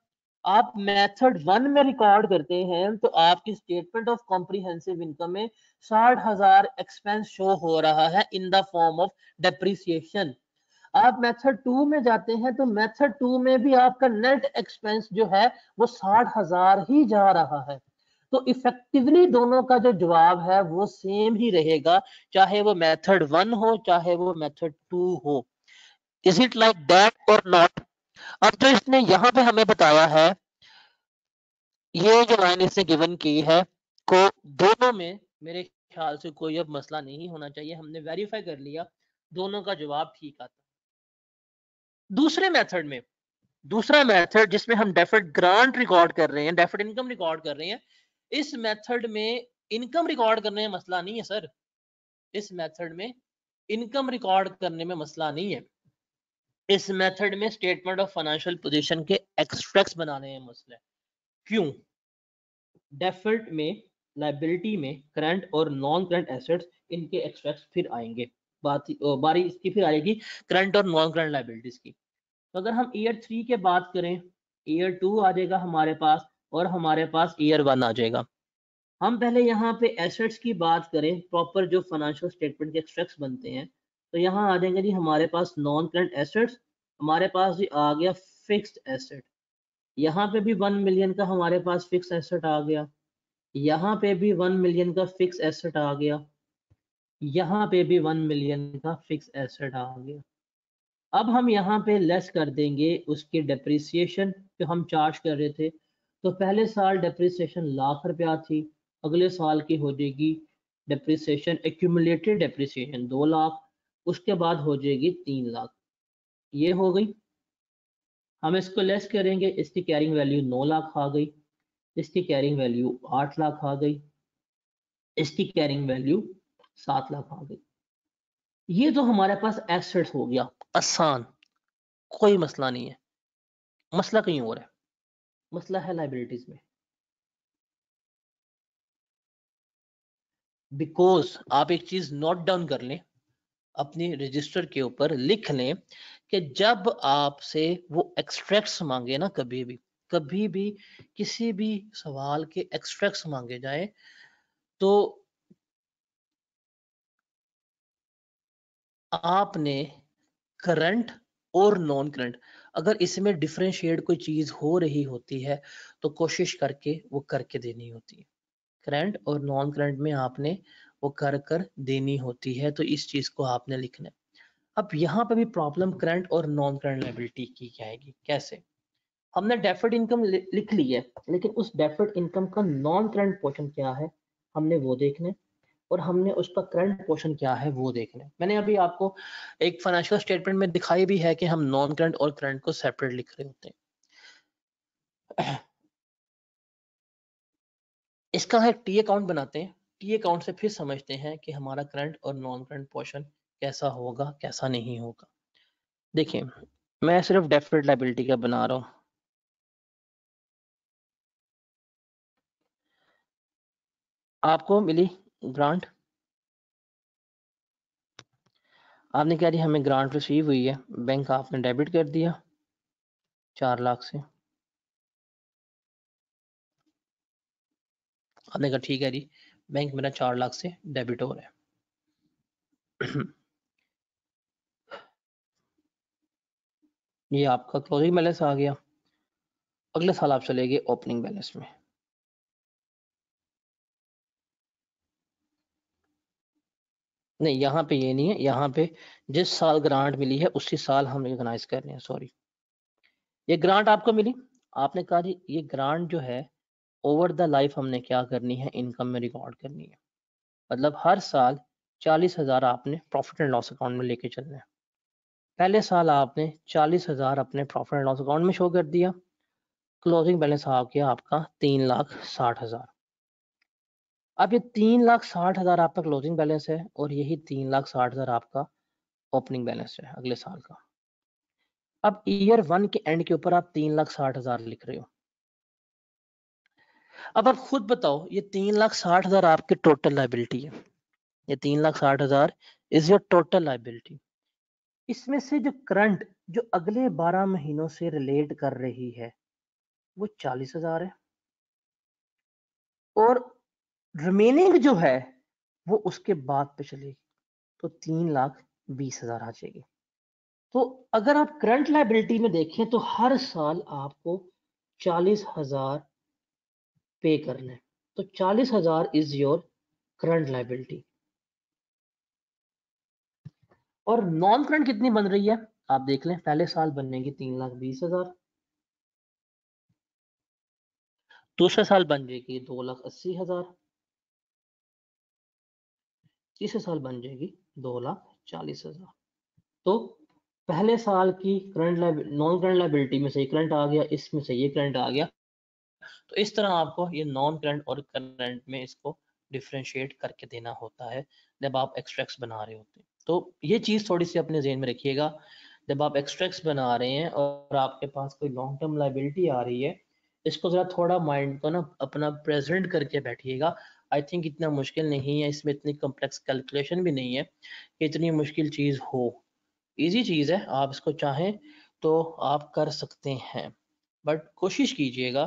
आप मेथड वन में रिकॉर्ड करते हैं तो आपकी स्टेटमेंट ऑफ कॉम्प्रीहेंसिव इनकम में साठ हजार एक्सपेंस शो हो रहा है in the form of depreciation आप मेथड टू में जाते हैं तो मेथड टू में भी आपका नेट एक्सपेंस जो है वो साठ हजार ही जा रहा है तो इफेक्टिवली दोनों का जो जवाब है वो सेम ही रहेगा चाहे वो मेथड वन हो चाहे वो मेथड टू हो इज इट लाइक दैट और नॉट अब जो इसने यहाँ पे हमें बताया है ये जो लाइन इसने गिवन की है को दोनों में मेरे ख्याल से कोई अब मसला नहीं होना चाहिए हमने वेरीफाई कर लिया दोनों का जवाब ठीक आता दूसरे मेथड में दूसरा मेथड जिसमें हम डेफर्ड ग्रांट रिकॉर्ड कर रहे हैं डेफर्ड इनकम रिकॉर्ड कर रहे हैं इस मेथड में इनकम रिकॉर्ड करने में मसला नहीं है सर इस मेथड में इनकम रिकॉर्ड करने में मसला नहीं है इस मेथड में स्टेटमेंट ऑफ फाइनेंशियल पोजीशन के एक्सट्रैक्ट्स बनाने में मसला है क्यों डेफर्ड में लाइबिलिटी में करंट और नॉन करंट एसेट्स इनके एक्सट्रैक्ट्स फिर आएंगे बात बारी इसकी फिर आएगी करंट और नॉन करंट लाइबिलिटीज की तो अगर हम ईयर थ्री के बात करें ईयर टू आ जाएगा हमारे पास और हमारे पास ईयर वन आ जाएगा हम पहले यहाँ पे एसेट्स की बात करें प्रॉपर जो फाइनेंशियल स्टेटमेंट के एक्सट्रैक्ट बनते हैं तो यहाँ आ जाएंगे जी हमारे पास नॉन करंट एसेट्स हमारे पास जी आ गया फिक्स्ड एसेट यहाँ पे भी वन मिलियन का हमारे पास फिक्स एसेट आ गया यहाँ पे भी वन मिलियन का फिक्स एसेट आ गया यहाँ पे भी वन मिलियन का फिक्स एसेट आ गया अब हम यहाँ पे लेस कर देंगे उसके डेप्रिसिएशन जो हम चार्ज कर रहे थे तो पहले साल डेप्रिसिएशन लाख रुपया थी अगले साल की हो जाएगी डेप्रिसिएशन एक्यूमुलेटेड डेप्रिसिएशन दो लाख उसके बाद हो जाएगी तीन लाख ये हो गई हम इसको लेस करेंगे इसकी कैरिंग वैल्यू नौ लाख आ गई इसकी कैरिंग वैल्यू आठ लाख आ गई इसकी कैरिंग वैल्यू सात लाख आ गई ये तो हमारे पास एक्सेस हो गया आसान कोई मसला नहीं है मसला कहीं और है मसला है लाइबिलिटीज में बिकॉज आप एक चीज नोट डाउन कर लें अपने रजिस्टर के ऊपर लिख लें कि जब आपसे वो एक्सट्रैक्ट्स मांगे ना कभी भी कभी भी किसी भी सवाल के एक्सट्रैक्ट्स मांगे जाए तो आपने करंट और नॉन करंट अगर इसमें डिफ्रेंशिएट कोई चीज हो रही होती है तो कोशिश करके वो करके देनी होती है करंट और नॉन करंट में आपने वो कर कर देनी होती है तो इस चीज को आपने लिखना है अब यहाँ पे भी प्रॉब्लम करंट और नॉन करंट लाइबिलिटी की जाएगी कैसे हमने डेफर्ड इनकम लिख ली है लेकिन उस डेफर्ड इनकम का नॉन करंट पोर्शन क्या है हमने वो देखना है और हमने उसका करंट पोर्शन क्या है वो देखना है मैंने अभी आपको एक फाइनेंशियल स्टेटमेंट में दिखाई भी है कि हम नॉन करंट और करंट को सेपरेट लिख रहे होते हैं इसका है टी अकाउंट बनाते हैं टी अकाउंट से फिर समझते हैं कि हमारा करंट और नॉन करंट पोर्शन कैसा होगा कैसा नहीं होगा देखिए मैं सिर्फ डेफिनेट लाइबिलिटी का बना रहा हूं आपको मिली ग्रांट आपने कह दिया हमें ग्रांट रिसीव हुई है बैंक आपने डेबिट कर दिया चार लाख से आपने कहा ठीक है जी बैंक मेरा चार लाख से डेबिट हो रहा है ये आपका क्लोजिंग बैलेंस आ गया अगले साल आप चले गए ओपनिंग बैलेंस में नहीं यहाँ पे ये नहीं है यहाँ पे जिस साल ग्रांट मिली है उसी साल हम रिकोगनाइज कर रहे हैं सॉरी ये ग्रांट आपको मिली आपने कहा जी ये ग्रांट जो है ओवर द लाइफ हमने क्या करनी है इनकम में रिकॉर्ड करनी है मतलब हर साल चालीस हज़ार आपने प्रॉफिट एंड लॉस अकाउंट में लेके चलना है पहले साल आपने चालीस हज़ार अपने प्रॉफिट एंड लॉस अकाउंट में शो कर दिया क्लोजिंग बैलेंस आ गया आपका तीन लाख साठ हज़ार अब ये तीन लाख साठ हजार आपका क्लोजिंग बैलेंस है और यही तीन लाख साठ हजार आपका ओपनिंग बैलेंस है अगले साल का अब ईयर वन के एंड के ऊपर आप तीन लाख साठ हजार लिख रहे हो अब आप खुद बताओ ये तीन लाख साठ हजार आपकी टोटल लाइबिलिटी है ये तीन लाख साठ हजार इज योर टोटल लाइबिलिटी इसमें से जो करंट जो अगले बारह महीनों से रिलेट कर रही है वो चालीस हजार है और रिमेनिंग जो है वो उसके बाद पे चलेगी तो तीन लाख बीस हजार आ जाएगी तो अगर आप करंट लाइबिलिटी में देखें तो हर साल आपको चालीस हजार पे कर है तो चालीस हजार इज योर करंट लाइबिलिटी और नॉन करंट कितनी बन रही है आप देख लें पहले साल बनेगी तीन लाख बीस हजार दूसरे साल बन जाएगी दो लाख अस्सी हजार तीसरे साल बन जाएगी दो लाख चालीस हजार तो पहले साल की करंट नॉन करंट लाइबिलिटी में से करंट आ गया इसमें से ये करंट आ गया तो इस तरह आपको ये नॉन करंट और करंट में इसको डिफ्रेंशिएट करके देना होता है जब आप एक्सट्रैक्ट बना रहे होते हैं तो ये चीज़ थोड़ी सी अपने जेहन में रखिएगा जब आप एक्सट्रैक्ट बना रहे हैं और आपके पास कोई लॉन्ग टर्म लाइबिलिटी आ रही है इसको ज़रा थोड़ा माइंड को ना अपना प्रेजेंट करके बैठिएगा आई थिंक इतना मुश्किल नहीं है इसमें इतनी कम्प्लेक्स कैलकुलेशन भी नहीं है कि इतनी मुश्किल चीज़ हो ईजी चीज़ है आप इसको चाहें तो आप कर सकते हैं बट कोशिश कीजिएगा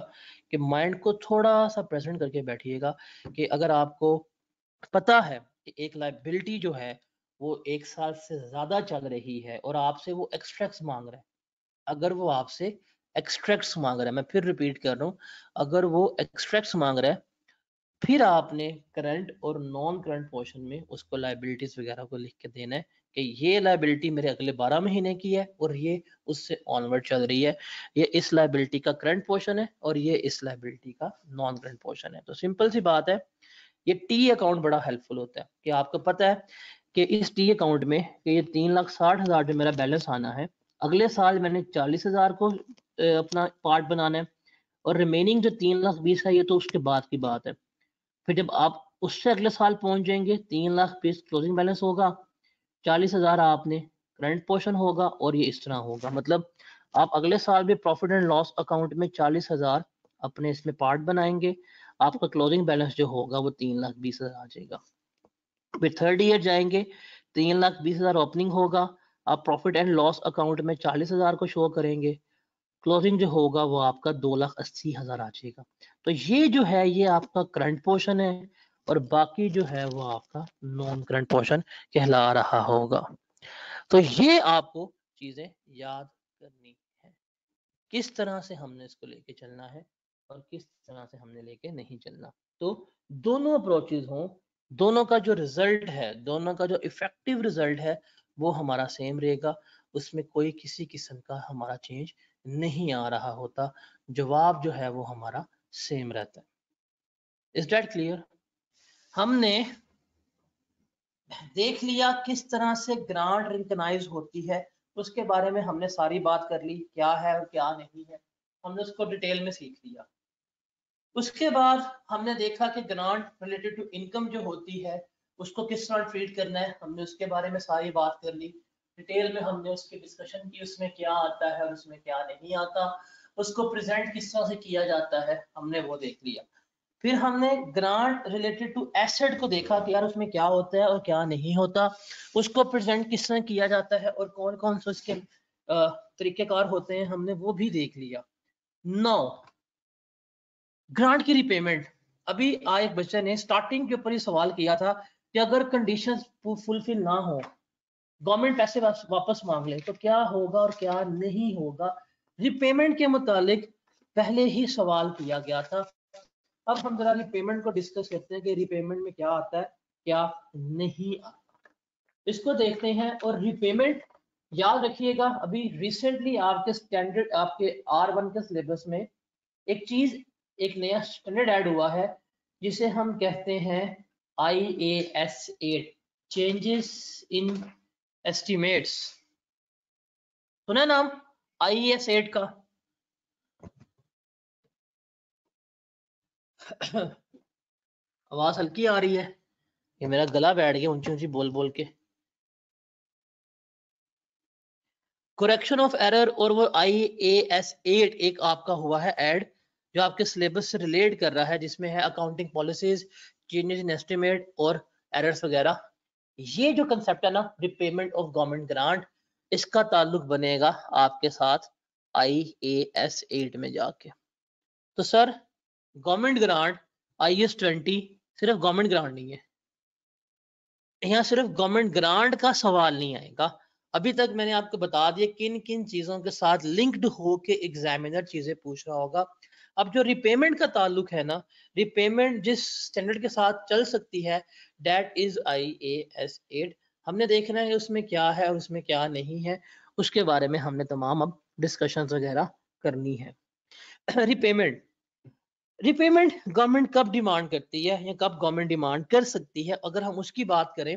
कि माइंड को थोड़ा सा प्रेजेंट करके बैठिएगा कि अगर आपको पता है कि एक लाइबिलिटी जो है वो एक साल से ज़्यादा चल रही है और आपसे वो एक्सट्रैक्ट्स मांग रहे हैं अगर वो आपसे एक्सट्रैक्ट्स मांग रहा है मैं फिर रिपीट कर रहा हूँ अगर वो एक्सट्रैक्ट्स मांग रहा है फिर आपने करंट और नॉन करंट पोर्शन में उसको लाइबिलिटीज वगैरह को लिख के देना है कि ये लाइबिलिटी मेरे अगले बारह महीने की है और ये उससे ऑनवर्ड चल रही है ये इस लाइबिलिटी का करंट पोर्शन है और ये इस लाइबिलिटी का नॉन करंट पोर्शन है तो सिंपल सी बात है ये टी अकाउंट बड़ा हेल्पफुल होता है कि आपको पता है कि इस टी अकाउंट में कि ये तीन लाख साठ हजार जो मेरा बैलेंस आना है अगले साल मैंने चालीस हजार को अपना पार्ट बनाना है और रिमेनिंग जो तीन लाख बीस है ये तो उसके बाद की बात है फिर जब आप उससे अगले साल पहुंच जाएंगे तीन लाख बीस क्लोजिंग बैलेंस होगा चालीस हजार आपने करंट पोर्शन होगा और ये इस तरह होगा मतलब आप अगले साल भी प्रॉफिट एंड लॉस अकाउंट में चालीस हजार अपने इसमें पार्ट बनाएंगे आपका क्लोजिंग बैलेंस जो होगा वो तीन लाख बीस हजार आ जाएगा फिर थर्ड ईयर जाएंगे तीन लाख बीस हजार ओपनिंग होगा आप प्रॉफिट एंड लॉस अकाउंट में चालीस हजार को शो करेंगे क्लोजिंग जो होगा वो आपका दो लाख अस्सी हजार आ जाएगा तो ये जो है ये आपका करंट पोर्शन है और बाकी जो है वो आपका नॉन करंट पोर्शन कहला रहा होगा तो ये आपको चीजें याद करनी है किस तरह से हमने इसको लेके चलना है और किस तरह से हमने लेके नहीं चलना तो दोनों अप्रोचेज हों दोनों का जो रिजल्ट है दोनों का जो इफेक्टिव रिजल्ट है वो हमारा सेम रहेगा उसमें कोई किसी किस्म का हमारा चेंज नहीं आ रहा होता जवाब जो है वो हमारा सेम रहता है इज डेट क्लियर हमने देख लिया किस तरह से ग्रांट रिकनाइज होती है उसके बारे में हमने सारी बात कर ली क्या है और क्या नहीं है हमने उसको डिटेल में सीख लिया उसके बाद हमने देखा कि ग्रांट रिलेटेड टू इनकम जो होती है उसको किस तरह ट्रीट करना है हमने उसके बारे में सारी बात कर ली डिटेल में हमने उसकी डिस्कशन की उसमें क्या आता है और उसमें क्या नहीं आता उसको प्रेजेंट किस तरह से किया जाता है हमने वो देख लिया फिर हमने ग्रांट रिलेटेड टू एसेट को देखा कि यार उसमें क्या होता है और क्या नहीं होता उसको प्रेजेंट किस तरह किया जाता है और कौन कौन से उसके तरीकेकार होते हैं हमने वो भी देख लिया नौ ग्रांट की रिपेमेंट अभी आए बच्चे ने स्टार्टिंग के ऊपर ये सवाल किया था कि अगर कंडीशन फुलफिल ना हो गवर्नमेंट पैसे वापस मांग ले तो क्या होगा और क्या नहीं होगा रिपेमेंट के मुतालिक पहले ही सवाल किया गया था अब हम जरा रिपेमेंट को डिस्कस करते हैं कि रिपेमेंट में क्या आता है क्या नहीं आता इसको देखते हैं और रिपेमेंट याद रखिएगा अभी रिसेंटली आपके स्टैंडर्ड आपके आर वन के सिलेबस में एक चीज एक नया स्टैंडर्ड ऐड हुआ है जिसे हम कहते हैं I A S eight changes in estimates सुना नाम आई एस एट का आवाज हल्की आ रही है ये मेरा गला बैठ गया ऊंची ऊंची बोल बोल के करेक्शन ऑफ एरर और वो आई ए एस एट एक आपका हुआ है एड जो आपके सिलेबस से रिलेट कर रहा है जिसमें है accounting policies changes in estimate और एरर्स वगैरह ये जो कंसेप्ट है ना रिपेमेंट ऑफ गवर्नमेंट ग्रांट इसका ताल्लुक बनेगा आपके साथ आई ए एस एट में जाके तो sir government grant I S twenty सिर्फ गवर्नमेंट ग्रांट नहीं है यहाँ सिर्फ गवर्नमेंट ग्रांट का सवाल नहीं आएगा अभी तक मैंने आपको बता दिया किन किन चीजों के साथ लिंक्ड होके एग्जामिनर चीजें पूछ रहा होगा अब जो रिपेमेंट का ताल्लुक है ना रिपेमेंट जिस स्टैंडर्ड के साथ चल सकती है that is I A S eight हमने देखना है उसमें क्या है और उसमें क्या नहीं है उसके बारे में हमने तमाम अब डिस्कशन वगैरह करनी है रिपेमेंट रिपेमेंट गवर्नमेंट कब डिमांड करती है या कब गवर्नमेंट डिमांड कर सकती है अगर हम उसकी बात करें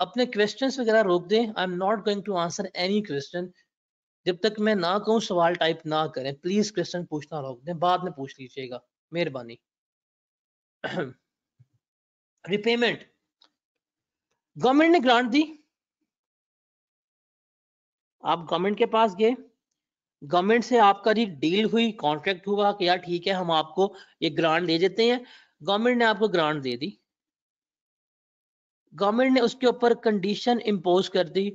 अपने क्वेश्चंस वगैरह रोक दें I am not going to answer any question जब तक मैं ना कहूँ सवाल टाइप ना करें प्लीज क्वेश्चन पूछना रोक दें बाद में पूछ लीजिएगा मेहरबानी रिपेमेंट गवर्नमेंट ने ग्रांट दी आप गवर्नमेंट के पास गए गवर्नमेंट से आपका जी डील हुई कॉन्ट्रैक्ट हुआ कि यार ठीक है हम आपको ये ग्रांट दे देते हैं गवर्नमेंट ने आपको ग्रांट दे दी गवर्नमेंट ने उसके ऊपर कंडीशन इम्पोज कर दी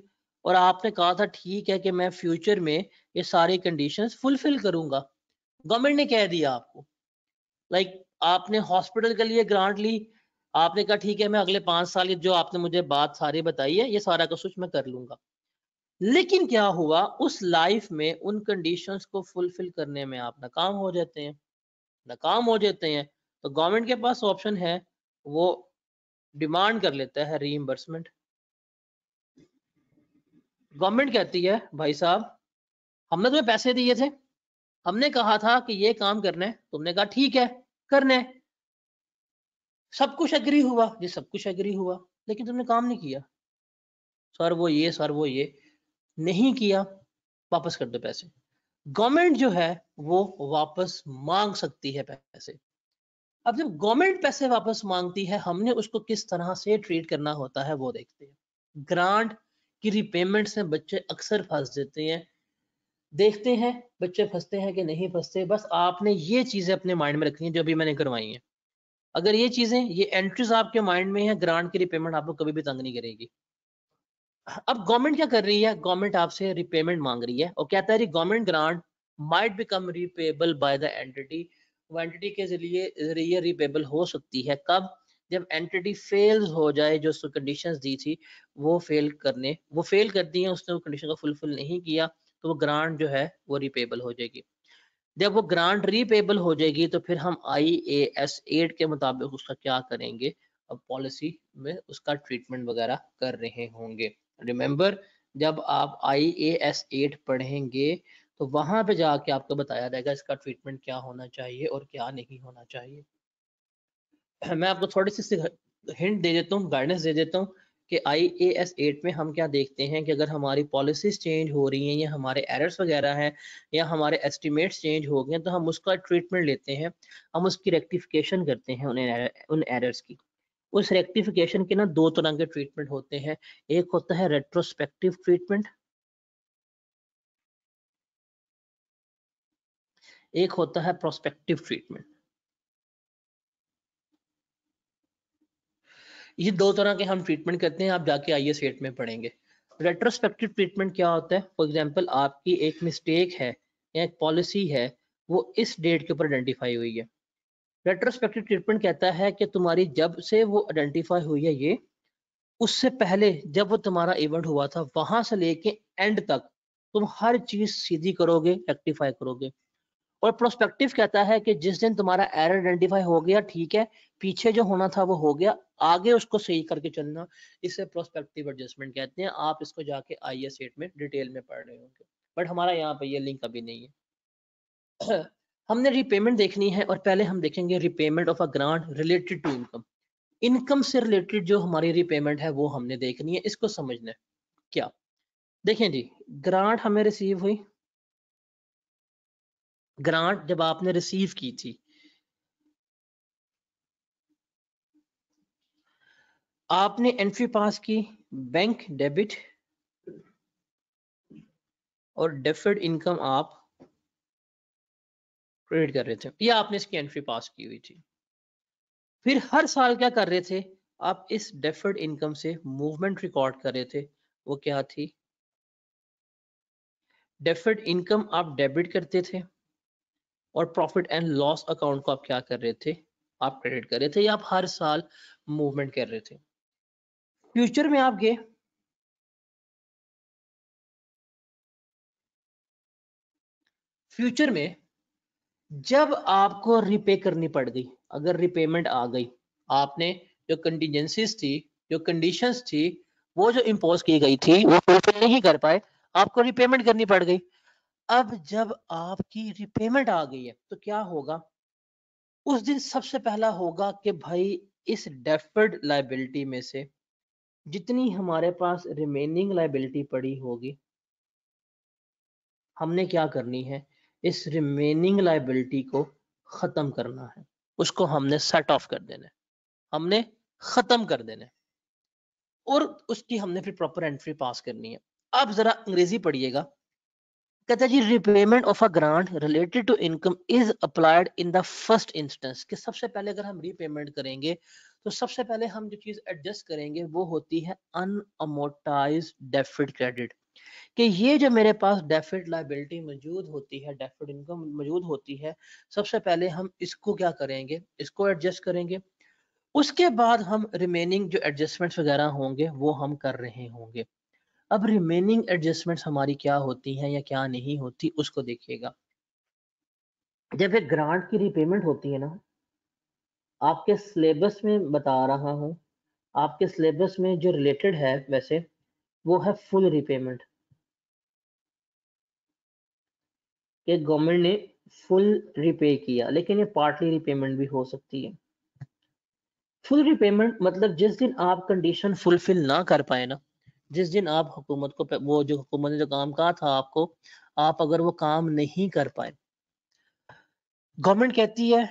और आपने कहा था ठीक है कि मैं फ्यूचर में ये सारे कंडीशंस फुलफिल करूंगा गवर्नमेंट ने कह दिया आपको लाइक like, आपने हॉस्पिटल के लिए ग्रांट ली आपने कहा ठीक है मैं अगले पांच साल जो आपने मुझे बात सारी बताई है ये सारा का सुच मैं कर लूंगा लेकिन क्या हुआ उस लाइफ में उन कंडीशंस को फुलफिल करने में आप नाकाम हो जाते हैं नाकाम हो जाते हैं तो गवर्नमेंट के पास ऑप्शन है वो डिमांड कर लेता है रीइम्बर्समेंट गवर्नमेंट कहती है भाई साहब हमने तुम्हें पैसे दिए थे हमने कहा था कि ये काम करना है तुमने कहा ठीक है करना है सब कुछ एग्री हुआ जी सब कुछ एग्री हुआ लेकिन तुमने काम नहीं किया सर वो ये सर वो ये नहीं किया वापस कर दो पैसे गवर्नमेंट जो है वो वापस मांग सकती है पैसे अब जब गवर्नमेंट पैसे वापस मांगती है हमने उसको किस तरह से ट्रीट करना होता है वो देखते हैं ग्रांट की रिपेमेंट्स में बच्चे अक्सर फंस देते हैं देखते हैं बच्चे फंसते हैं कि नहीं फंसते बस आपने ये चीजें अपने माइंड में रखनी जो अभी मैंने करवाई हैं अगर ये चीजें ये एंट्रीज आपके माइंड में है ग्रांट की रिपेमेंट आपको कभी भी तंग नहीं करेगी अब गवर्नमेंट क्या कर रही है गवर्नमेंट आपसे रिपेमेंट मांग रही है और कहता है government grant might become repayable by the entity वो एंटिटी के जरिए जरिए रिपेबल हो सकती है कब जब एंटिटी फेल हो जाए जो उसको कंडीशन दी थी वो फेल करने वो फेल कर दी है उसने वो कंडीशन को फुलफिल नहीं किया तो वो ग्रांट जो है वो रिपेबल हो जाएगी जब वो ग्रांट रीपेबल हो जाएगी तो फिर हम आई ए एस एड के मुताबिक उसका क्या करेंगे अब पॉलिसी में उसका ट्रीटमेंट वगैरह कर रहे होंगे रिमेंबर जब आप आई ए एस एड पढ़ेंगे तो वहां पे जाके आपको बताया जाएगा इसका ट्रीटमेंट क्या होना चाहिए और क्या नहीं होना चाहिए मैं आपको थोड़ी सी हिंट दे देता हूँ गाइडेंस दे देता हूँ कि आई ए एस एट में हम क्या देखते हैं कि अगर हमारी पॉलिसीज चेंज हो रही हैं या हमारे एरर्स वगैरह हैं या हमारे एस्टिमेट्स चेंज हो गए तो हम उसका ट्रीटमेंट लेते हैं हम उसकी रेक्टिफिकेशन करते हैं उन उन एरर्स की उस रेक्टिफिकेशन के ना दो तरह के ट्रीटमेंट होते हैं एक होता है रेट्रोस्पेक्टिव ट्रीटमेंट एक होता है प्रोस्पेक्टिव ट्रीटमेंट ये दो तरह के हम ट्रीटमेंट करते हैं आप जाके आई एस में पढ़ेंगे रेट्रोस्पेक्टिव ट्रीटमेंट क्या होता है फॉर एग्जाम्पल आपकी एक मिस्टेक है या एक पॉलिसी है वो इस डेट के ऊपर आइडेंटिफाई हुई है रेट्रोस्पेक्टिव ट्रीटमेंट कहता है कि तुम्हारी जब से वो आइडेंटिफाई हुई है ये उससे पहले जब वो तुम्हारा इवेंट हुआ था वहां से लेके एंड तक तुम हर चीज सीधी करोगे रेक्टिफाई करोगे और प्रोस्पेक्टिव कहता है कि जिस दिन तुम्हारा एरर आइडेंटिफाई हो गया ठीक है पीछे जो होना था वो हो गया आगे उसको सही करके चलना इसे प्रोस्पेक्टिव एडजस्टमेंट कहते हैं आप इसको जाके आई एस एट में डिटेल में पढ़ रहे होंगे बट हमारा यहाँ पे ये लिंक अभी नहीं है हमने रिपेमेंट देखनी है और पहले हम देखेंगे repayment of a grant related to income income से रिलेटेड जो हमारी रिपेमेंट है वो हमने देखनी है इसको समझना है क्या देखें जी ग्रांट हमें रिसीव हुई ग्रांट जब आपने रिसीव की थी आपने एंट्री पास की बैंक डेबिट और डेफर्ड इनकम आप क्रेडिट कर रहे थे ये आपने इसकी एंट्री पास की हुई थी फिर हर साल क्या कर रहे थे आप इस डेफर्ड इनकम से मूवमेंट रिकॉर्ड कर रहे थे वो क्या थी डेफर्ड इनकम आप डेबिट करते थे और प्रॉफिट एंड लॉस अकाउंट को आप क्या कर रहे थे आप क्रेडिट कर रहे थे या आप हर साल मूवमेंट कर रहे थे फ्यूचर में आप गए फ्यूचर में जब आपको रिपे करनी पड़ गई अगर रिपेमेंट आ गई आपने जो कंटीजेंसीज थी जो कंडीशंस थी वो जो इम्पोज की गई थी वो फुलफिल नहीं कर पाए आपको रिपेमेंट करनी पड़ गई अब जब आपकी रिपेमेंट आ गई है तो क्या होगा उस दिन सबसे पहला होगा कि भाई इस डेफर्ड लाइबिलिटी में से जितनी हमारे पास रिमेनिंग लाइबिलिटी पड़ी होगी हमने क्या करनी है इस रिमेनिंग लाइबिलिटी को खत्म करना है उसको हमने सेट ऑफ कर देना है हमने खत्म कर देना है और उसकी हमने फिर प्रॉपर एंट्री पास करनी है आप जरा अंग्रेजी पढ़िएगा कहता जी repayment of a grant related to income is applied in the first instance कि सबसे पहले अगर हम रिपेमेंट करेंगे तो सबसे पहले हम जो चीज एडजस्ट करेंगे वो होती है अनअमोटाइज डेफिड क्रेडिट कि ये जो मेरे पास डेफिड लाइबिलिटी मौजूद होती है डेफिड इनकम मौजूद होती है सबसे पहले हम इसको क्या करेंगे इसको एडजस्ट करेंगे उसके बाद हम रिमेनिंग जो एडजस्टमेंट्स वगैरह होंगे वो हम कर रहे होंगे अब रिमेनिंग एडजस्टमेंट हमारी क्या होती हैं या क्या नहीं होती उसको देखिएगा जब एक ग्रांट की रिपेमेंट होती है ना आपके सिलेबस में बता रहा हूँ आपके सिलेबस में जो रिलेटेड है वैसे वो है फुल रिपेमेंट कि गवर्नमेंट ने फुल रिपे किया लेकिन ये पार्टली रिपेमेंट भी हो सकती है फुल रिपेमेंट मतलब जिस दिन आप कंडीशन फुलफिल ना कर पाए ना जिस दिन आप हुकूमत को वो जो हुकूमत ने जो काम कहा था आपको आप अगर वो काम नहीं कर पाए गवर्नमेंट कहती है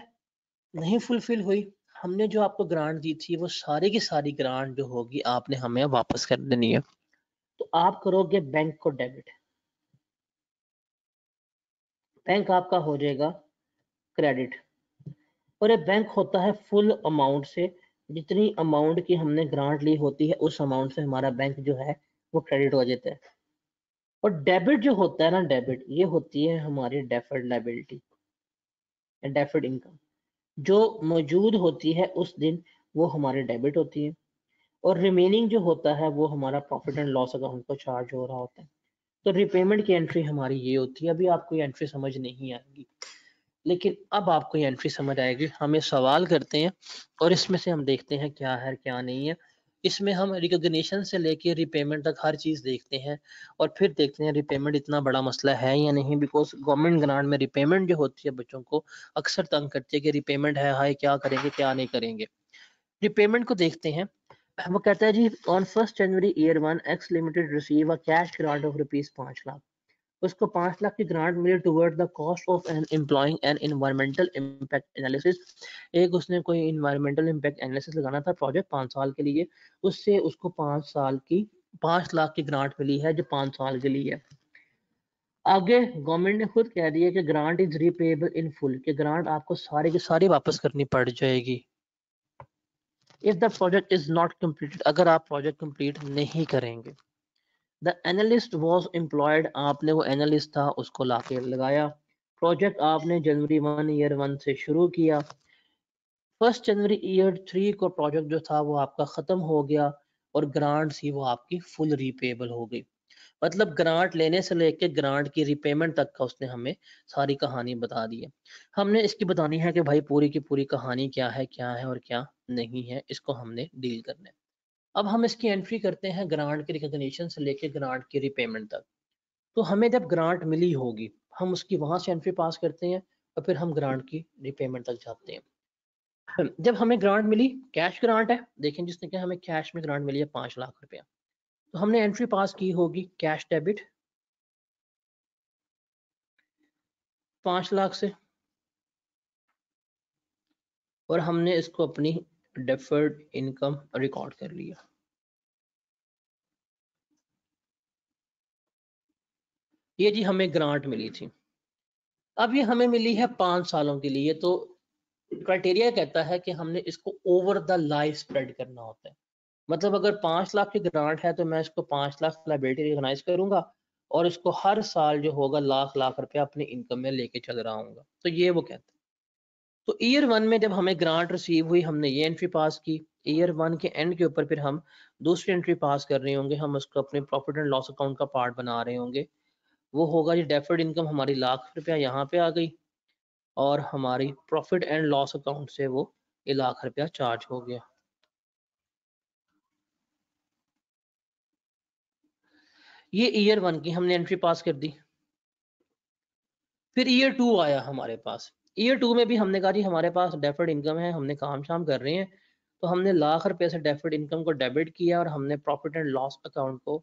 नहीं फुलफिल हुई हमने जो आपको ग्रांट दी थी वो सारी की सारी ग्रांट जो होगी आपने हमें वापस कर देनी है तो आप करोगे बैंक को डेबिट बैंक आपका हो जाएगा क्रेडिट और ये बैंक होता है फुल अमाउंट से जितनी अमाउंट की हमने ग्रांट ली होती है उस अमाउंट से हमारा बैंक जो है वो क्रेडिट हो जाता है और डेबिट जो होता है ना डेबिट ये होती है हमारी डेफर्ड लाइबिलिटी डेफर्ड इनकम जो मौजूद होती है उस दिन वो हमारी डेबिट होती है और रिमेनिंग जो होता है वो हमारा प्रॉफिट एंड लॉस अकाउंट को चार्ज हो रहा होता है तो रिपेमेंट की एंट्री हमारी ये होती है अभी आपको ये एंट्री समझ नहीं आएगी लेकिन अब आपको ये एंट्री समझ आएगी हम ये सवाल करते हैं और इसमें से हम देखते हैं क्या है क्या नहीं है इसमें हम रिकोगशन से लेके रिपेमेंट तक हर चीज़ देखते हैं और फिर देखते हैं रिपेमेंट इतना बड़ा मसला है या नहीं बिकॉज गवर्नमेंट ग्रांट में रिपेमेंट जो होती है बच्चों को अक्सर तंग करती है कि रिपेमेंट है हाई क्या करेंगे क्या नहीं करेंगे रिपेमेंट को देखते हैं वो कहता है जी on first January year one X limited receive a cash grant of rupees पाँच लाख उसको पांच लाख की ग्रांट मिली toward the cost of an employing an environmental impact analysis एक उसने कोई इन्वायरमेंटल इम्पैक्ट एनालिसिस लगाना था प्रोजेक्ट पाँच साल के लिए उससे उसको पाँच साल की पाँच लाख की ग्रांट मिली है जो पाँच साल के लिए आगे गवर्नमेंट ने खुद कह दिया कि grant is repayable in full कि ग्रांट आपको सारी की सारी वापस करनी पड़ जाएगी if the project is not completed अगर आप प्रोजेक्ट कंप्लीट नहीं करेंगे द एनालिस्ट वॉज एम्प्लॉयड आपने वो एनालिस्ट था उसको ला के लगाया प्रोजेक्ट आपने जनवरी वन ईयर वन से शुरू किया फर्स्ट जनवरी ईयर थ्री को प्रोजेक्ट जो था वो आपका ख़त्म हो गया और ग्रांट ही वो आपकी फुल रीपेबल हो गई मतलब ग्रांट लेने से लेके ग्रांट की रिपेमेंट तक का उसने हमें सारी कहानी बता दी है हमने इसकी बतानी है कि भाई पूरी की पूरी कहानी क्या है क्या है और क्या नहीं है इसको हमने डील करना है अब हम इसकी एंट्री करते हैं ग्रांट के रिकोगशन से लेके ग्रांट की रिपेमेंट तक तो हमें जब ग्रांट मिली होगी हम उसकी वहां से एंट्री पास करते हैं और फिर हम ग्रांट की रिपेमेंट तक जाते हैं जब हमें ग्रांट मिली कैश ग्रांट है देखें जिसने कहा हमें कैश में ग्रांट मिली है पांच लाख रुपया तो हमने एंट्री पास की होगी कैश डेबिट पांच लाख से और हमने इसको अपनी डेफर्ड इनकम रिकॉर्ड कर लिया ये जी हमें ग्रांट मिली थी अब ये हमें मिली है पांच सालों के लिए तो क्राइटेरिया कहता है कि हमने इसको ओवर द लाइफ स्प्रेड करना होता है मतलब अगर पांच लाख की ग्रांट है तो मैं इसको पांच लाख लाइबिलिटी रिकोगनाइज करूंगा और इसको हर साल जो होगा लाख लाख रुपया अपनी इनकम में लेके चल रहा हूँ तो ये वो कहता है तो ईयर वन में जब हमें ग्रांट रिसीव हुई हमने ये एंट्री पास की ईयर वन के एंड के ऊपर फिर हम दूसरी एंट्री पास कर रहे होंगे हम उसको अपने प्रॉफिट एंड लॉस अकाउंट का पार्ट बना रहे होंगे वो होगा जी डेफर्ड इनकम हमारी लाख रुपया यहाँ पे आ गई और हमारी प्रॉफिट एंड लॉस अकाउंट से वो ये लाख रुपया चार्ज हो गया ये ईयर वन की हमने एंट्री पास कर दी फिर ईयर टू आया हमारे पास ईयर टू में भी हमने कहा जी हमारे पास डेफर्ड इनकम है हमने काम शाम कर रहे हैं तो हमने लाख रुपए से डेफर्ड इनकम को डेबिट किया और हमने प्रॉफिट एंड लॉस अकाउंट को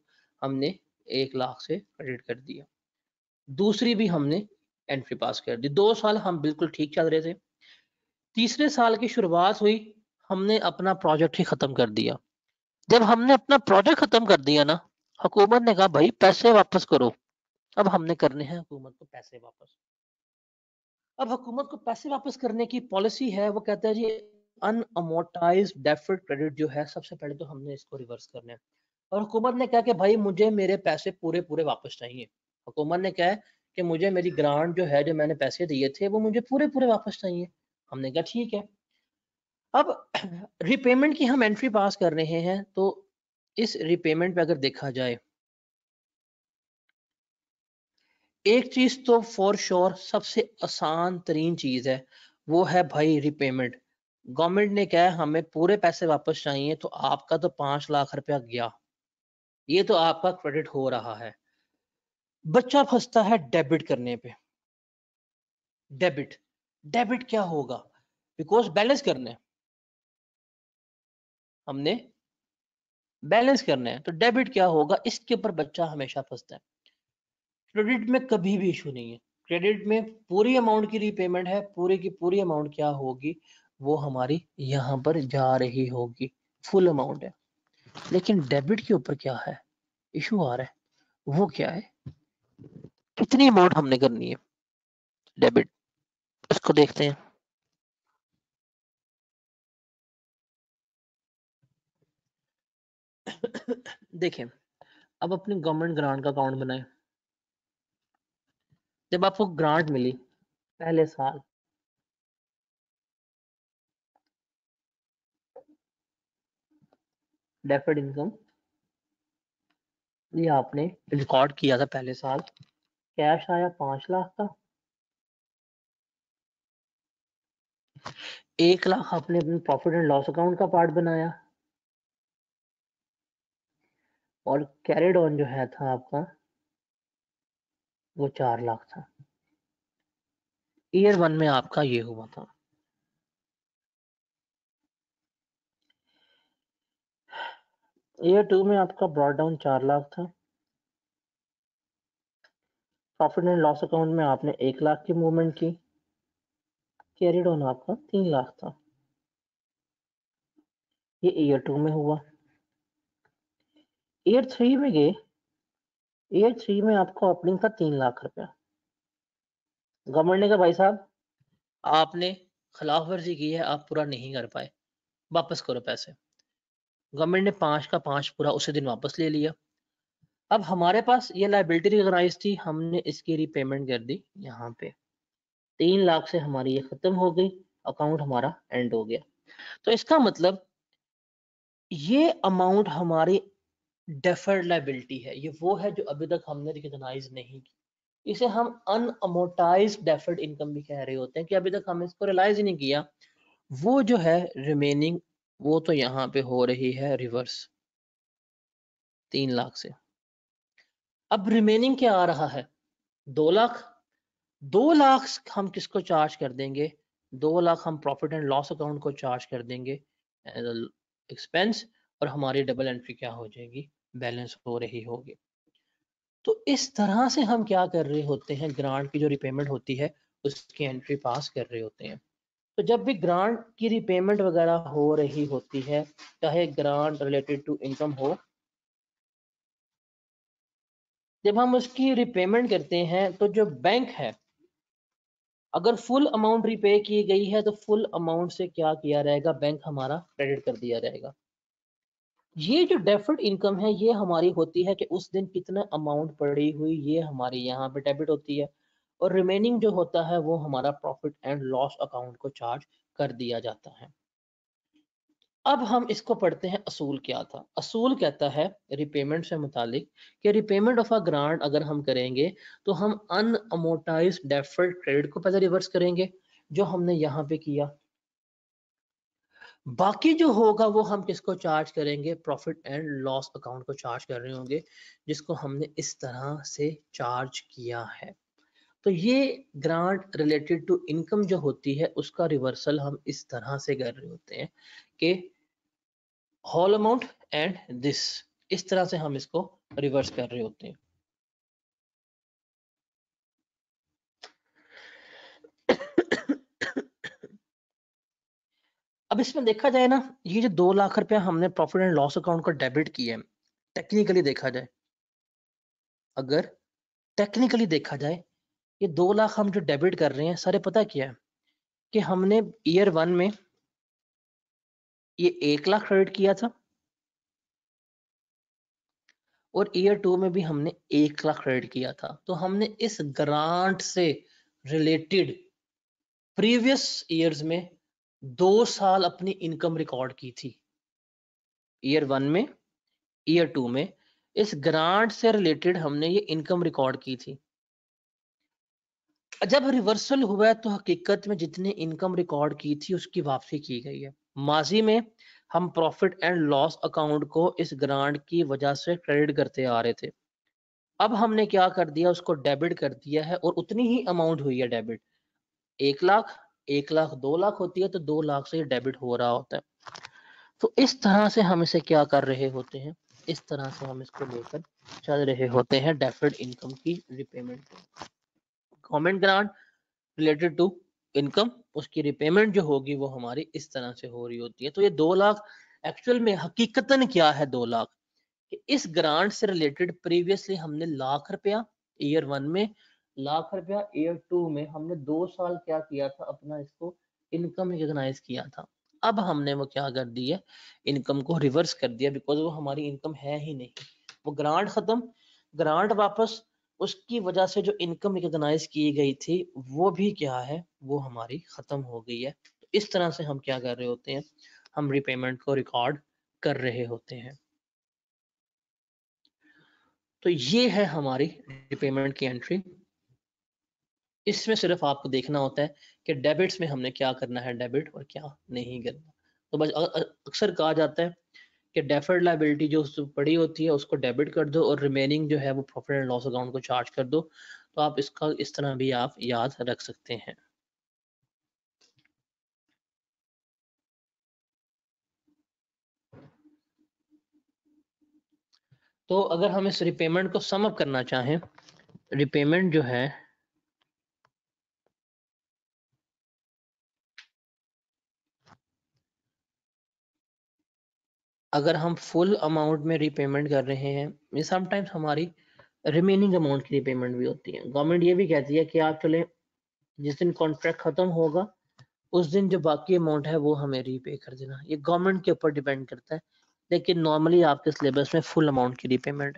हमने एक लाख से क्रेडिट कर दिया दूसरी भी हमने एंट्री पास कर दी दो साल हम बिल्कुल ठीक चल रहे थे तीसरे साल की शुरुआत हुई हमने अपना प्रोजेक्ट ही खत्म कर दिया जब हमने अपना प्रोजेक्ट खत्म कर दिया ना हुकूमत ने कहा भाई पैसे वापस करो अब हमने करने हैं हुकूमत को पैसे वापस अब हुकूमत को पैसे वापस करने की पॉलिसी है वो कहता है जी अनअमोटाइज डेफर्ड क्रेडिट जो है सबसे पहले तो हमने इसको रिवर्स करना है और हुकूमत ने कहा कि भाई मुझे मेरे पैसे पूरे पूरे वापस चाहिए हुकूमत ने कहा कि मुझे मेरी ग्रांट जो है जो मैंने पैसे दिए थे वो मुझे पूरे पूरे वापस चाहिए हमने कहा ठीक है अब रिपेमेंट की हम एंट्री पास कर रहे हैं तो इस रिपेमेंट पे अगर देखा जाए एक चीज तो फॉर श्योर सबसे आसान तरीन चीज है वो है भाई रिपेमेंट गवर्नमेंट ने कहा है हमें पूरे पैसे वापस चाहिए तो आपका तो पांच लाख रुपया गया ये तो आपका क्रेडिट हो रहा है बच्चा फंसता है डेबिट करने पे डेबिट डेबिट क्या होगा बिकॉज बैलेंस करने हमने बैलेंस करने है तो डेबिट क्या होगा इसके ऊपर बच्चा हमेशा फंसता है क्रेडिट में कभी भी इशू नहीं है क्रेडिट में पूरी अमाउंट की रीपेमेंट है पूरे की पूरी अमाउंट क्या होगी वो हमारी यहाँ पर जा रही होगी फुल अमाउंट है लेकिन डेबिट के ऊपर क्या है इशू आ रहा है वो क्या है कितनी अमाउंट हमने करनी है डेबिट इसको देखते हैं देखें अब अपने गवर्नमेंट ग्रांट का अकाउंट बनाएं जब आपको ग्रांट मिली पहले साल डेफर्ड इनकम ये आपने रिकॉर्ड किया था पहले साल कैश आया पांच लाख का एक लाख आपने अपने प्रॉफिट एंड लॉस अकाउंट का पार्ट बनाया और कैरिड ऑन जो है था आपका वो चार लाख था ईयर वन में आपका ये हुआ था ईयर टू में आपका ब्रॉड डाउन चार लाख था प्रॉफिट एंड लॉस अकाउंट में आपने एक लाख की मूवमेंट की कैरिड ऑन आपका तीन लाख था ये ईयर टू में हुआ ईयर थ्री में गए ए थ्री में आपका ओपनिंग था तीन लाख रुपया गवर्नमेंट ने कहा भाई साहब आपने खिलाफ वर्जी की है आप पूरा नहीं कर पाए वापस करो पैसे गवर्नमेंट ने पांच का पांच पूरा उसी दिन वापस ले लिया अब हमारे पास ये लाइबिलिटी रिकगनाइज थी हमने इसकी रिपेमेंट कर दी यहाँ पे तीन लाख से हमारी ये खत्म हो गई अकाउंट हमारा एंड हो गया तो इसका मतलब ये अमाउंट हमारी डेफर्ड लाइबिलिटी है ये वो है जो अभी तक हमने रिकगनाइज नहीं की इसे हम अनअमोटाइज डेफर्ड इनकम भी कह रहे होते हैं कि अभी तक हमने इसको रिलाइज ही नहीं किया वो जो है रिमेनिंग वो तो यहाँ पे हो रही है रिवर्स तीन लाख से अब रिमेनिंग क्या आ रहा है दो लाख दो लाख हम किसको चार्ज कर देंगे दो लाख हम प्रॉफिट एंड लॉस अकाउंट को चार्ज कर देंगे एक्सपेंस और हमारी डबल एंट्री क्या हो जाएगी बैलेंस हो रही होगी तो इस तरह से हम क्या कर रहे होते हैं ग्रांट की जो रिपेमेंट होती है उसकी एंट्री पास कर रहे होते हैं तो जब भी ग्रांट की रिपेमेंट वगैरह हो रही होती है चाहे ग्रांट रिलेटेड टू इनकम हो जब हम उसकी रिपेमेंट करते हैं तो जो बैंक है अगर फुल अमाउंट रिपे की गई है तो फुल अमाउंट से क्या किया जाएगा बैंक हमारा क्रेडिट कर दिया जाएगा ये जो डेफर्ड इनकम है ये हमारी होती है कि उस दिन कितना अमाउंट पड़ी हुई ये हमारे यहाँ पे डेबिट होती है और रिमेनिंग जो होता है वो हमारा प्रॉफिट एंड लॉस अकाउंट को चार्ज कर दिया जाता है अब हम इसको पढ़ते हैं असूल क्या था असूल कहता है रिपेमेंट से मुतालिक कि रिपेमेंट ऑफ अ ग्रांट अगर हम करेंगे तो हम अनअमोटाइज डेफर्ड क्रेडिट को पहले रिवर्स करेंगे जो हमने यहाँ पे किया बाकी जो होगा वो हम किसको चार्ज करेंगे प्रॉफिट एंड लॉस अकाउंट को चार्ज कर रहे होंगे जिसको हमने इस तरह से चार्ज किया है तो ये ग्रांट रिलेटेड टू इनकम जो होती है उसका रिवर्सल हम इस तरह से कर रहे होते हैं कि हॉल अमाउंट एंड दिस इस तरह से हम इसको रिवर्स कर रहे होते हैं अब इसमें देखा जाए ना ये जो दो लाख रुपया हमने प्रॉफिट एंड लॉस अकाउंट का डेबिट किया है टेक्निकली देखा जाए अगर टेक्निकली देखा जाए ये दो लाख हम जो डेबिट कर रहे हैं सारे पता क्या है कि हमने ईयर वन में ये एक लाख क्रेडिट किया था और ईयर टू में भी हमने एक लाख क्रेडिट किया था तो हमने इस ग्रांट से रिलेटेड प्रीवियस ईयर्स में दो साल अपनी इनकम रिकॉर्ड की थी ईयर वन में ईयर टू में इस ग्रांट से रिलेटेड हमने ये इनकम रिकॉर्ड की थी जब रिवर्सल हुआ है तो हकीकत में जितने इनकम रिकॉर्ड की थी उसकी वापसी की गई है माजी में हम प्रॉफिट एंड लॉस अकाउंट को इस ग्रांट की वजह से क्रेडिट करते आ रहे थे अब हमने क्या कर दिया उसको डेबिट कर दिया है और उतनी ही अमाउंट हुई है डेबिट एक लाख एक लाख दो लाख होती है तो दो लाख से डेबिट हो रहा होता है तो इस तरह से हम इसे क्या कर रहे होते हैं इस तरह से हम इसको लेकर चल रहे होते हैं डेफिड इनकम की repayment government grant related to income उसकी रिपेमेंट जो होगी वो हमारी इस तरह से हो रही होती है तो ये दो लाख एक्चुअल में हकीकतन क्या है दो लाख कि इस ग्रांट से रिलेटेड प्रीवियसली हमने लाख रुपया ईयर वन में लाख रुपया ईयर टू में हमने दो साल क्या किया था अपना इसको इनकम रिकग्नाइज किया था अब हमने वो क्या कर दिया इनकम को रिवर्स कर दिया बिकॉज वो हमारी इनकम है ही नहीं वो ग्रांट खत्म ग्रांट वापस उसकी वजह से जो इनकम रिकगनाइज की गई थी वो भी क्या है वो हमारी खत्म हो गई है तो इस तरह से हम क्या कर रहे होते हैं हम रिपेमेंट को रिकॉर्ड कर रहे होते हैं तो ये है हमारी रिपेमेंट की एंट्री इसमें सिर्फ आपको देखना होता है कि डेबिट्स में हमने क्या करना है डेबिट और क्या नहीं करना तो बस अक्सर कहा जाता है कि डेफर्ड लाइबिलिटी जो पड़ी होती है उसको डेबिट कर दो और रिमेनिंग जो है वो प्रॉफिट एंड लॉस अकाउंट को चार्ज कर दो तो आप इसका इस तरह भी आप याद रख सकते हैं तो अगर हम इस रिपेमेंट को सम अप करना चाहें रिपेमेंट जो है अगर हम फुल अमाउंट में रीपेमेंट कर रहे हैं समटाइम्स हमारी रिमेनिंग अमाउंट की रीपेमेंट भी होती है गवर्नमेंट ये भी कहती है कि आप चले जिस दिन कॉन्ट्रैक्ट खत्म होगा उस दिन जो बाकी अमाउंट है वो हमें रीपे कर देना ये गवर्नमेंट के ऊपर डिपेंड करता है लेकिन नॉर्मली आपके सिलेबस में फुल अमाउंट की रीपेमेंट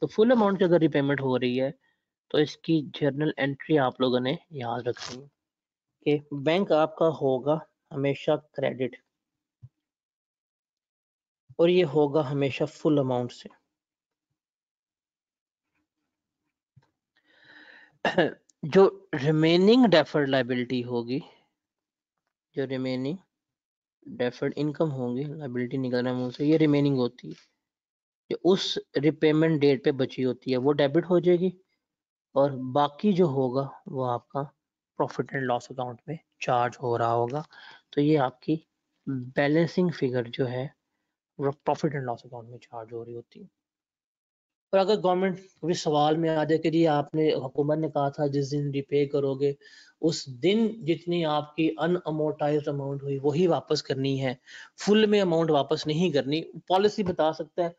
तो फुल अमाउंट की अगर रीपेमेंट हो रही है तो इसकी जर्नल एंट्री आप लोगों ने याद रखनी है कि बैंक आपका होगा हमेशा क्रेडिट और ये होगा हमेशा फुल अमाउंट से जो रिमेनिंग डेफर्ड लाइबिलिटी होगी जो रिमेनिंग डेफर्ड इनकम होगी लाइबिलिटी निकल रहा है से ये रिमेनिंग होती है जो उस रिपेमेंट डेट पे बची होती है वो डेबिट हो जाएगी और बाकी जो होगा वो आपका प्रॉफिट एंड लॉस अकाउंट में चार्ज हो रहा होगा तो ये आपकी बैलेंसिंग फिगर जो है प्रॉफिट एंड लॉस अकाउंट में चार्ज हो रही होती है और अगर गवर्नमेंट कभी सवाल में आ जाए कि जी आपने हुकूमत ने कहा था जिस दिन रिपे करोगे उस दिन जितनी आपकी अनअमोटाइज अमाउंट हुई वही वापस करनी है फुल में अमाउंट वापस नहीं करनी पॉलिसी बता सकता है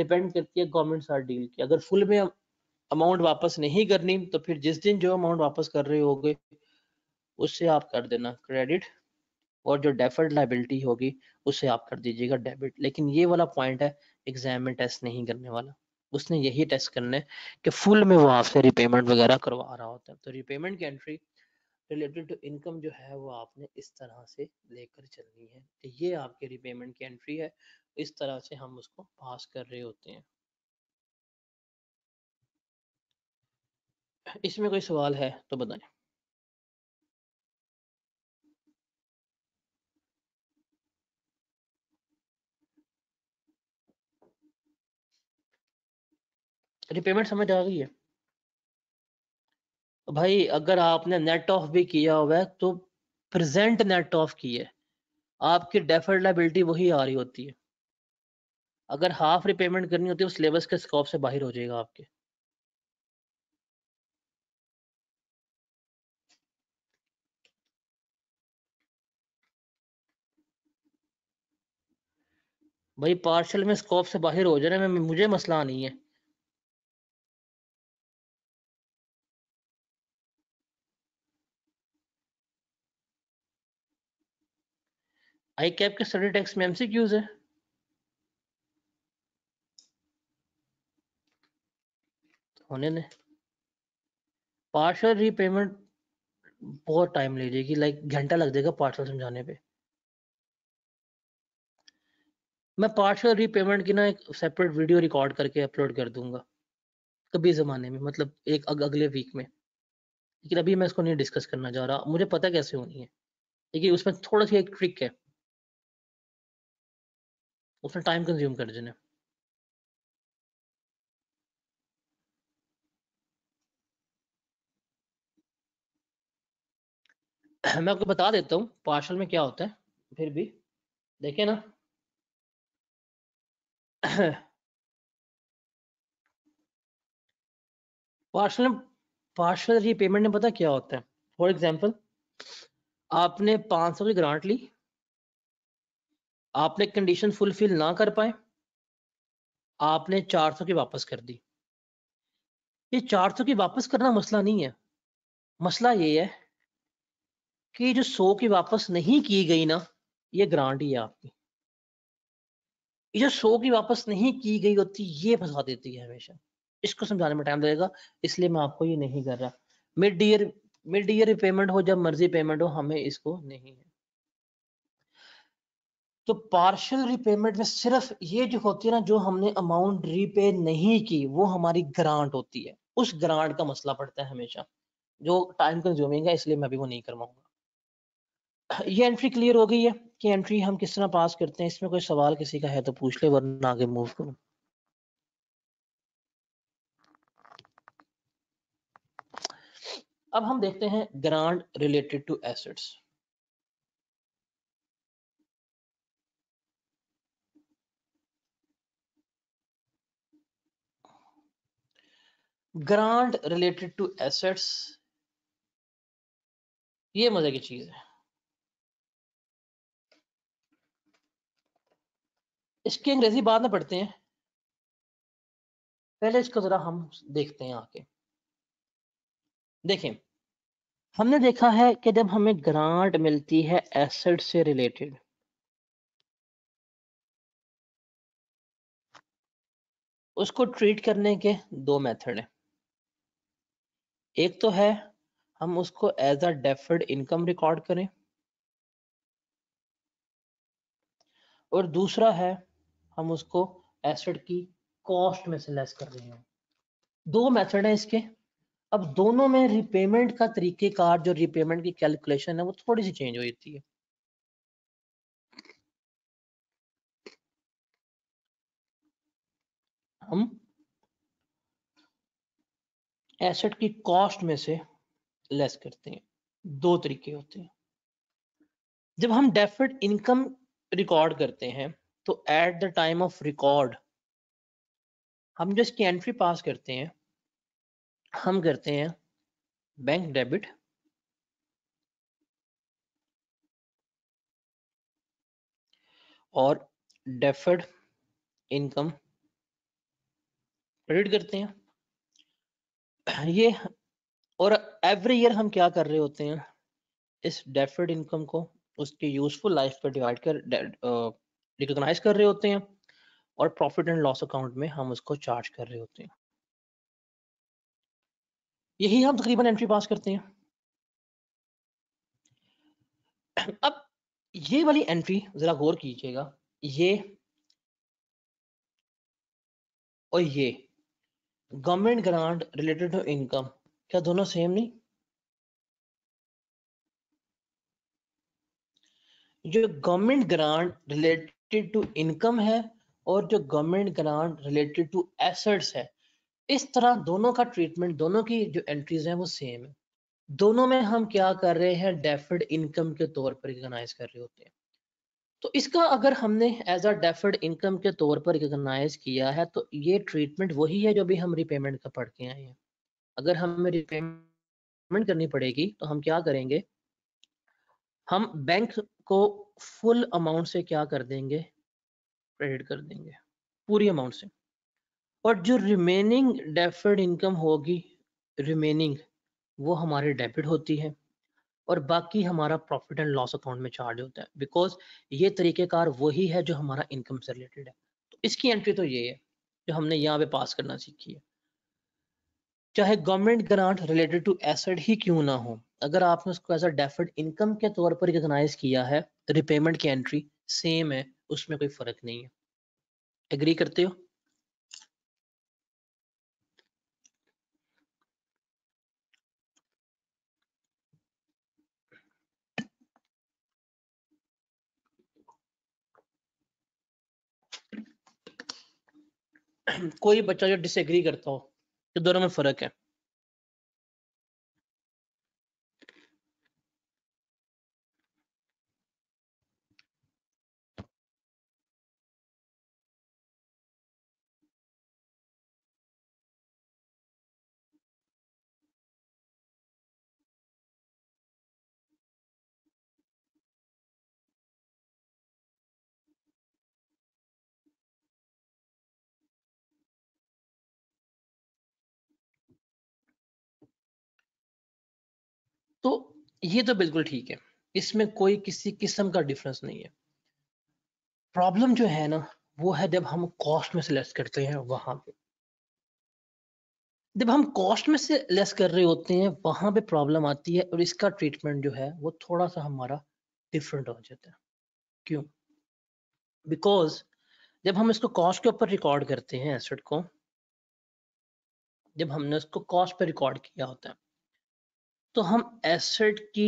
डिपेंड करती है गवर्नमेंट साथ डील की अगर फुल में अमाउंट वापस नहीं करनी तो फिर जिस दिन जो अमाउंट वापस कर रहे होगे उससे आप कर देना क्रेडिट और जो डेफर्ड लाइबिलिटी होगी उसे आप कर दीजिएगा डेबिट लेकिन ये वाला पॉइंट है एग्जाम में टेस्ट नहीं करने वाला उसने यही टेस्ट करने कि फुल में वो आपसे रिपेमेंट वगैरह करवा रहा होता है तो रिपेमेंट की एंट्री रिलेटेड टू इनकम जो है वो आपने इस तरह से लेकर चलनी है कि तो ये आपके रिपेमेंट की एंट्री है इस तरह से हम उसको पास कर रहे होते हैं इसमें कोई सवाल है तो बताएं रिपेमेंट समझ आ गई है भाई अगर आपने नेट ऑफ भी किया हुआ है तो प्रेजेंट नेट ऑफ की है आपकी डेफर लाइबिलिटी वही आ रही होती है अगर हाफ रिपेमेंट करनी होती है वो तो सिलेबस के स्कोप से बाहर हो जाएगा आपके भाई पार्शल में स्कोप से बाहर हो जाने में मुझे मसला नहीं है आई कैप के स्टडी टेक्स में क्यूज है होने ने पार्शल रीपेमेंट बहुत टाइम ले जाएगी लाइक घंटा लग जाएगा पार्शल समझाने पे मैं पार्शल रीपेमेंट की ना एक सेपरेट वीडियो रिकॉर्ड करके अपलोड कर दूंगा कभी जमाने में मतलब एक अग, अगले वीक में लेकिन अभी मैं इसको नहीं डिस्कस करना चाह रहा मुझे पता कैसे होनी है लेकिन उसमें थोड़ा सा एक ट्रिक है उसने टाइम कंज्यूम कर देने मैं आपको बता देता हूँ पार्शल में क्या होता है फिर भी देखे ना पार्शल में पार्शल पेमेंट में पता क्या होता है फॉर एग्जाम्पल आपने 500 की ग्रांट ली आपने कंडीशन फुलफिल ना कर पाए आपने 400 की वापस कर दी ये 400 की वापस करना मसला नहीं है मसला ये है कि जो 100 की वापस नहीं की गई ना ये ग्रांट ही है आपकी ये जो 100 की वापस नहीं की गई होती ये फंसा देती है हमेशा इसको समझाने में टाइम लगेगा इसलिए मैं आपको ये नहीं कर रहा mid year mid year payment हो जब मर्जी पेमेंट हो हमें इसको नहीं है तो पार्शल रिपेमेंट में सिर्फ ये जो होती है ना जो हमने अमाउंट रीपे नहीं की वो हमारी ग्रांट होती है उस ग्रांट का मसला पड़ता है हमेशा जो टाइम कंज्यूमिंग है इसलिए मैं भी वो नहीं करवाऊंगा ये एंट्री क्लियर हो गई है कि एंट्री हम किस तरह पास करते हैं इसमें कोई सवाल किसी का है तो पूछ ले वरना आगे मूव करूँ अब हम देखते हैं grant related to assets grant related to assets ये मजे की चीज है इसकी अंग्रेजी बाद में पढ़ते हैं पहले इसको जरा हम देखते हैं आके देखें हमने देखा है कि जब हमें ग्रांट मिलती है एसेट से रिलेटेड उसको ट्रीट करने के दो मेथड हैं एक तो है हम उसको as a deferred income record करें और दूसरा है हम उसको एसेट की कॉस्ट में से लेस कर रहे हैं दो मेथड है इसके अब दोनों में रिपेमेंट का तरीकेकार जो रिपेमेंट की कैलकुलेशन है वो थोड़ी सी चेंज हो जाती है हम एसेट की कॉस्ट में से लेस करते हैं दो तरीके होते हैं जब हम डेफर्ड इनकम रिकॉर्ड करते हैं तो at the time of record हम जो इसकी एंट्री पास करते हैं हम करते हैं बैंक डेबिट और डेफर्ड इनकम क्रेडिट करते हैं ये और एवरी ईयर हम क्या कर रहे होते हैं इस डेफर्ड इनकम को उसकी यूजफुल लाइफ पर डिवाइड कर रिकोगनाइज कर रहे होते हैं और प्रॉफिट एंड लॉस अकाउंट में हम उसको चार्ज कर रहे होते हैं यही हम तकरीबन एंट्री पास करते हैं अब ये वाली एंट्री जरा गौर कीजिएगा ये और ये government grant related to income क्या दोनों सेम नहीं जो government grant related to income है और जो government grant related to assets है इस तरह दोनों का ट्रीटमेंट दोनों की जो एंट्रीज है वो सेम है दोनों में हम क्या कर रहे हैं डेफिड इनकम के तौर पर रिकोगनाइज कर रहे होते हैं तो इसका अगर हमने एज अ डेफर्ड इनकम के तौर पर रिकग्नाइज किया है तो ये ट्रीटमेंट वही है जो भी हम रिपेमेंट का पढ़ के आए हैं अगर हमें रिपेमेंट करनी पड़ेगी तो हम क्या करेंगे हम बैंक को फुल अमाउंट से क्या कर देंगे क्रेडिट कर देंगे पूरी अमाउंट से और जो रिमेनिंग डेफर्ड इनकम होगी रिमेनिंग वो हमारे डेबिट होती है और बाकी हमारा प्रॉफिट एंड लॉस अकाउंट में चार्ज होता है बिकॉज ये तरीकेकार वही है जो हमारा इनकम से रिलेटेड है तो इसकी एंट्री तो ये है जो हमने यहाँ पे पास करना सीखी है चाहे government grant related to asset ही क्यों ना हो अगर आपने उसको एज अ डेफर्ड इनकम के तौर पर रिकग्नाइज किया है रिपेमेंट की एंट्री सेम है उसमें कोई फर्क नहीं है एग्री करते हो कोई बच्चा जो डिसएग्री करता हो तो दोनों में फर्क है ये तो बिल्कुल ठीक है इसमें कोई किसी किस्म का डिफरेंस नहीं है प्रॉब्लम जो है ना वो है जब हम कॉस्ट में से लेस करते हैं वहां पे जब हम कॉस्ट में से लेस कर रहे होते हैं वहां पे प्रॉब्लम आती है और इसका ट्रीटमेंट जो है वो थोड़ा सा हमारा डिफरेंट हो जाता है क्यों बिकॉज जब हम इसको कॉस्ट के ऊपर रिकॉर्ड करते हैं एसेट को जब हमने उसको कॉस्ट पर रिकॉर्ड किया होता है तो हम एसेट की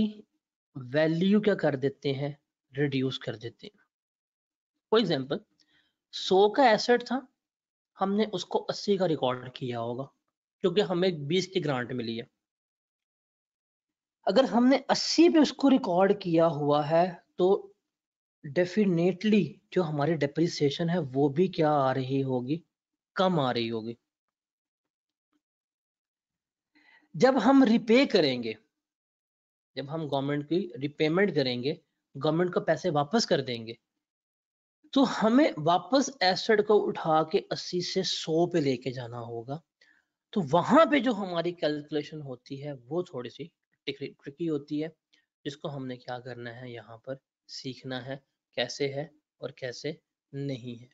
वैल्यू क्या कर देते हैं रिड्यूस कर देते हैं फॉर एग्जाम्पल सौ का एसेट था हमने उसको अस्सी का रिकॉर्ड किया होगा क्योंकि हमें बीस की ग्रांट मिली है अगर हमने अस्सी पे उसको रिकॉर्ड किया हुआ है तो डेफिनेटली जो हमारी डिप्रिसिएशन है वो भी क्या आ रही होगी कम आ रही होगी जब हम रिपे करेंगे जब हम गवर्नमेंट की रिपेमेंट करेंगे गवर्नमेंट को पैसे वापस कर देंगे तो हमें वापस एसेट को उठा के 80 से 100 पे लेके जाना होगा तो वहां पे जो हमारी कैलकुलेशन होती है वो थोड़ी सी ट्रिकी होती है जिसको हमने क्या करना है यहाँ पर सीखना है कैसे है और कैसे नहीं है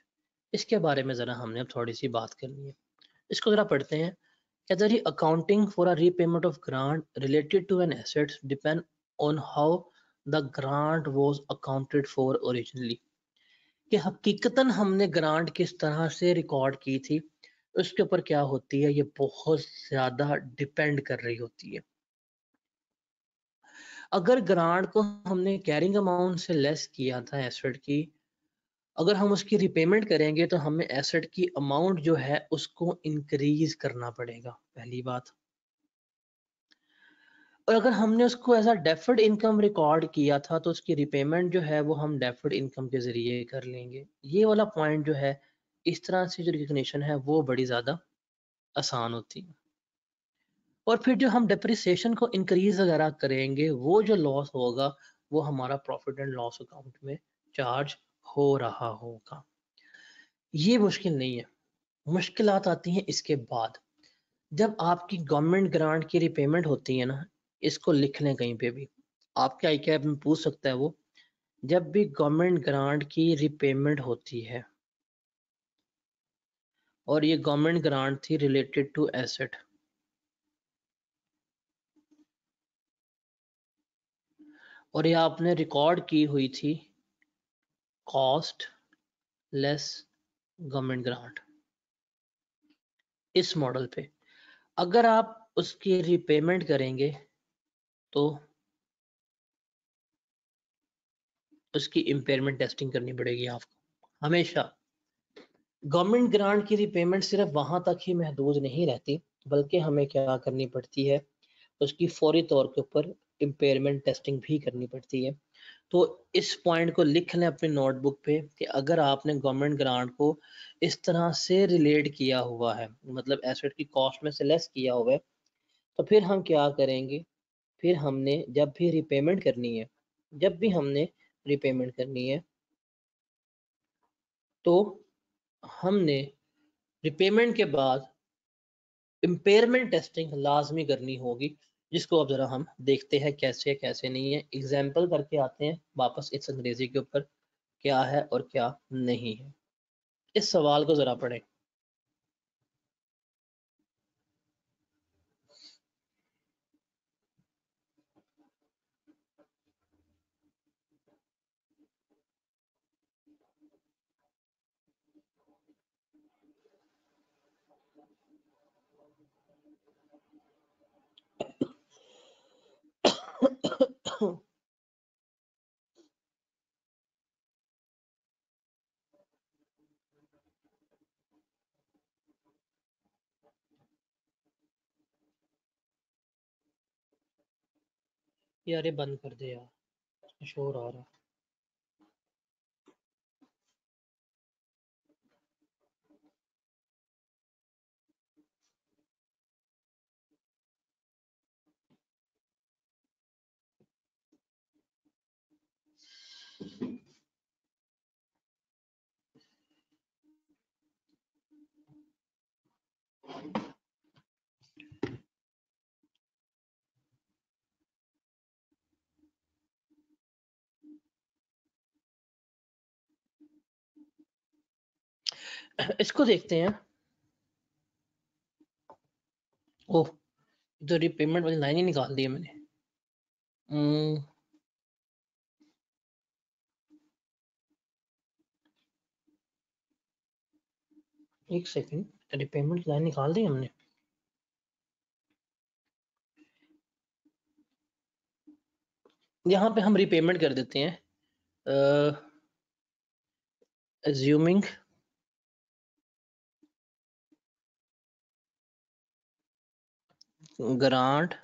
इसके बारे में ज़रा हमने अब थोड़ी सी बात करनी है इसको ज़रा पढ़ते हैं Either the accounting for a repayment of grant related to an asset depend on how the grant was accounted for originally. कि हकीकतन हमने ग्रांट किस तरह से रिकॉर्ड की थी उसके ऊपर क्या होती है ये बहुत ज्यादा डिपेंड कर रही होती है अगर ग्रांट को हमने कैरिंग अमाउंट से लेस किया था एसेट की अगर हम उसकी रिपेमेंट करेंगे तो हमें एसेट की अमाउंट जो है उसको इंक्रीज करना पड़ेगा पहली बात और अगर हमने उसको ऐसा डेफर्ड इनकम रिकॉर्ड किया था तो उसकी रिपेमेंट जो है वो हम डेफर्ड इनकम के जरिए कर लेंगे ये वाला पॉइंट जो है इस तरह से जो रिकग्निशन है वो बड़ी ज़्यादा आसान होती है और फिर जो हम डेप्रिसिएशन को इंक्रीज वगैरह करेंगे वो जो लॉस होगा वो हमारा प्रॉफिट एंड लॉस अकाउंट में चार्ज हो रहा होगा ये मुश्किल नहीं है मुश्किल आती हैं इसके बाद जब आपकी गवर्नमेंट ग्रांट की रिपेमेंट होती है ना इसको लिख लें कहीं पे भी आपके आई कैब में पूछ सकता है वो जब भी गवर्नमेंट ग्रांट की रिपेमेंट होती है और ये गवर्नमेंट ग्रांट थी रिलेटेड टू एसेट और ये आपने रिकॉर्ड की हुई थी कॉस्ट लेस गवर्नमेंट ग्रांट इस मॉडल पे अगर आप उसकी रिपेमेंट करेंगे तो उसकी इम्पेयरमेंट टेस्टिंग करनी पड़ेगी आपको हमेशा गवर्नमेंट ग्रांट की रिपेमेंट सिर्फ वहां तक ही महदूद नहीं रहती बल्कि हमें क्या करनी पड़ती है उसकी फौरी तौर के ऊपर इम्पेयरमेंट टेस्टिंग भी करनी पड़ती है तो इस पॉइंट को लिख लें अपने नोटबुक पे कि अगर आपने गवर्नमेंट ग्रांट को इस तरह से रिलेट किया हुआ है मतलब एसेट की कॉस्ट में से लेस किया हुआ है तो फिर हम क्या करेंगे फिर हमने जब भी रिपेमेंट करनी है जब भी हमने रिपेमेंट करनी है तो हमने रिपेमेंट के बाद इम्पेयरमेंट टेस्टिंग लाजमी करनी होगी जिसको अब जरा हम देखते हैं कैसे है कैसे नहीं है एग्जाम्पल करके आते हैं वापस इस अंग्रेजी के ऊपर क्या है और क्या नहीं है इस सवाल को जरा पढ़ें यार ये बंद कर दे यार शोर आ रहा Thank you. इसको देखते हैं ओह तो रिपेमेंट वाली लाइन ही निकाल दी है मैंने हम्म। एक सेकंड रिपेमेंट लाइन निकाल दी हमने यहाँ पे हम रिपेमेंट कर देते हैं assuming uh, grant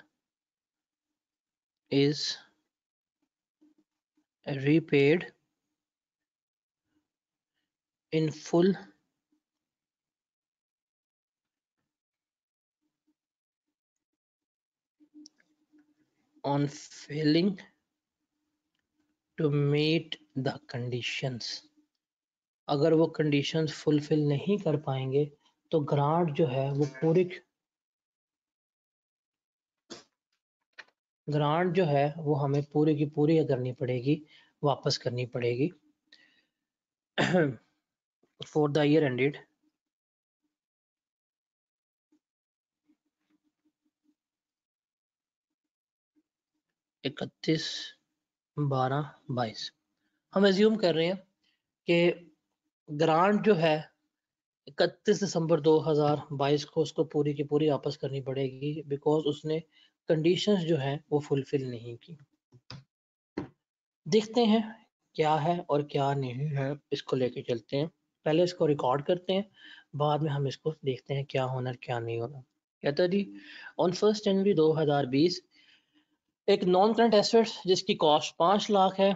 is repaid in full on failing to meet the conditions अगर वो conditions फुलफिल नहीं कर पाएंगे तो ग्रांट जो है वो पूरी ग्रांट जो है वो हमें पूरे की पूरी करनी पड़ेगी वापस करनी पड़ेगी फॉर द ईयर एंडेड इकतीस बारह बाईस हम एज्यूम कर रहे हैं कि ग्रांट जो है इकतीस दिसंबर 2022 को उसको पूरी की पूरी वापस करनी पड़ेगी बिकॉज उसने कंडीशंस जो है वो फुलफिल नहीं की देखते हैं क्या है और क्या नहीं है इसको लेके चलते हैं पहले इसको रिकॉर्ड करते हैं बाद में हम इसको देखते हैं क्या होना क्या नहीं होना कहता जी ऑन फर्स्ट जनवरी 2020 एक नॉन करंट एसेट्स जिसकी कॉस्ट पाँच लाख है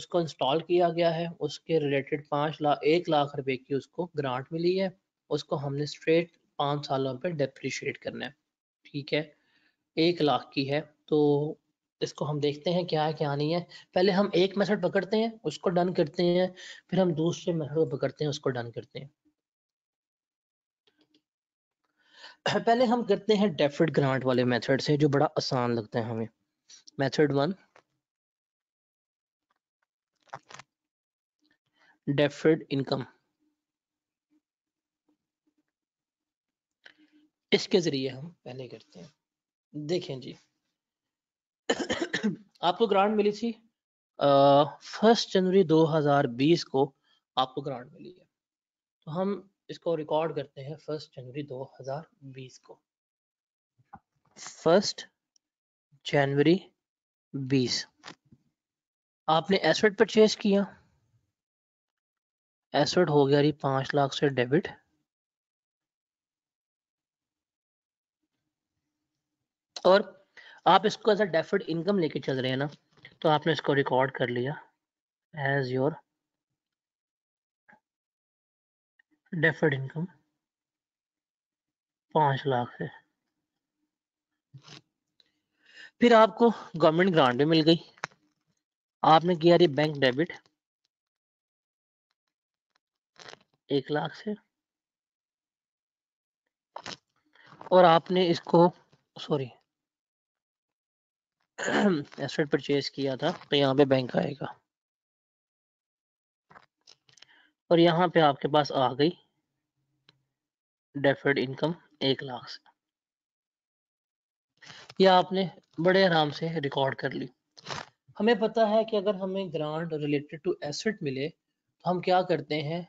उसको इंस्टॉल किया गया है उसके रिलेटेड पाँच लाख एक लाख रुपए की उसको ग्रांट मिली है उसको हमने स्ट्रेट पाँच सालों पर डेप्रिशिएट करना है ठीक है एक लाख की है तो इसको हम देखते हैं क्या है क्या नहीं है पहले हम एक मेथड पकड़ते हैं उसको डन करते हैं फिर हम दूसरे मेथड पकड़ते हैं उसको डन करते हैं पहले हम करते हैं डेफिड ग्रांट वाले मेथड से जो बड़ा आसान लगता है हमें मेथड वन डेफिड इनकम इसके जरिए हम पहले करते हैं देखें जी आपको ग्रांट मिली थी फर्स्ट जनवरी 2020 को आपको ग्रांट मिली है तो हम इसको रिकॉर्ड करते हैं फर्स्ट जनवरी 2020 को फर्स्ट जनवरी 20 आपने एसेट परचेज किया एसेट हो गया पांच लाख से डेबिट और आप इसको एज अ डेफर्ड इनकम लेके चल रहे हैं ना तो आपने इसको रिकॉर्ड कर लिया एज योर डेफर्ड इनकम पांच लाख से फिर आपको गवर्नमेंट ग्रांट भी मिल गई आपने किया रही बैंक डेबिट एक लाख से और आपने इसको सॉरी एसेट परचेज किया था तो यहाँ पे बैंक आएगा और यहाँ पे आपके पास आ गई डेफर्ड इनकम एक लाख से यह आपने बड़े आराम से रिकॉर्ड कर ली हमें पता है कि अगर हमें ग्रांट रिलेटेड टू एसेट मिले तो हम क्या करते हैं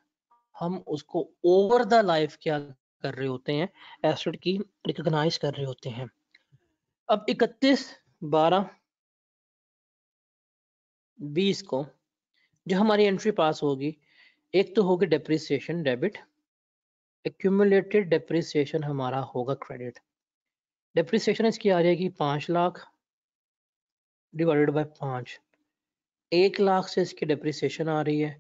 हम उसको ओवर द लाइफ क्या कर रहे होते हैं एसेट की रिकग्नाइज कर रहे होते हैं अब 31 बारह बीस को जो हमारी एंट्री पास होगी एक तो होगी डेप्रिसिएशन डेबिट एक्यूमुलेटेड डेप्रिसिएशन हमारा होगा क्रेडिट डेप्रिसिएशन इसकी आ जाएगी पाँच लाख डिवाइडेड बाय पाँच एक लाख से इसकी डेप्रिसिएशन आ रही है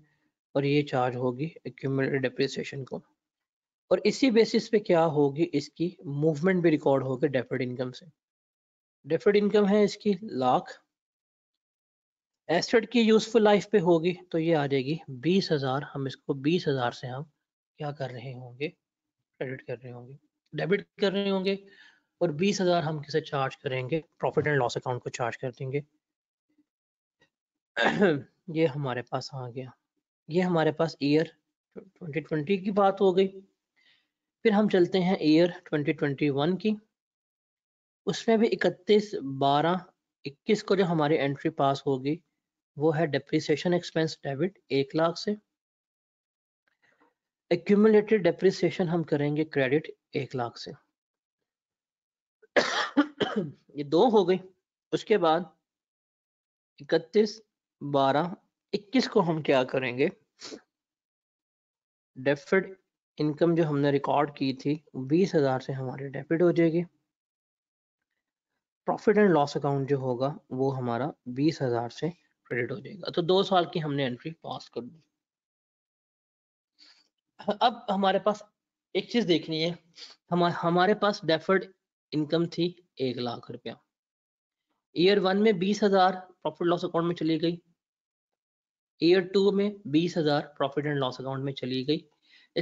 और ये चार्ज होगी एक्यूमुलेटेड डेप्रिसिएशन को और इसी बेसिस पे क्या होगी इसकी मूवमेंट भी रिकॉर्ड होगी डेफर्ड इनकम से डेफर्ड इनकम है इसकी लाख एसेट की यूजफुल लाइफ पे होगी तो ये आ जाएगी बीस हजार हम इसको बीस हजार से हम क्या कर रहे होंगे क्रेडिट कर रहे होंगे डेबिट कर रहे होंगे और बीस हजार हम किसे चार्ज करेंगे प्रॉफिट एंड लॉस अकाउंट को चार्ज कर देंगे ये हमारे पास आ गया ये हमारे पास ईयर 2020 की बात हो गई फिर हम चलते हैं ईयर 2021 की उसमें भी 31 12 21 को जो हमारी एंट्री पास होगी वो है डिप्रिसिएशन एक्सपेंस डेबिट एक लाख से एक्यूमुलेटेड डिप्रिसिएशन हम करेंगे क्रेडिट एक लाख से ये दो हो गई उसके बाद 31 12 21 को हम क्या करेंगे डेफिड इनकम जो हमने रिकॉर्ड की थी बीस हजार से हमारी डेबिट हो जाएगी प्रॉफिट एंड लॉस अकाउंट जो होगा वो हमारा बीस हजार से क्रेडिट हो जाएगा तो दो साल की हमने एंट्री पास कर दी अब हमारे पास एक चीज देखनी है हम हमारे पास डेफर्ड इनकम थी एक लाख रुपया ईयर वन में बीस हजार प्रॉफिट लॉस अकाउंट में चली गई ईयर टू में बीस हजार प्रॉफिट एंड लॉस अकाउंट में चली गई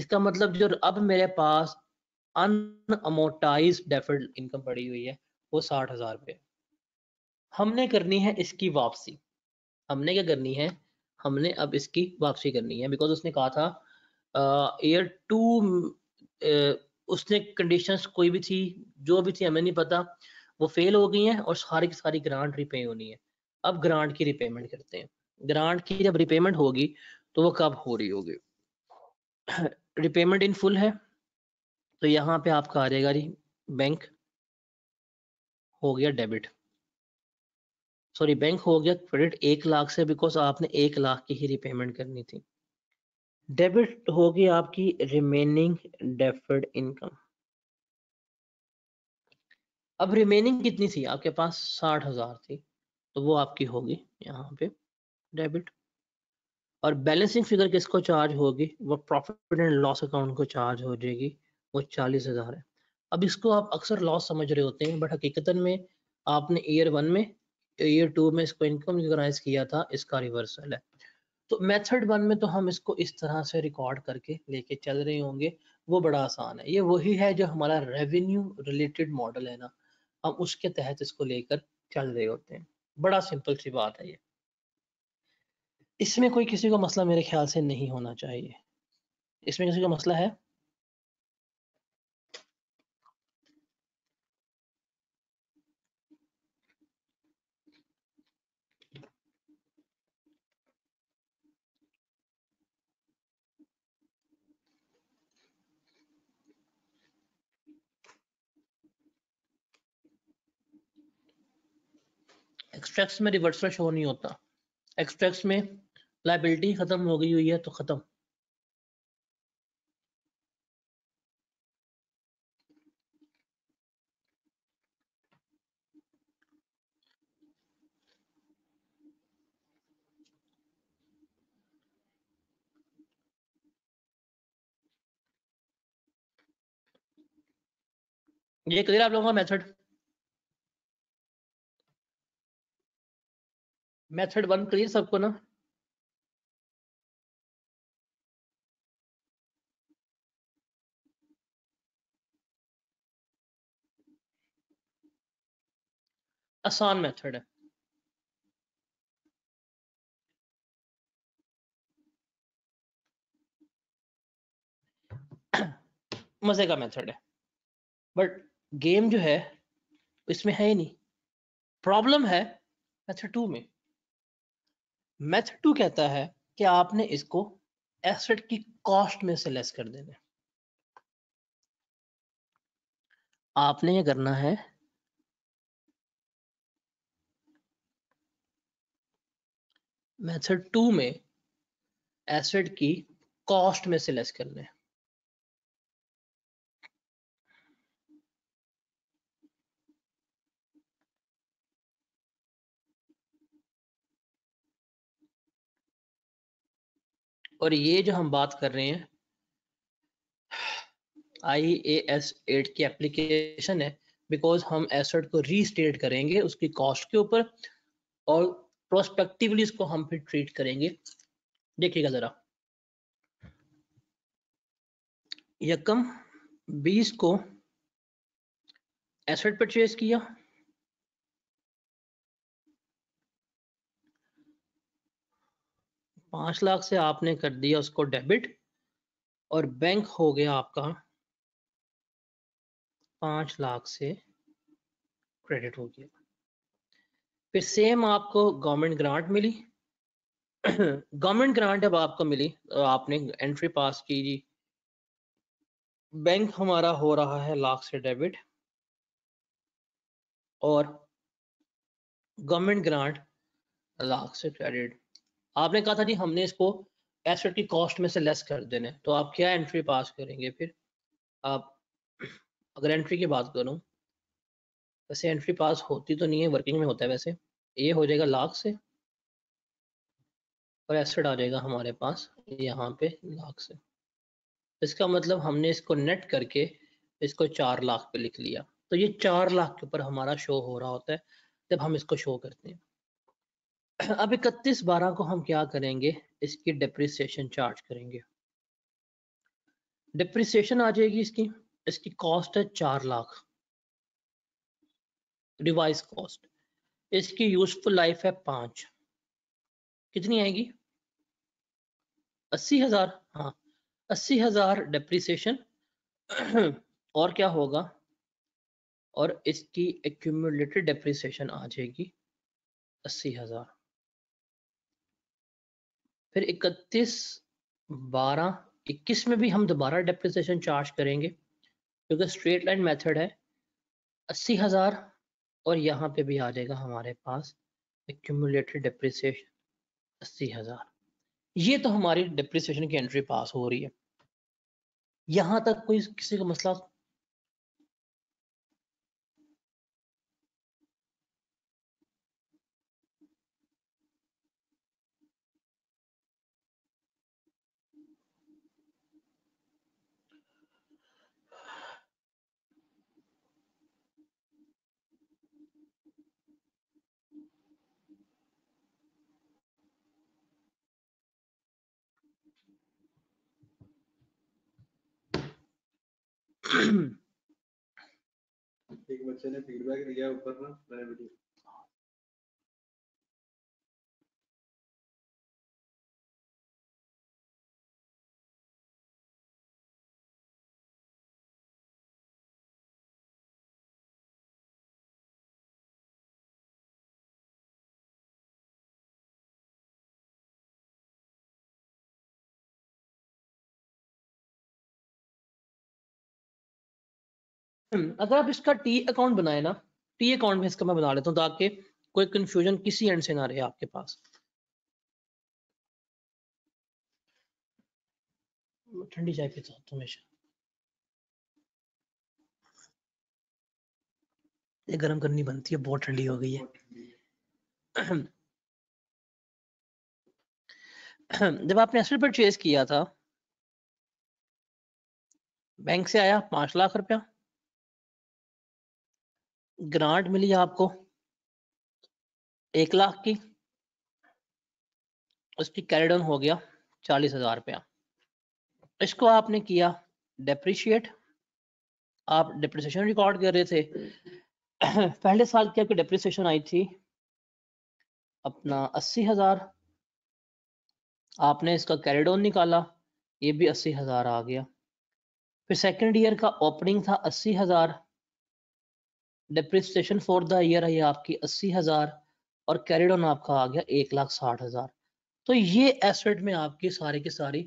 इसका मतलब जो अब मेरे पास अनअमोटाइज डेफर्ड इनकम पड़ी हुई है वो साठ हजार रुपये हमने करनी है इसकी वापसी हमने क्या करनी है हमने अब इसकी वापसी करनी है बिकॉज उसने कहा था एयर टू उसने कंडीशंस कोई भी थी जो भी थी हमें नहीं पता वो फेल हो गई हैं और सारी की सारी ग्रांट रिपे होनी है अब ग्रांट की रिपेमेंट करते हैं ग्रांट की जब रिपेमेंट होगी तो वो कब हो रही होगी रिपेमेंट इन फुल है तो यहाँ पे आपका आ जाएगा जी बैंक हो गया डेबिट सॉरी बैंक हो गया क्रेडिट एक लाख से बिकॉज आपने एक लाख की ही रिपेमेंट करनी थी डेबिट होगी आपकी रिमेनिंग डेफर्ड इनकम अब रिमेनिंग कितनी थी आपके पास साठ हजार थी तो वो आपकी होगी यहाँ पे डेबिट और बैलेंसिंग फिगर किसको चार्ज होगी वो प्रॉफिट एंड लॉस अकाउंट को चार्ज हो जाएगी वो चालीस हजार है अब इसको आप अक्सर लॉस समझ रहे होते हैं बट हकीकतन में आपने ईयर वन में ईयर टू में इसको इनकम रिकनाइज किया था इसका रिवर्सल है तो मेथड वन में तो हम इसको इस तरह से रिकॉर्ड करके लेके चल रहे होंगे वो बड़ा आसान है ये वही है जो हमारा रेवेन्यू रिलेटेड मॉडल है ना हम उसके तहत इसको लेकर चल रहे होते हैं बड़ा सिंपल सी बात है ये इसमें कोई किसी को मसला मेरे ख्याल से नहीं होना चाहिए इसमें किसी का मसला है एक्सट्रैक्ट में रिवर्सल शो नहीं होता एक्सट्रैक्ट में लाइबिलिटी खत्म हो गई हुई है तो खत्म ये क्लियर आप लोगों का मेथड मेथड वन क्लियर सबको ना आसान मेथड है मजे का मेथड है बट गेम जो है इसमें है ही नहीं प्रॉब्लम है मेथड टू में मेथड टू कहता है कि आपने इसको एसेट की कॉस्ट में से लेस कर देना आपने ये करना है मेथड टू में एसेट की कॉस्ट में से लेस करना है और ये जो हम बात कर रहे हैं आई ए एस एट की एप्लीकेशन है बिकॉज हम एसेट को रीस्टेट करेंगे उसकी कॉस्ट के ऊपर और प्रोस्पेक्टिवली इसको हम फिर ट्रीट करेंगे देखिएगा जरा यकम बीस को एसेट परचेज किया पांच लाख से आपने कर दिया उसको डेबिट और बैंक हो गया आपका पांच लाख से क्रेडिट हो गया फिर सेम आपको गवर्नमेंट ग्रांट मिली गवर्नमेंट ग्रांट अब आपको मिली आपने एंट्री पास की जी बैंक हमारा हो रहा है लाख से डेबिट और गवर्नमेंट ग्रांट लाख से क्रेडिट आपने कहा था जी हमने इसको एसेट की कॉस्ट में से लेस कर देना है तो आप क्या एंट्री पास करेंगे फिर आप अगर एंट्री की बात करूँ वैसे एंट्री पास होती तो नहीं है वर्किंग में होता है वैसे ये हो जाएगा लाख से और एसेट आ जाएगा हमारे पास यहाँ पे लाख से इसका मतलब हमने इसको नेट करके इसको चार लाख पे लिख लिया तो ये चार लाख के ऊपर हमारा शो हो रहा होता है जब हम इसको शो करते हैं अब इकतीस बारह को हम क्या करेंगे इसकी डिप्रिसिएशन चार्ज करेंगे डिप्रिसिएशन आ जाएगी इसकी इसकी कॉस्ट है चार लाख डिवाइस कॉस्ट इसकी यूजफुल लाइफ है पांच कितनी आएगी अस्सी हजार हाँ अस्सी हजार डिप्रिसिएशन और क्या होगा और इसकी एक्यूमुलेटेड डिप्रिसिएशन आ जाएगी अस्सी हजार फिर इकतीस बारह इक्कीस में भी हम दोबारा डेप्रिसिएशन चार्ज करेंगे क्योंकि स्ट्रेट लाइन मेथड है अस्सी हज़ार और यहाँ पे भी आ जाएगा हमारे पास एक्यूमुलेटेड डेप्रिसिएशन अस्सी हज़ार ये तो हमारी डिप्रिसिएशन की एंट्री पास हो रही है यहाँ तक कोई किसी का मसला एक बच्चे ने फीडबैक दिया ऊपर ना मैंने वीडियो अगर आप इसका टी अकाउंट बनाए ना टी अकाउंट में इसका मैं बना लेता हूँ ताकि कोई कंफ्यूजन किसी एंड से ना रहे आपके पास ठंडी चाय पीता हूँ हमेशा ये गर्म करनी बनती है बहुत ठंडी हो गई है जब आपने एसेट परचेज किया था बैंक से आया पांच लाख रुपया ग्रांट मिली आपको एक लाख की उसकी कैरी हो गया चालीस हजार रुपया इसको आपने किया डेप्रिशिएट आप डिप्रिसिएशन रिकॉर्ड कर रहे थे पहले साल की आपकी डिप्रिसिएशन आई थी अपना अस्सी हजार आपने इसका कैरिडोन निकाला ये भी अस्सी हजार आ गया फिर सेकंड ईयर का ओपनिंग था अस्सी हजार डिप्रिसिएशन फॉर द ईयर आई आपकी अस्सी हजार और कैरिड ऑन आपका आ गया एक लाख साठ हजार तो ये एसेट में आपकी सारी की सारी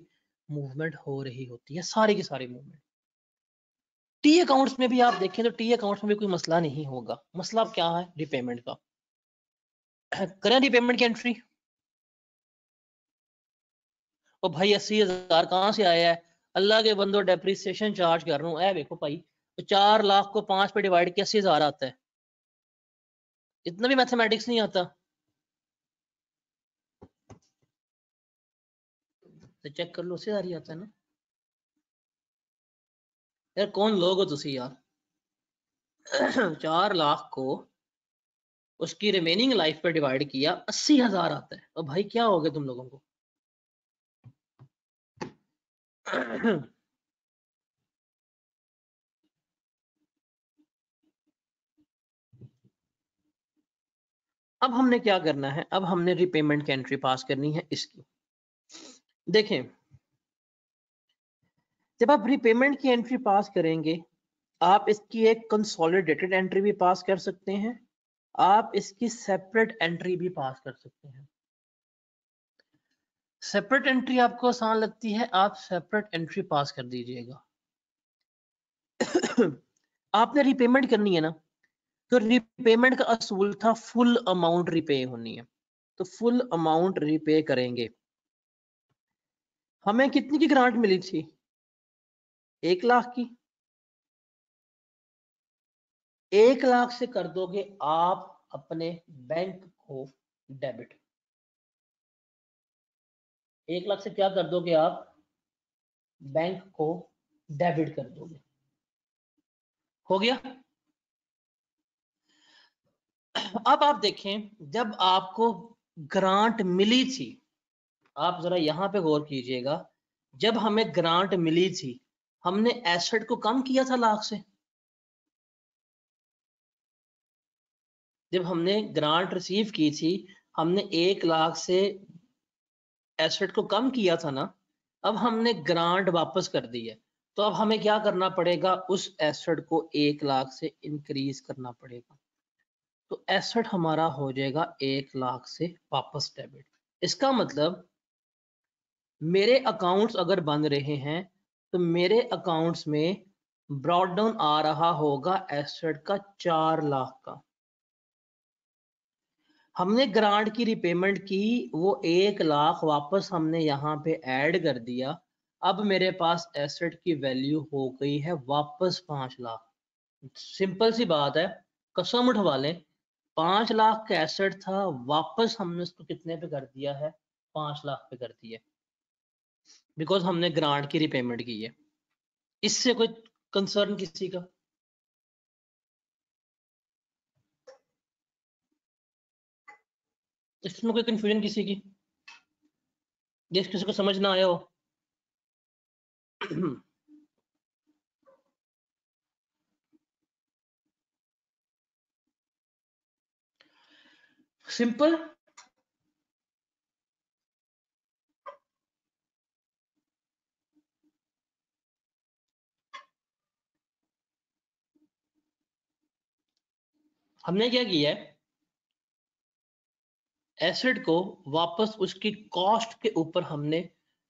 मूवमेंट हो रही होती है सारी की सारी मूवमेंट टी अकाउंट्स में भी आप देखें तो टी अकाउंट्स में भी कोई मसला नहीं होगा मसला क्या है रिपेमेंट का करें रिपेमेंट की एंट्री और भाई अस्सी हजार कहां से आया है अल्लाह के बंदो डेप्रिसिएशन चार्ज कर रहा हूं देखो भाई तो चार लाख को पांच पे डिवाइड किया अस्सी हजार आता है इतना भी मैथमेटिक्स नहीं आता तो चेक कर लो अस्सी हजार ही आता है ना यार कौन लोग हो तुम यार चार लाख को उसकी रिमेनिंग लाइफ पे डिवाइड किया अस्सी हजार आता है और तो भाई क्या हो गया तुम लोगों को अब हमने क्या करना है अब हमने रिपेमेंट की एंट्री पास करनी है इसकी देखें जब आप रिपेमेंट की एंट्री पास करेंगे आप इसकी एक कंसोलिडेटेड एंट्री भी पास कर सकते हैं आप इसकी सेपरेट एंट्री भी पास कर सकते हैं सेपरेट एंट्री आपको आसान लगती है आप सेपरेट एंट्री पास कर दीजिएगा आपने रिपेमेंट करनी है ना तो रिपेमेंट का असूल था फुल अमाउंट रिपे होनी है तो फुल अमाउंट रिपे करेंगे हमें कितनी की ग्रांट मिली थी एक लाख की एक लाख से कर दोगे आप अपने बैंक को डेबिट एक लाख से क्या कर दोगे आप बैंक को डेबिट कर दोगे हो गया अब आप देखें जब आपको ग्रांट मिली थी आप जरा यहाँ पे गौर कीजिएगा जब हमें ग्रांट मिली थी हमने एसेट को कम किया था लाख से जब हमने ग्रांट रिसीव की थी हमने एक लाख से एसेट को कम किया था ना अब हमने ग्रांट वापस कर दी है तो अब हमें क्या करना पड़ेगा उस एसेट को एक लाख से इंक्रीज करना पड़ेगा तो एसेट हमारा हो जाएगा एक लाख से वापस डेबिट इसका मतलब मेरे अकाउंट्स अगर बन रहे हैं तो मेरे अकाउंट्स में ब्रॉड डाउन आ रहा होगा एसेट का चार लाख का हमने ग्रांट की रिपेमेंट की वो एक लाख वापस हमने यहां पे ऐड कर दिया अब मेरे पास एसेट की वैल्यू हो गई है वापस पांच लाख सिंपल सी बात है कसम उठवा लें पांच लाख का एसेट था वापस हमने उसको कितने पे कर दिया है पांच लाख पे कर दिया बिकॉज हमने ग्रांट की रिपेमेंट की है इससे कोई कंसर्न किसी का इसमें कोई कंफ्यूजन किसी की जिस किसी को समझ ना आया हो simple हमने क्या किया है एसिड को वापस उसकी कॉस्ट के ऊपर हमने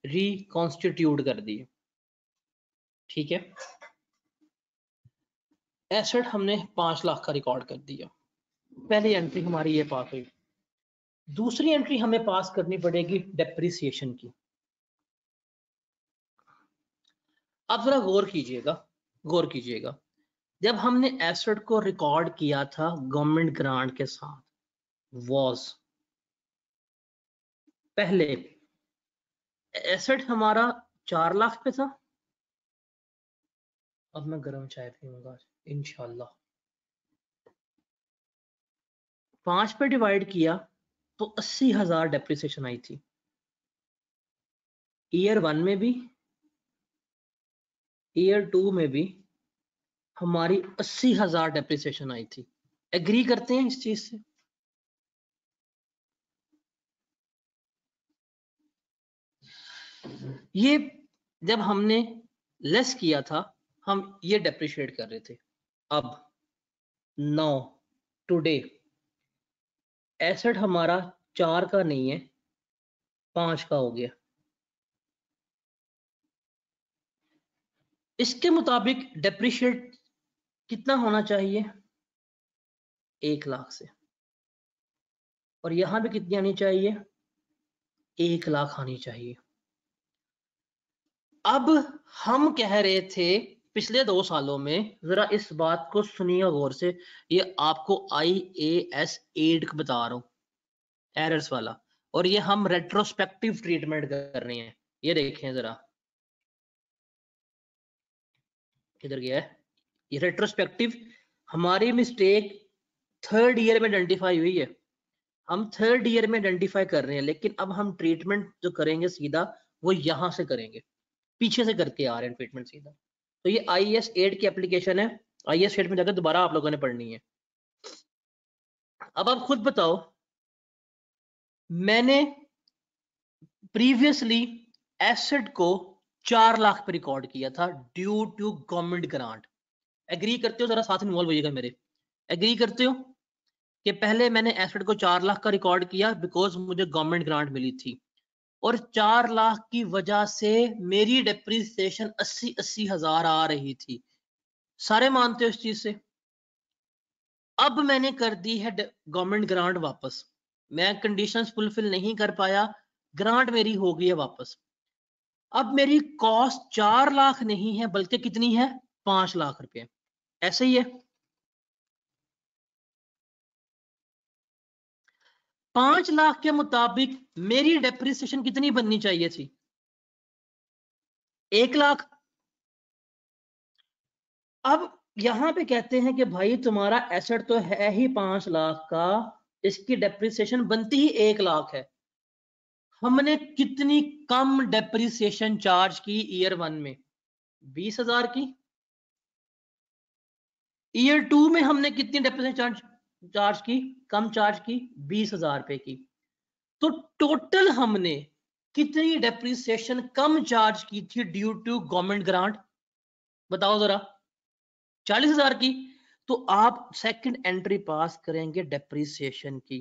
रिकॉन्स्टिट्यूट कर दिए ठीक है एसेट हमने पांच लाख का रिकॉर्ड कर दिया पहली एंट्री हमारी ये पास हुई दूसरी एंट्री हमें पास करनी पड़ेगी डेप्रिसिएशन की अब जरा गौर कीजिएगा गौर कीजिएगा जब हमने एसेट को रिकॉर्ड किया था गवर्नमेंट ग्रांट के साथ वॉज पहले एसेट हमारा चार लाख पे था अब मैं गर्म चाय पीऊंगा इनशाला पांच पे डिवाइड किया तो अस्सी हजार डेप्रिसिएशन आई थी ईयर वन में भी ईयर टू में भी हमारी अस्सी हजार डेप्रिसिएशन आई थी एग्री करते हैं इस चीज से ये जब हमने लेस किया था हम ये डेप्रिशिएट कर रहे थे अब नाउ टुडे एसेट हमारा चार का नहीं है पांच का हो गया इसके मुताबिक डेप्रिशिएट कितना होना चाहिए एक लाख से और यहां भी कितनी आनी चाहिए एक लाख आनी चाहिए अब हम कह रहे थे पिछले दो सालों में जरा इस बात को सुनिए गौर से ये आपको आई ए एस एड बता रहा हूं एरर्स वाला और ये हम रेट्रोस्पेक्टिव ट्रीटमेंट कर रहे हैं ये देखें जरा किधर गया है ये रेट्रोस्पेक्टिव हमारी मिस्टेक थर्ड ईयर में आइडेंटिफाई हुई है हम थर्ड ईयर में आइडेंटिफाई कर रहे हैं लेकिन अब हम ट्रीटमेंट जो करेंगे सीधा वो यहां से करेंगे पीछे से करके आ रहे हैं ट्रीटमेंट सीधा तो ये आई एस एड की एप्लीकेशन है आई एस एड में जाकर दोबारा आप लोगों ने पढ़नी है अब आप खुद बताओ मैंने प्रीवियसली एसेट को चार लाख पे रिकॉर्ड किया था due to government grant agree करते हो जरा साथ इन्वॉल्व होइएगा मेरे एग्री करते हो कि पहले मैंने एसेट को चार लाख का रिकॉर्ड किया बिकॉज मुझे गवर्नमेंट ग्रांट मिली थी और चार लाख की वजह से मेरी डिप्रिसिएशन अस्सी अस्सी हजार आ रही थी सारे मानते उस चीज से अब मैंने कर दी है गवर्नमेंट ग्रांट वापस मैं कंडीशंस फुलफिल नहीं कर पाया ग्रांट मेरी हो गई है वापस अब मेरी कॉस्ट चार लाख नहीं है बल्कि कितनी है पांच लाख रुपए ऐसे ही है पांच लाख के मुताबिक मेरी डेप्रिसिएशन कितनी बननी चाहिए थी एक लाख अब यहां पे कहते हैं कि भाई तुम्हारा एसेट तो है ही पांच लाख का इसकी डेप्रिसिएशन बनती ही एक लाख है हमने कितनी कम डेप्रिसिएशन चार्ज की ईयर वन में बीस हजार की ईयर टू में हमने कितनी डेप्रिसिएशन चार्ज चार्ज की कम चार्ज की बीस हजार रुपए की तो टोटल हमने कितनी डेप्रिसिएशन कम चार्ज की थी ड्यू टू गवर्नमेंट ग्रांट बताओ जरा चालीस हजार की तो आप सेकंड एंट्री पास करेंगे डेप्रिसिएशन की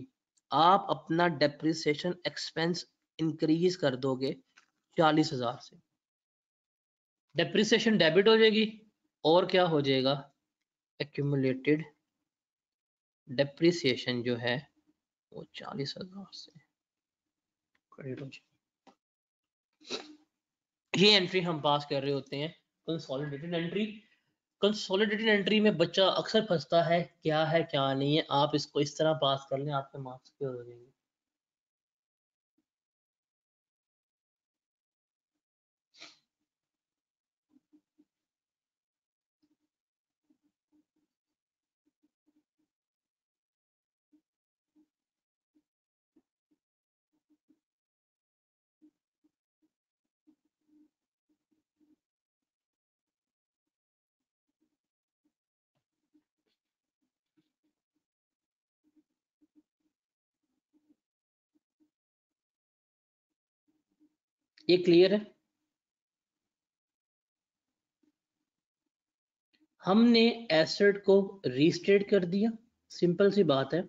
आप अपना डेप्रिसिएशन एक्सपेंस इंक्रीज कर दोगे चालीस हजार से डेप्रिसिएशन डेबिट हो जाएगी और क्या हो जाएगा एक्यूमुलेटेड डेप्रिसिएशन जो है वो चालीस हजार से ये एंट्री हम पास कर रहे होते हैं कंसोलिडेटेड एंट्री कंसोलिडेटेड एंट्री में बच्चा अक्सर फंसता है क्या है क्या नहीं है आप इसको इस तरह पास कर लें आपके मार्क्स क्यों हो जाएंगे ये क्लियर है हमने एसेट को रीस्टेट कर दिया सिंपल सी बात है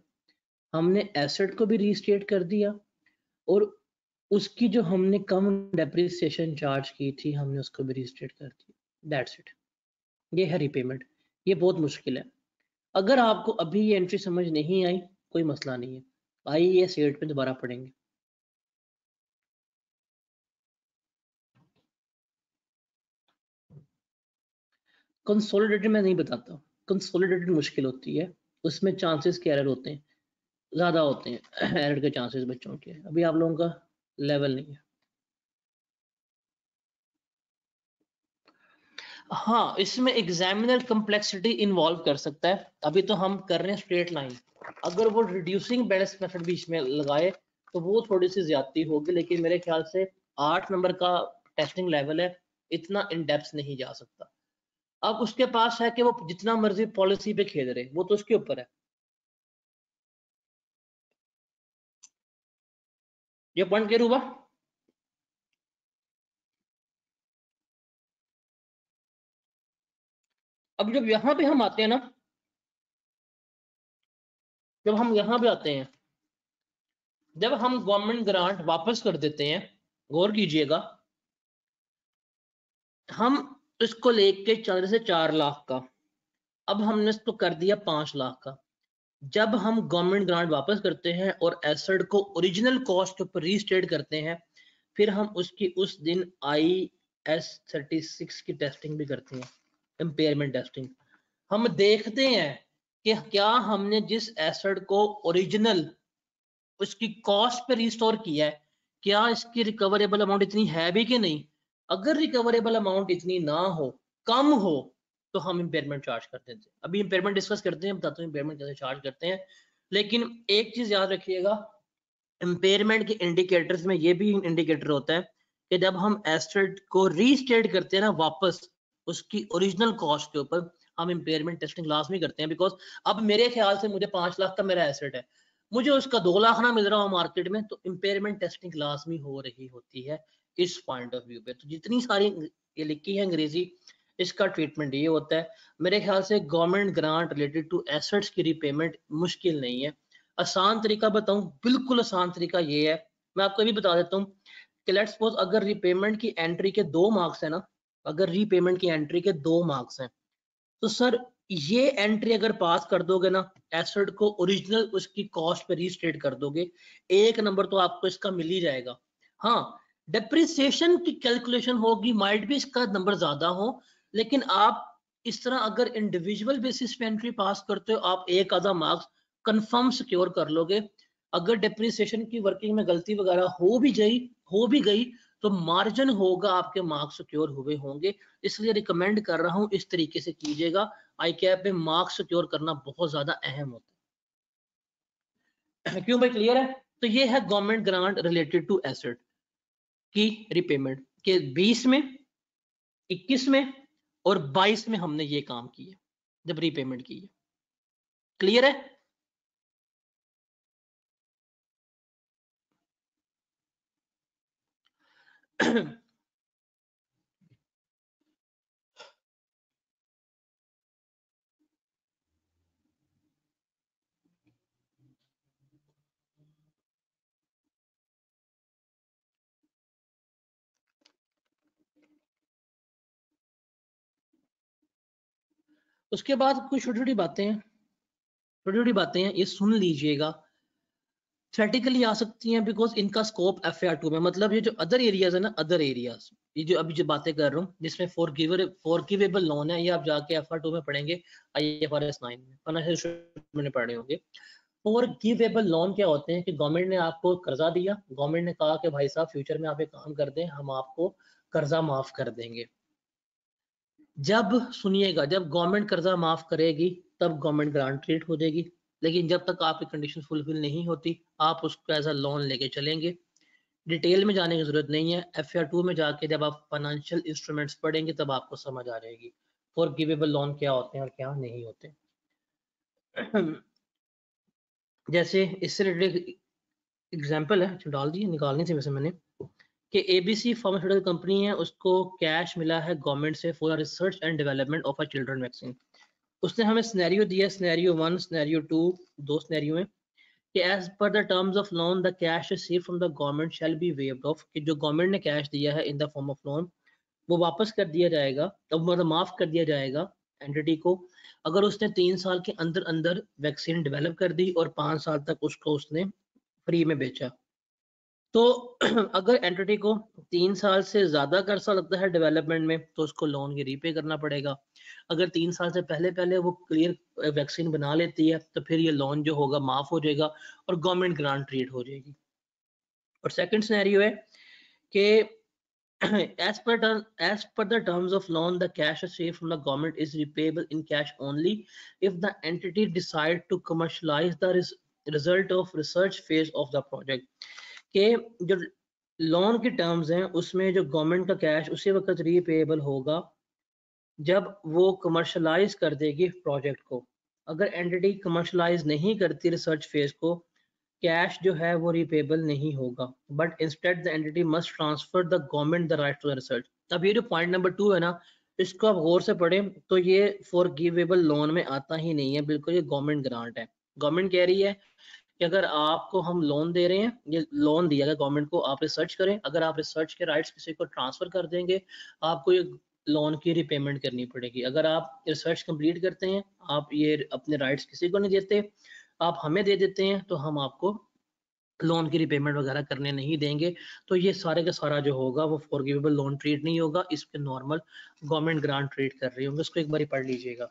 हमने एसेट को भी रीस्टेट कर दिया और उसकी जो हमने कम डेप्रिसिएशन चार्ज की थी हमने उसको भी रीस्टेट कर दिया दैट्स इट ये है रिपेमेंट ये बहुत मुश्किल है अगर आपको अभी ये एंट्री समझ नहीं आई कोई मसला नहीं है आई ये सेट पे दोबारा पढ़ेंगे कंसोलिडेटेड मैं नहीं बताता कंसोलिडेटेड मुश्किल होती है उसमें चांसेस के एरर होते हैं ज़्यादा होते हैं एरर के चांसेस बच्चों के अभी आप लोगों का लेवल नहीं है हाँ इसमें एग्जामिनर कम्प्लेक्सिटी इन्वॉल्व कर सकता है अभी तो हम कर रहे हैं स्ट्रेट लाइन अगर वो रिड्यूसिंग बैलेंस मेथड भी इसमें लगाए तो वो थोड़ी सी ज्यादा होगी लेकिन मेरे ख्याल से आठ नंबर का टेस्टिंग लेवल है इतना इनडेप्स नहीं जा सकता अब उसके पास है कि वो जितना मर्जी पॉलिसी पे खेद रहे वो तो उसके ऊपर है ये पॉइंट क्लियर हुआ अब जब यहां पे हम आते हैं ना जब हम यहां पे आते हैं जब हम गवर्नमेंट ग्रांट वापस कर देते हैं गौर कीजिएगा हम इसको लेके चल रहे थे चार लाख का अब हमने इसको कर दिया पांच लाख का जब हम गवर्नमेंट ग्रांट वापस करते हैं और एसेट को ओरिजिनल कॉस्ट के ऊपर रीस्टेट करते हैं फिर हम उसकी उस दिन आई एस थर्टी सिक्स की टेस्टिंग भी करते हैं इम्पेयरमेंट टेस्टिंग हम देखते हैं कि क्या हमने जिस एसेट को ओरिजिनल उसकी कॉस्ट पे रिस्टोर किया है क्या इसकी रिकवरेबल अमाउंट इतनी है भी कि नहीं अगर रिकवरेबल अमाउंट इतनी ना हो कम हो तो हम इम्पेयरमेंट चार्ज कर देते हैं अभी इम्पेयरमेंट डिस्कस करते हैं बताते हैं इम्पेयरमेंट कैसे चार्ज करते हैं लेकिन एक चीज याद रखिएगा इम्पेयरमेंट के इंडिकेटर्स में ये भी इंडिकेटर होता है कि जब हम एस्टेट को रीस्टेट करते हैं ना वापस उसकी ओरिजिनल कॉस्ट के ऊपर हम इम्पेयरमेंट टेस्टिंग लाजमी में करते हैं बिकॉज अब मेरे ख्याल से मुझे पांच लाख का मेरा एसेट है मुझे उसका दो लाख ना मिल रहा हो मार्केट में तो इम्पेयरमेंट टेस्टिंग लाजमी हो रही होती है इस पॉइंट ऑफ व्यू पे तो जितनी सारी ये लिखी है अंग्रेजी इसका ट्रीटमेंट ये होता है मेरे ख्याल से government grant related to assets की रिपेमेंट मुश्किल नहीं है आसान तरीका बताऊं बिल्कुल आसान तरीका ये है मैं आपको भी बता देता हूँ कि लेट सपोज अगर रिपेमेंट की एंट्री के दो मार्क्स है ना अगर रीपेमेंट की एंट्री के दो मार्क्स हैं तो सर ये एंट्री अगर पास कर दोगे ना एसेट को ओरिजिनल उसकी कॉस्ट पे रीस्टेट कर दोगे एक नंबर तो आपको इसका मिल ही जाएगा हाँ डिप्रिसिएशन की कैलकुलेशन होगी माइट भी इसका नंबर ज्यादा हो लेकिन आप इस तरह अगर इंडिविजुअल बेसिस पे एंट्री पास करते हो आप एक आधा मार्क्स कंफर्म सिक्योर कर लोगे अगर डिप्रिसिएशन की वर्किंग में गलती वगैरह हो भी गई हो भी गई तो मार्जिन होगा आपके मार्क्स सिक्योर हुए होंगे इसलिए रिकमेंड कर रहा हूं इस तरीके से कीजिएगा आई कैप में मार्क्स सिक्योर करना बहुत ज्यादा अहम होता है क्यों भाई क्लियर है तो ये है government grant related to asset की रिपेमेंट के 20 में 21 में और 22 में हमने ये काम किए जब रिपेमेंट की है क्लियर है उसके बाद कुछ छोटी छोटी बातें हैं छोटी छोटी बातें हैं ये सुन लीजिएगा थ्रेटिकली आ सकती हैं बिकॉज इनका स्कोप एफ आर टू में मतलब ये जो अदर एरियाज है ना अदर एरियाज ये जो अभी जो बातें कर रहा हूँ जिसमें forgiver forgivable loan है ये आप जाके एफ आर टू में पढ़ेंगे I F R S nine में फाइनेंशियल पढ़े होंगे फोर गिवेबल लोन क्या होते हैं कि गवर्नमेंट ने आपको कर्जा दिया गवर्नमेंट ने कहा कि भाई साहब फ्यूचर में आप एक काम कर दें हम आपको कर्जा माफ कर देंगे जब सुनिएगा जब गवर्नमेंट कर्जा माफ करेगी तब गवर्नमेंट ग्रांट ट्रीट हो जाएगी लेकिन जब तक आपकी कंडीशन फुलफिल नहीं होती आप उसको एज अ लोन लेके चलेंगे डिटेल में जाने की जरूरत नहीं है एफ आर टू में जाके जब आप फाइनेंशियल इंस्ट्रूमेंट्स पढ़ेंगे तब आपको समझ आ जाएगी फॉर गिवेबल लोन क्या होते हैं और क्या नहीं होते जैसे इससे रिलेटेड एग्जाम्पल है डाल दिए निकालनी थी वैसे मैंने कि एबीसी फार्मास्यूटिकल कंपनी है उसको कैश मिला है गवर्नमेंट से for research and development of a children vaccine उसने हमें स्नैरियो दिया स्नैरियो वन स्नैरियो टू दो स्नैरियो में कि as per the terms of loan the cash receive from the government shall be waved off कि जो गवर्नमेंट ने cash दिया है in the form of loan वो वापस कर दिया जाएगा अब मतलब माफ कर दिया जाएगा एंटिटी को अगर उसने तीन साल के अंदर अंदर वैक्सीन डेवलप कर दी और पाँच साल तक उसको उसने फ्री में बेचा तो अगर एंटिटी को तीन साल से ज्यादा कर्सा लगता है डेवलपमेंट में तो उसको लोन की रीपे करना पड़ेगा अगर तीन साल से पहले पहले वो क्लियर वैक्सीन बना लेती है तो फिर ये लोन जो होगा माफ हो जाएगा और गवर्नमेंट ग्रांट ट्रीट हो जाएगी और सेकंड सिनेरियो है कि as per as per the terms of loan the cash save from the government is repayable in cash only if the entity decide to commercialise the result of research phase of the project कि जो loan की terms हैं उसमें जो government का cash उसी वक्त repayable होगा जब वो कमर्शलाइज कर देगी प्रोजेक्ट को अगर एंटिटी कमर्शलाइज नहीं करती रिसर्च फेज को कैश जो है वो रिपेबल नहीं होगा but instead the entity must transfer the government the right to the research अब ये जो पॉइंट नंबर टू है ना इसको आप गौर से पढ़ें तो ये फॉर गिवेबल लोन में आता ही नहीं है बिल्कुल ये गवर्नमेंट ग्रांट है गवर्नमेंट कह रही है कि अगर आपको हम लोन दे रहे हैं ये लोन दिया गया गवर्नमेंट को आप रिसर्च करें अगर आप रिसर्च के राइट्स किसी को ट्रांसफर कर देंगे आपको ये लोन की रिपेमेंट करनी पड़ेगी अगर आप रिसर्च कंप्लीट करते हैं आप ये अपने राइट्स किसी को नहीं देते आप हमें दे देते हैं तो हम आपको लोन की रिपेमेंट वगैरह करने नहीं देंगे तो ये सारे का सारा जो होगा वो फॉरगिवेबल लोन ट्रीट नहीं होगा इस पर नॉर्मल गवर्नमेंट ग्रांट ट्रीट कर रही होंगे उसको एक बार पढ़ लीजिएगा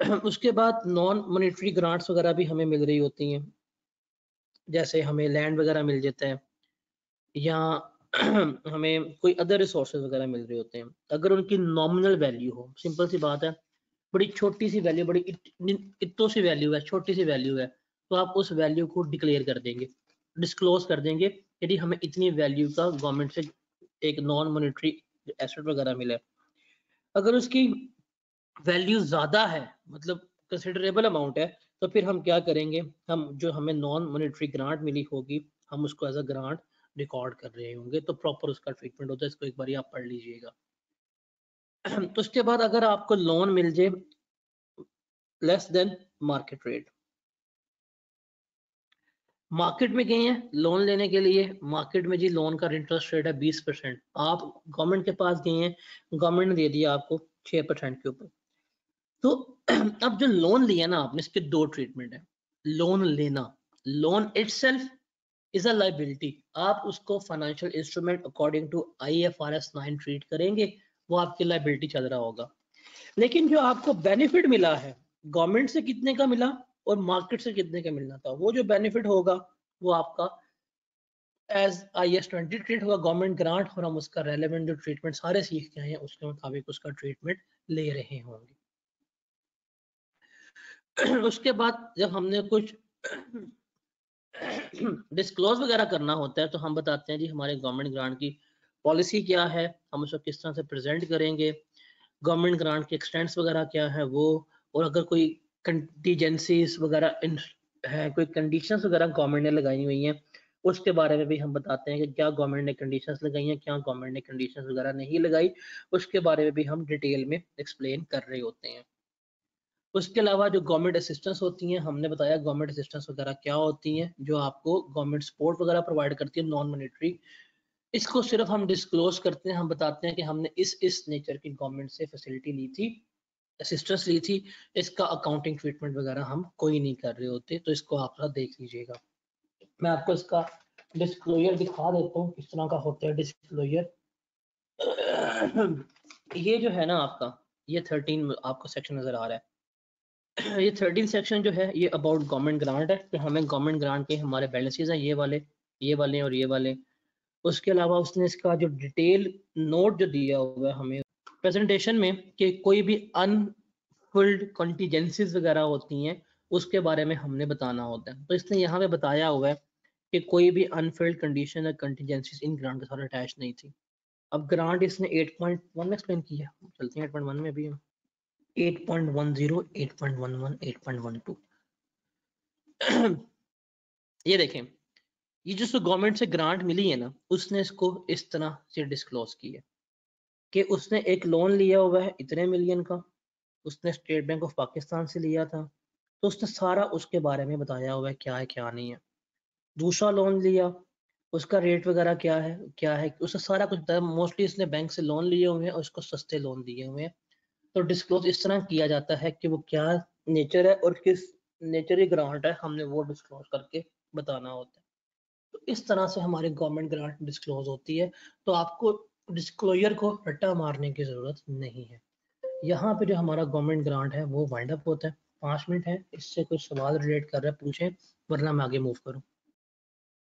उसके बाद नॉन मोनिट्री ग्रांट्स वगैरह भी हमें मिल रही होती हैं जैसे हमें लैंड वगैरह मिल जाता है या हमें कोई अदर रिसोर्सेज वगैरह मिल रहे होते हैं अगर उनकी नॉमिनल वैल्यू हो सिंपल सी बात है बड़ी छोटी सी वैल्यू बड़ी इतों सी वैल्यू है छोटी सी वैल्यू है तो आप उस वैल्यू को डिक्लेयर कर देंगे डिस्क्लोज कर देंगे यदि हमें इतनी वैल्यू का गवर्नमेंट से एक नॉन मोनिट्री एसेट वगैरह मिला अगर उसकी वैल्यू ज्यादा है मतलब कंसिडरेबल अमाउंट है तो फिर हम क्या करेंगे हम जो हमें नॉन मोनिट्री ग्रांट मिली होगी हम उसको एज अ ग्रांट रिकॉर्ड कर रहे होंगे तो प्रॉपर उसका ट्रीटमेंट होता है इसको एक बार आप पढ़ लीजिएगा तो उसके बाद अगर आपको लोन मिल जाए less than market rate market में गए हैं लोन लेने के लिए मार्केट में जी लोन का इंटरेस्ट रेट है बीस परसेंट आप गवर्नमेंट के पास गए हैं गवर्नमेंट ने दे दिया आपको छह परसेंट के ऊपर तो अब जो लोन लिया ना आपने इसके दो ट्रीटमेंट है लोन लेना loan it is a liability आप उसको financial instrument according to I F R S nine treat करेंगे वो आपकी लाइबिलिटी चल रहा होगा लेकिन जो आपको बेनिफिट मिला है गवर्नमेंट से कितने का मिला और मार्केट से कितने का मिलना था वो जो बेनिफिट होगा वो आपका as I S twenty treat होगा गवर्नमेंट ग्रांट और हम उसका रेलिवेंट जो ट्रीटमेंट सारे सीख के आए हैं उसके मुताबिक उसका ट्रीटमेंट ले रहे होंगे उसके बाद जब हमने कुछ डिस्क्लोज वगैरह करना होता है तो हम बताते हैं जी हमारे गवर्नमेंट ग्रांट की पॉलिसी क्या है हम उसको किस तरह से प्रेजेंट करेंगे गवर्नमेंट ग्रांट के एक्सटेंट्स वगैरह क्या है वो और अगर कोई कंटीजेंसीज वगैरह है कोई कंडीशंस वगैरह गवर्नमेंट ने लगाई हुई हैं उसके बारे में भी हम बताते हैं कि क्या गवर्नमेंट ने कंडीशंस लगाई हैं क्या गवर्नमेंट ने कंडीशंस वगैरह नहीं लगाई उसके बारे में भी हम डिटेल में एक्सप्लेन कर रहे होते हैं उसके अलावा जो गवर्नमेंट असिस्टेंस होती हैं हमने बताया गवर्नमेंट असिस्टेंस वगैरह क्या होती हैं जो आपको गवर्नमेंट सपोर्ट वगैरह प्रोवाइड करती है नॉन मॉनिटरी इसको सिर्फ हम डिस्क्लोज करते हैं हम बताते हैं कि हमने इस इस नेचर की गवर्नमेंट से फैसिलिटी ली थी असिस्टेंस ली थी इसका अकाउंटिंग ट्रीटमेंट वगैरह हम कोई नहीं कर रहे होते तो इसको आप देख लीजिएगा मैं आपको इसका डिस्क्लोजर दिखा देता हूँ किस तरह का होता है डिस्क्लोजर ये जो है ना आपका ये थर्टीन आपको सेक्शन नजर आ रहा है ये थर्टीन सेक्शन जो है ये अबाउट गवर्नमेंट ग्रांट है कि तो हमें गवर्नमेंट ग्रांट के हमारे बैलेंसेज हैं ये वाले ये वाले और ये वाले उसके अलावा उसने इसका जो डिटेल नोट जो दिया हुआ है हमें प्रेजेंटेशन में कि कोई भी अनफुल्ड कंटीजेंसीज वगैरह होती हैं उसके बारे में हमने बताना होता है तो इसने यहाँ पे बताया हुआ है कि कोई भी अनफिल्ड कंडीशन या कंटीजेंसीज इन ग्रांट के साथ अटैच नहीं थी अब ग्रांट इसने वन में एक्सप्लेन किया चलते हैं वन में भी हम ये देखें ये जो गवर्नमेंट से ग्रांट मिली है ना उसने इसको इस तरह से डिस्क्लोज किया कि उसने एक लोन लिया हुआ है इतने मिलियन का उसने स्टेट बैंक ऑफ पाकिस्तान से लिया था तो उसने सारा उसके बारे में बताया हुआ है क्या है क्या नहीं है दूसरा लोन लिया उसका रेट वगैरह क्या है क्या है उसने सारा कुछ मोस्टली इसने बैंक से लोन लिए हुए हैं और उसको सस्ते लोन दिए हुए हैं तो डिस्क्लोज इस तरह किया जाता है कि वो क्या नेचर है और किस नेचर ग्रांट है हमने वो डिस्क्लोज करके बताना होता है तो इस तरह से हमारी गवर्नमेंट ग्रांट डिस्क्लोज होती है तो आपको डिस्क्लोजर को रट्टा मारने की ज़रूरत नहीं है यहाँ पे जो हमारा गवर्नमेंट ग्रांट है वो वाइंड अप होता है पांच मिनट है इससे कोई सवाल रिलेट कर रहे हैं पूछें वरना मैं आगे मूव करूँ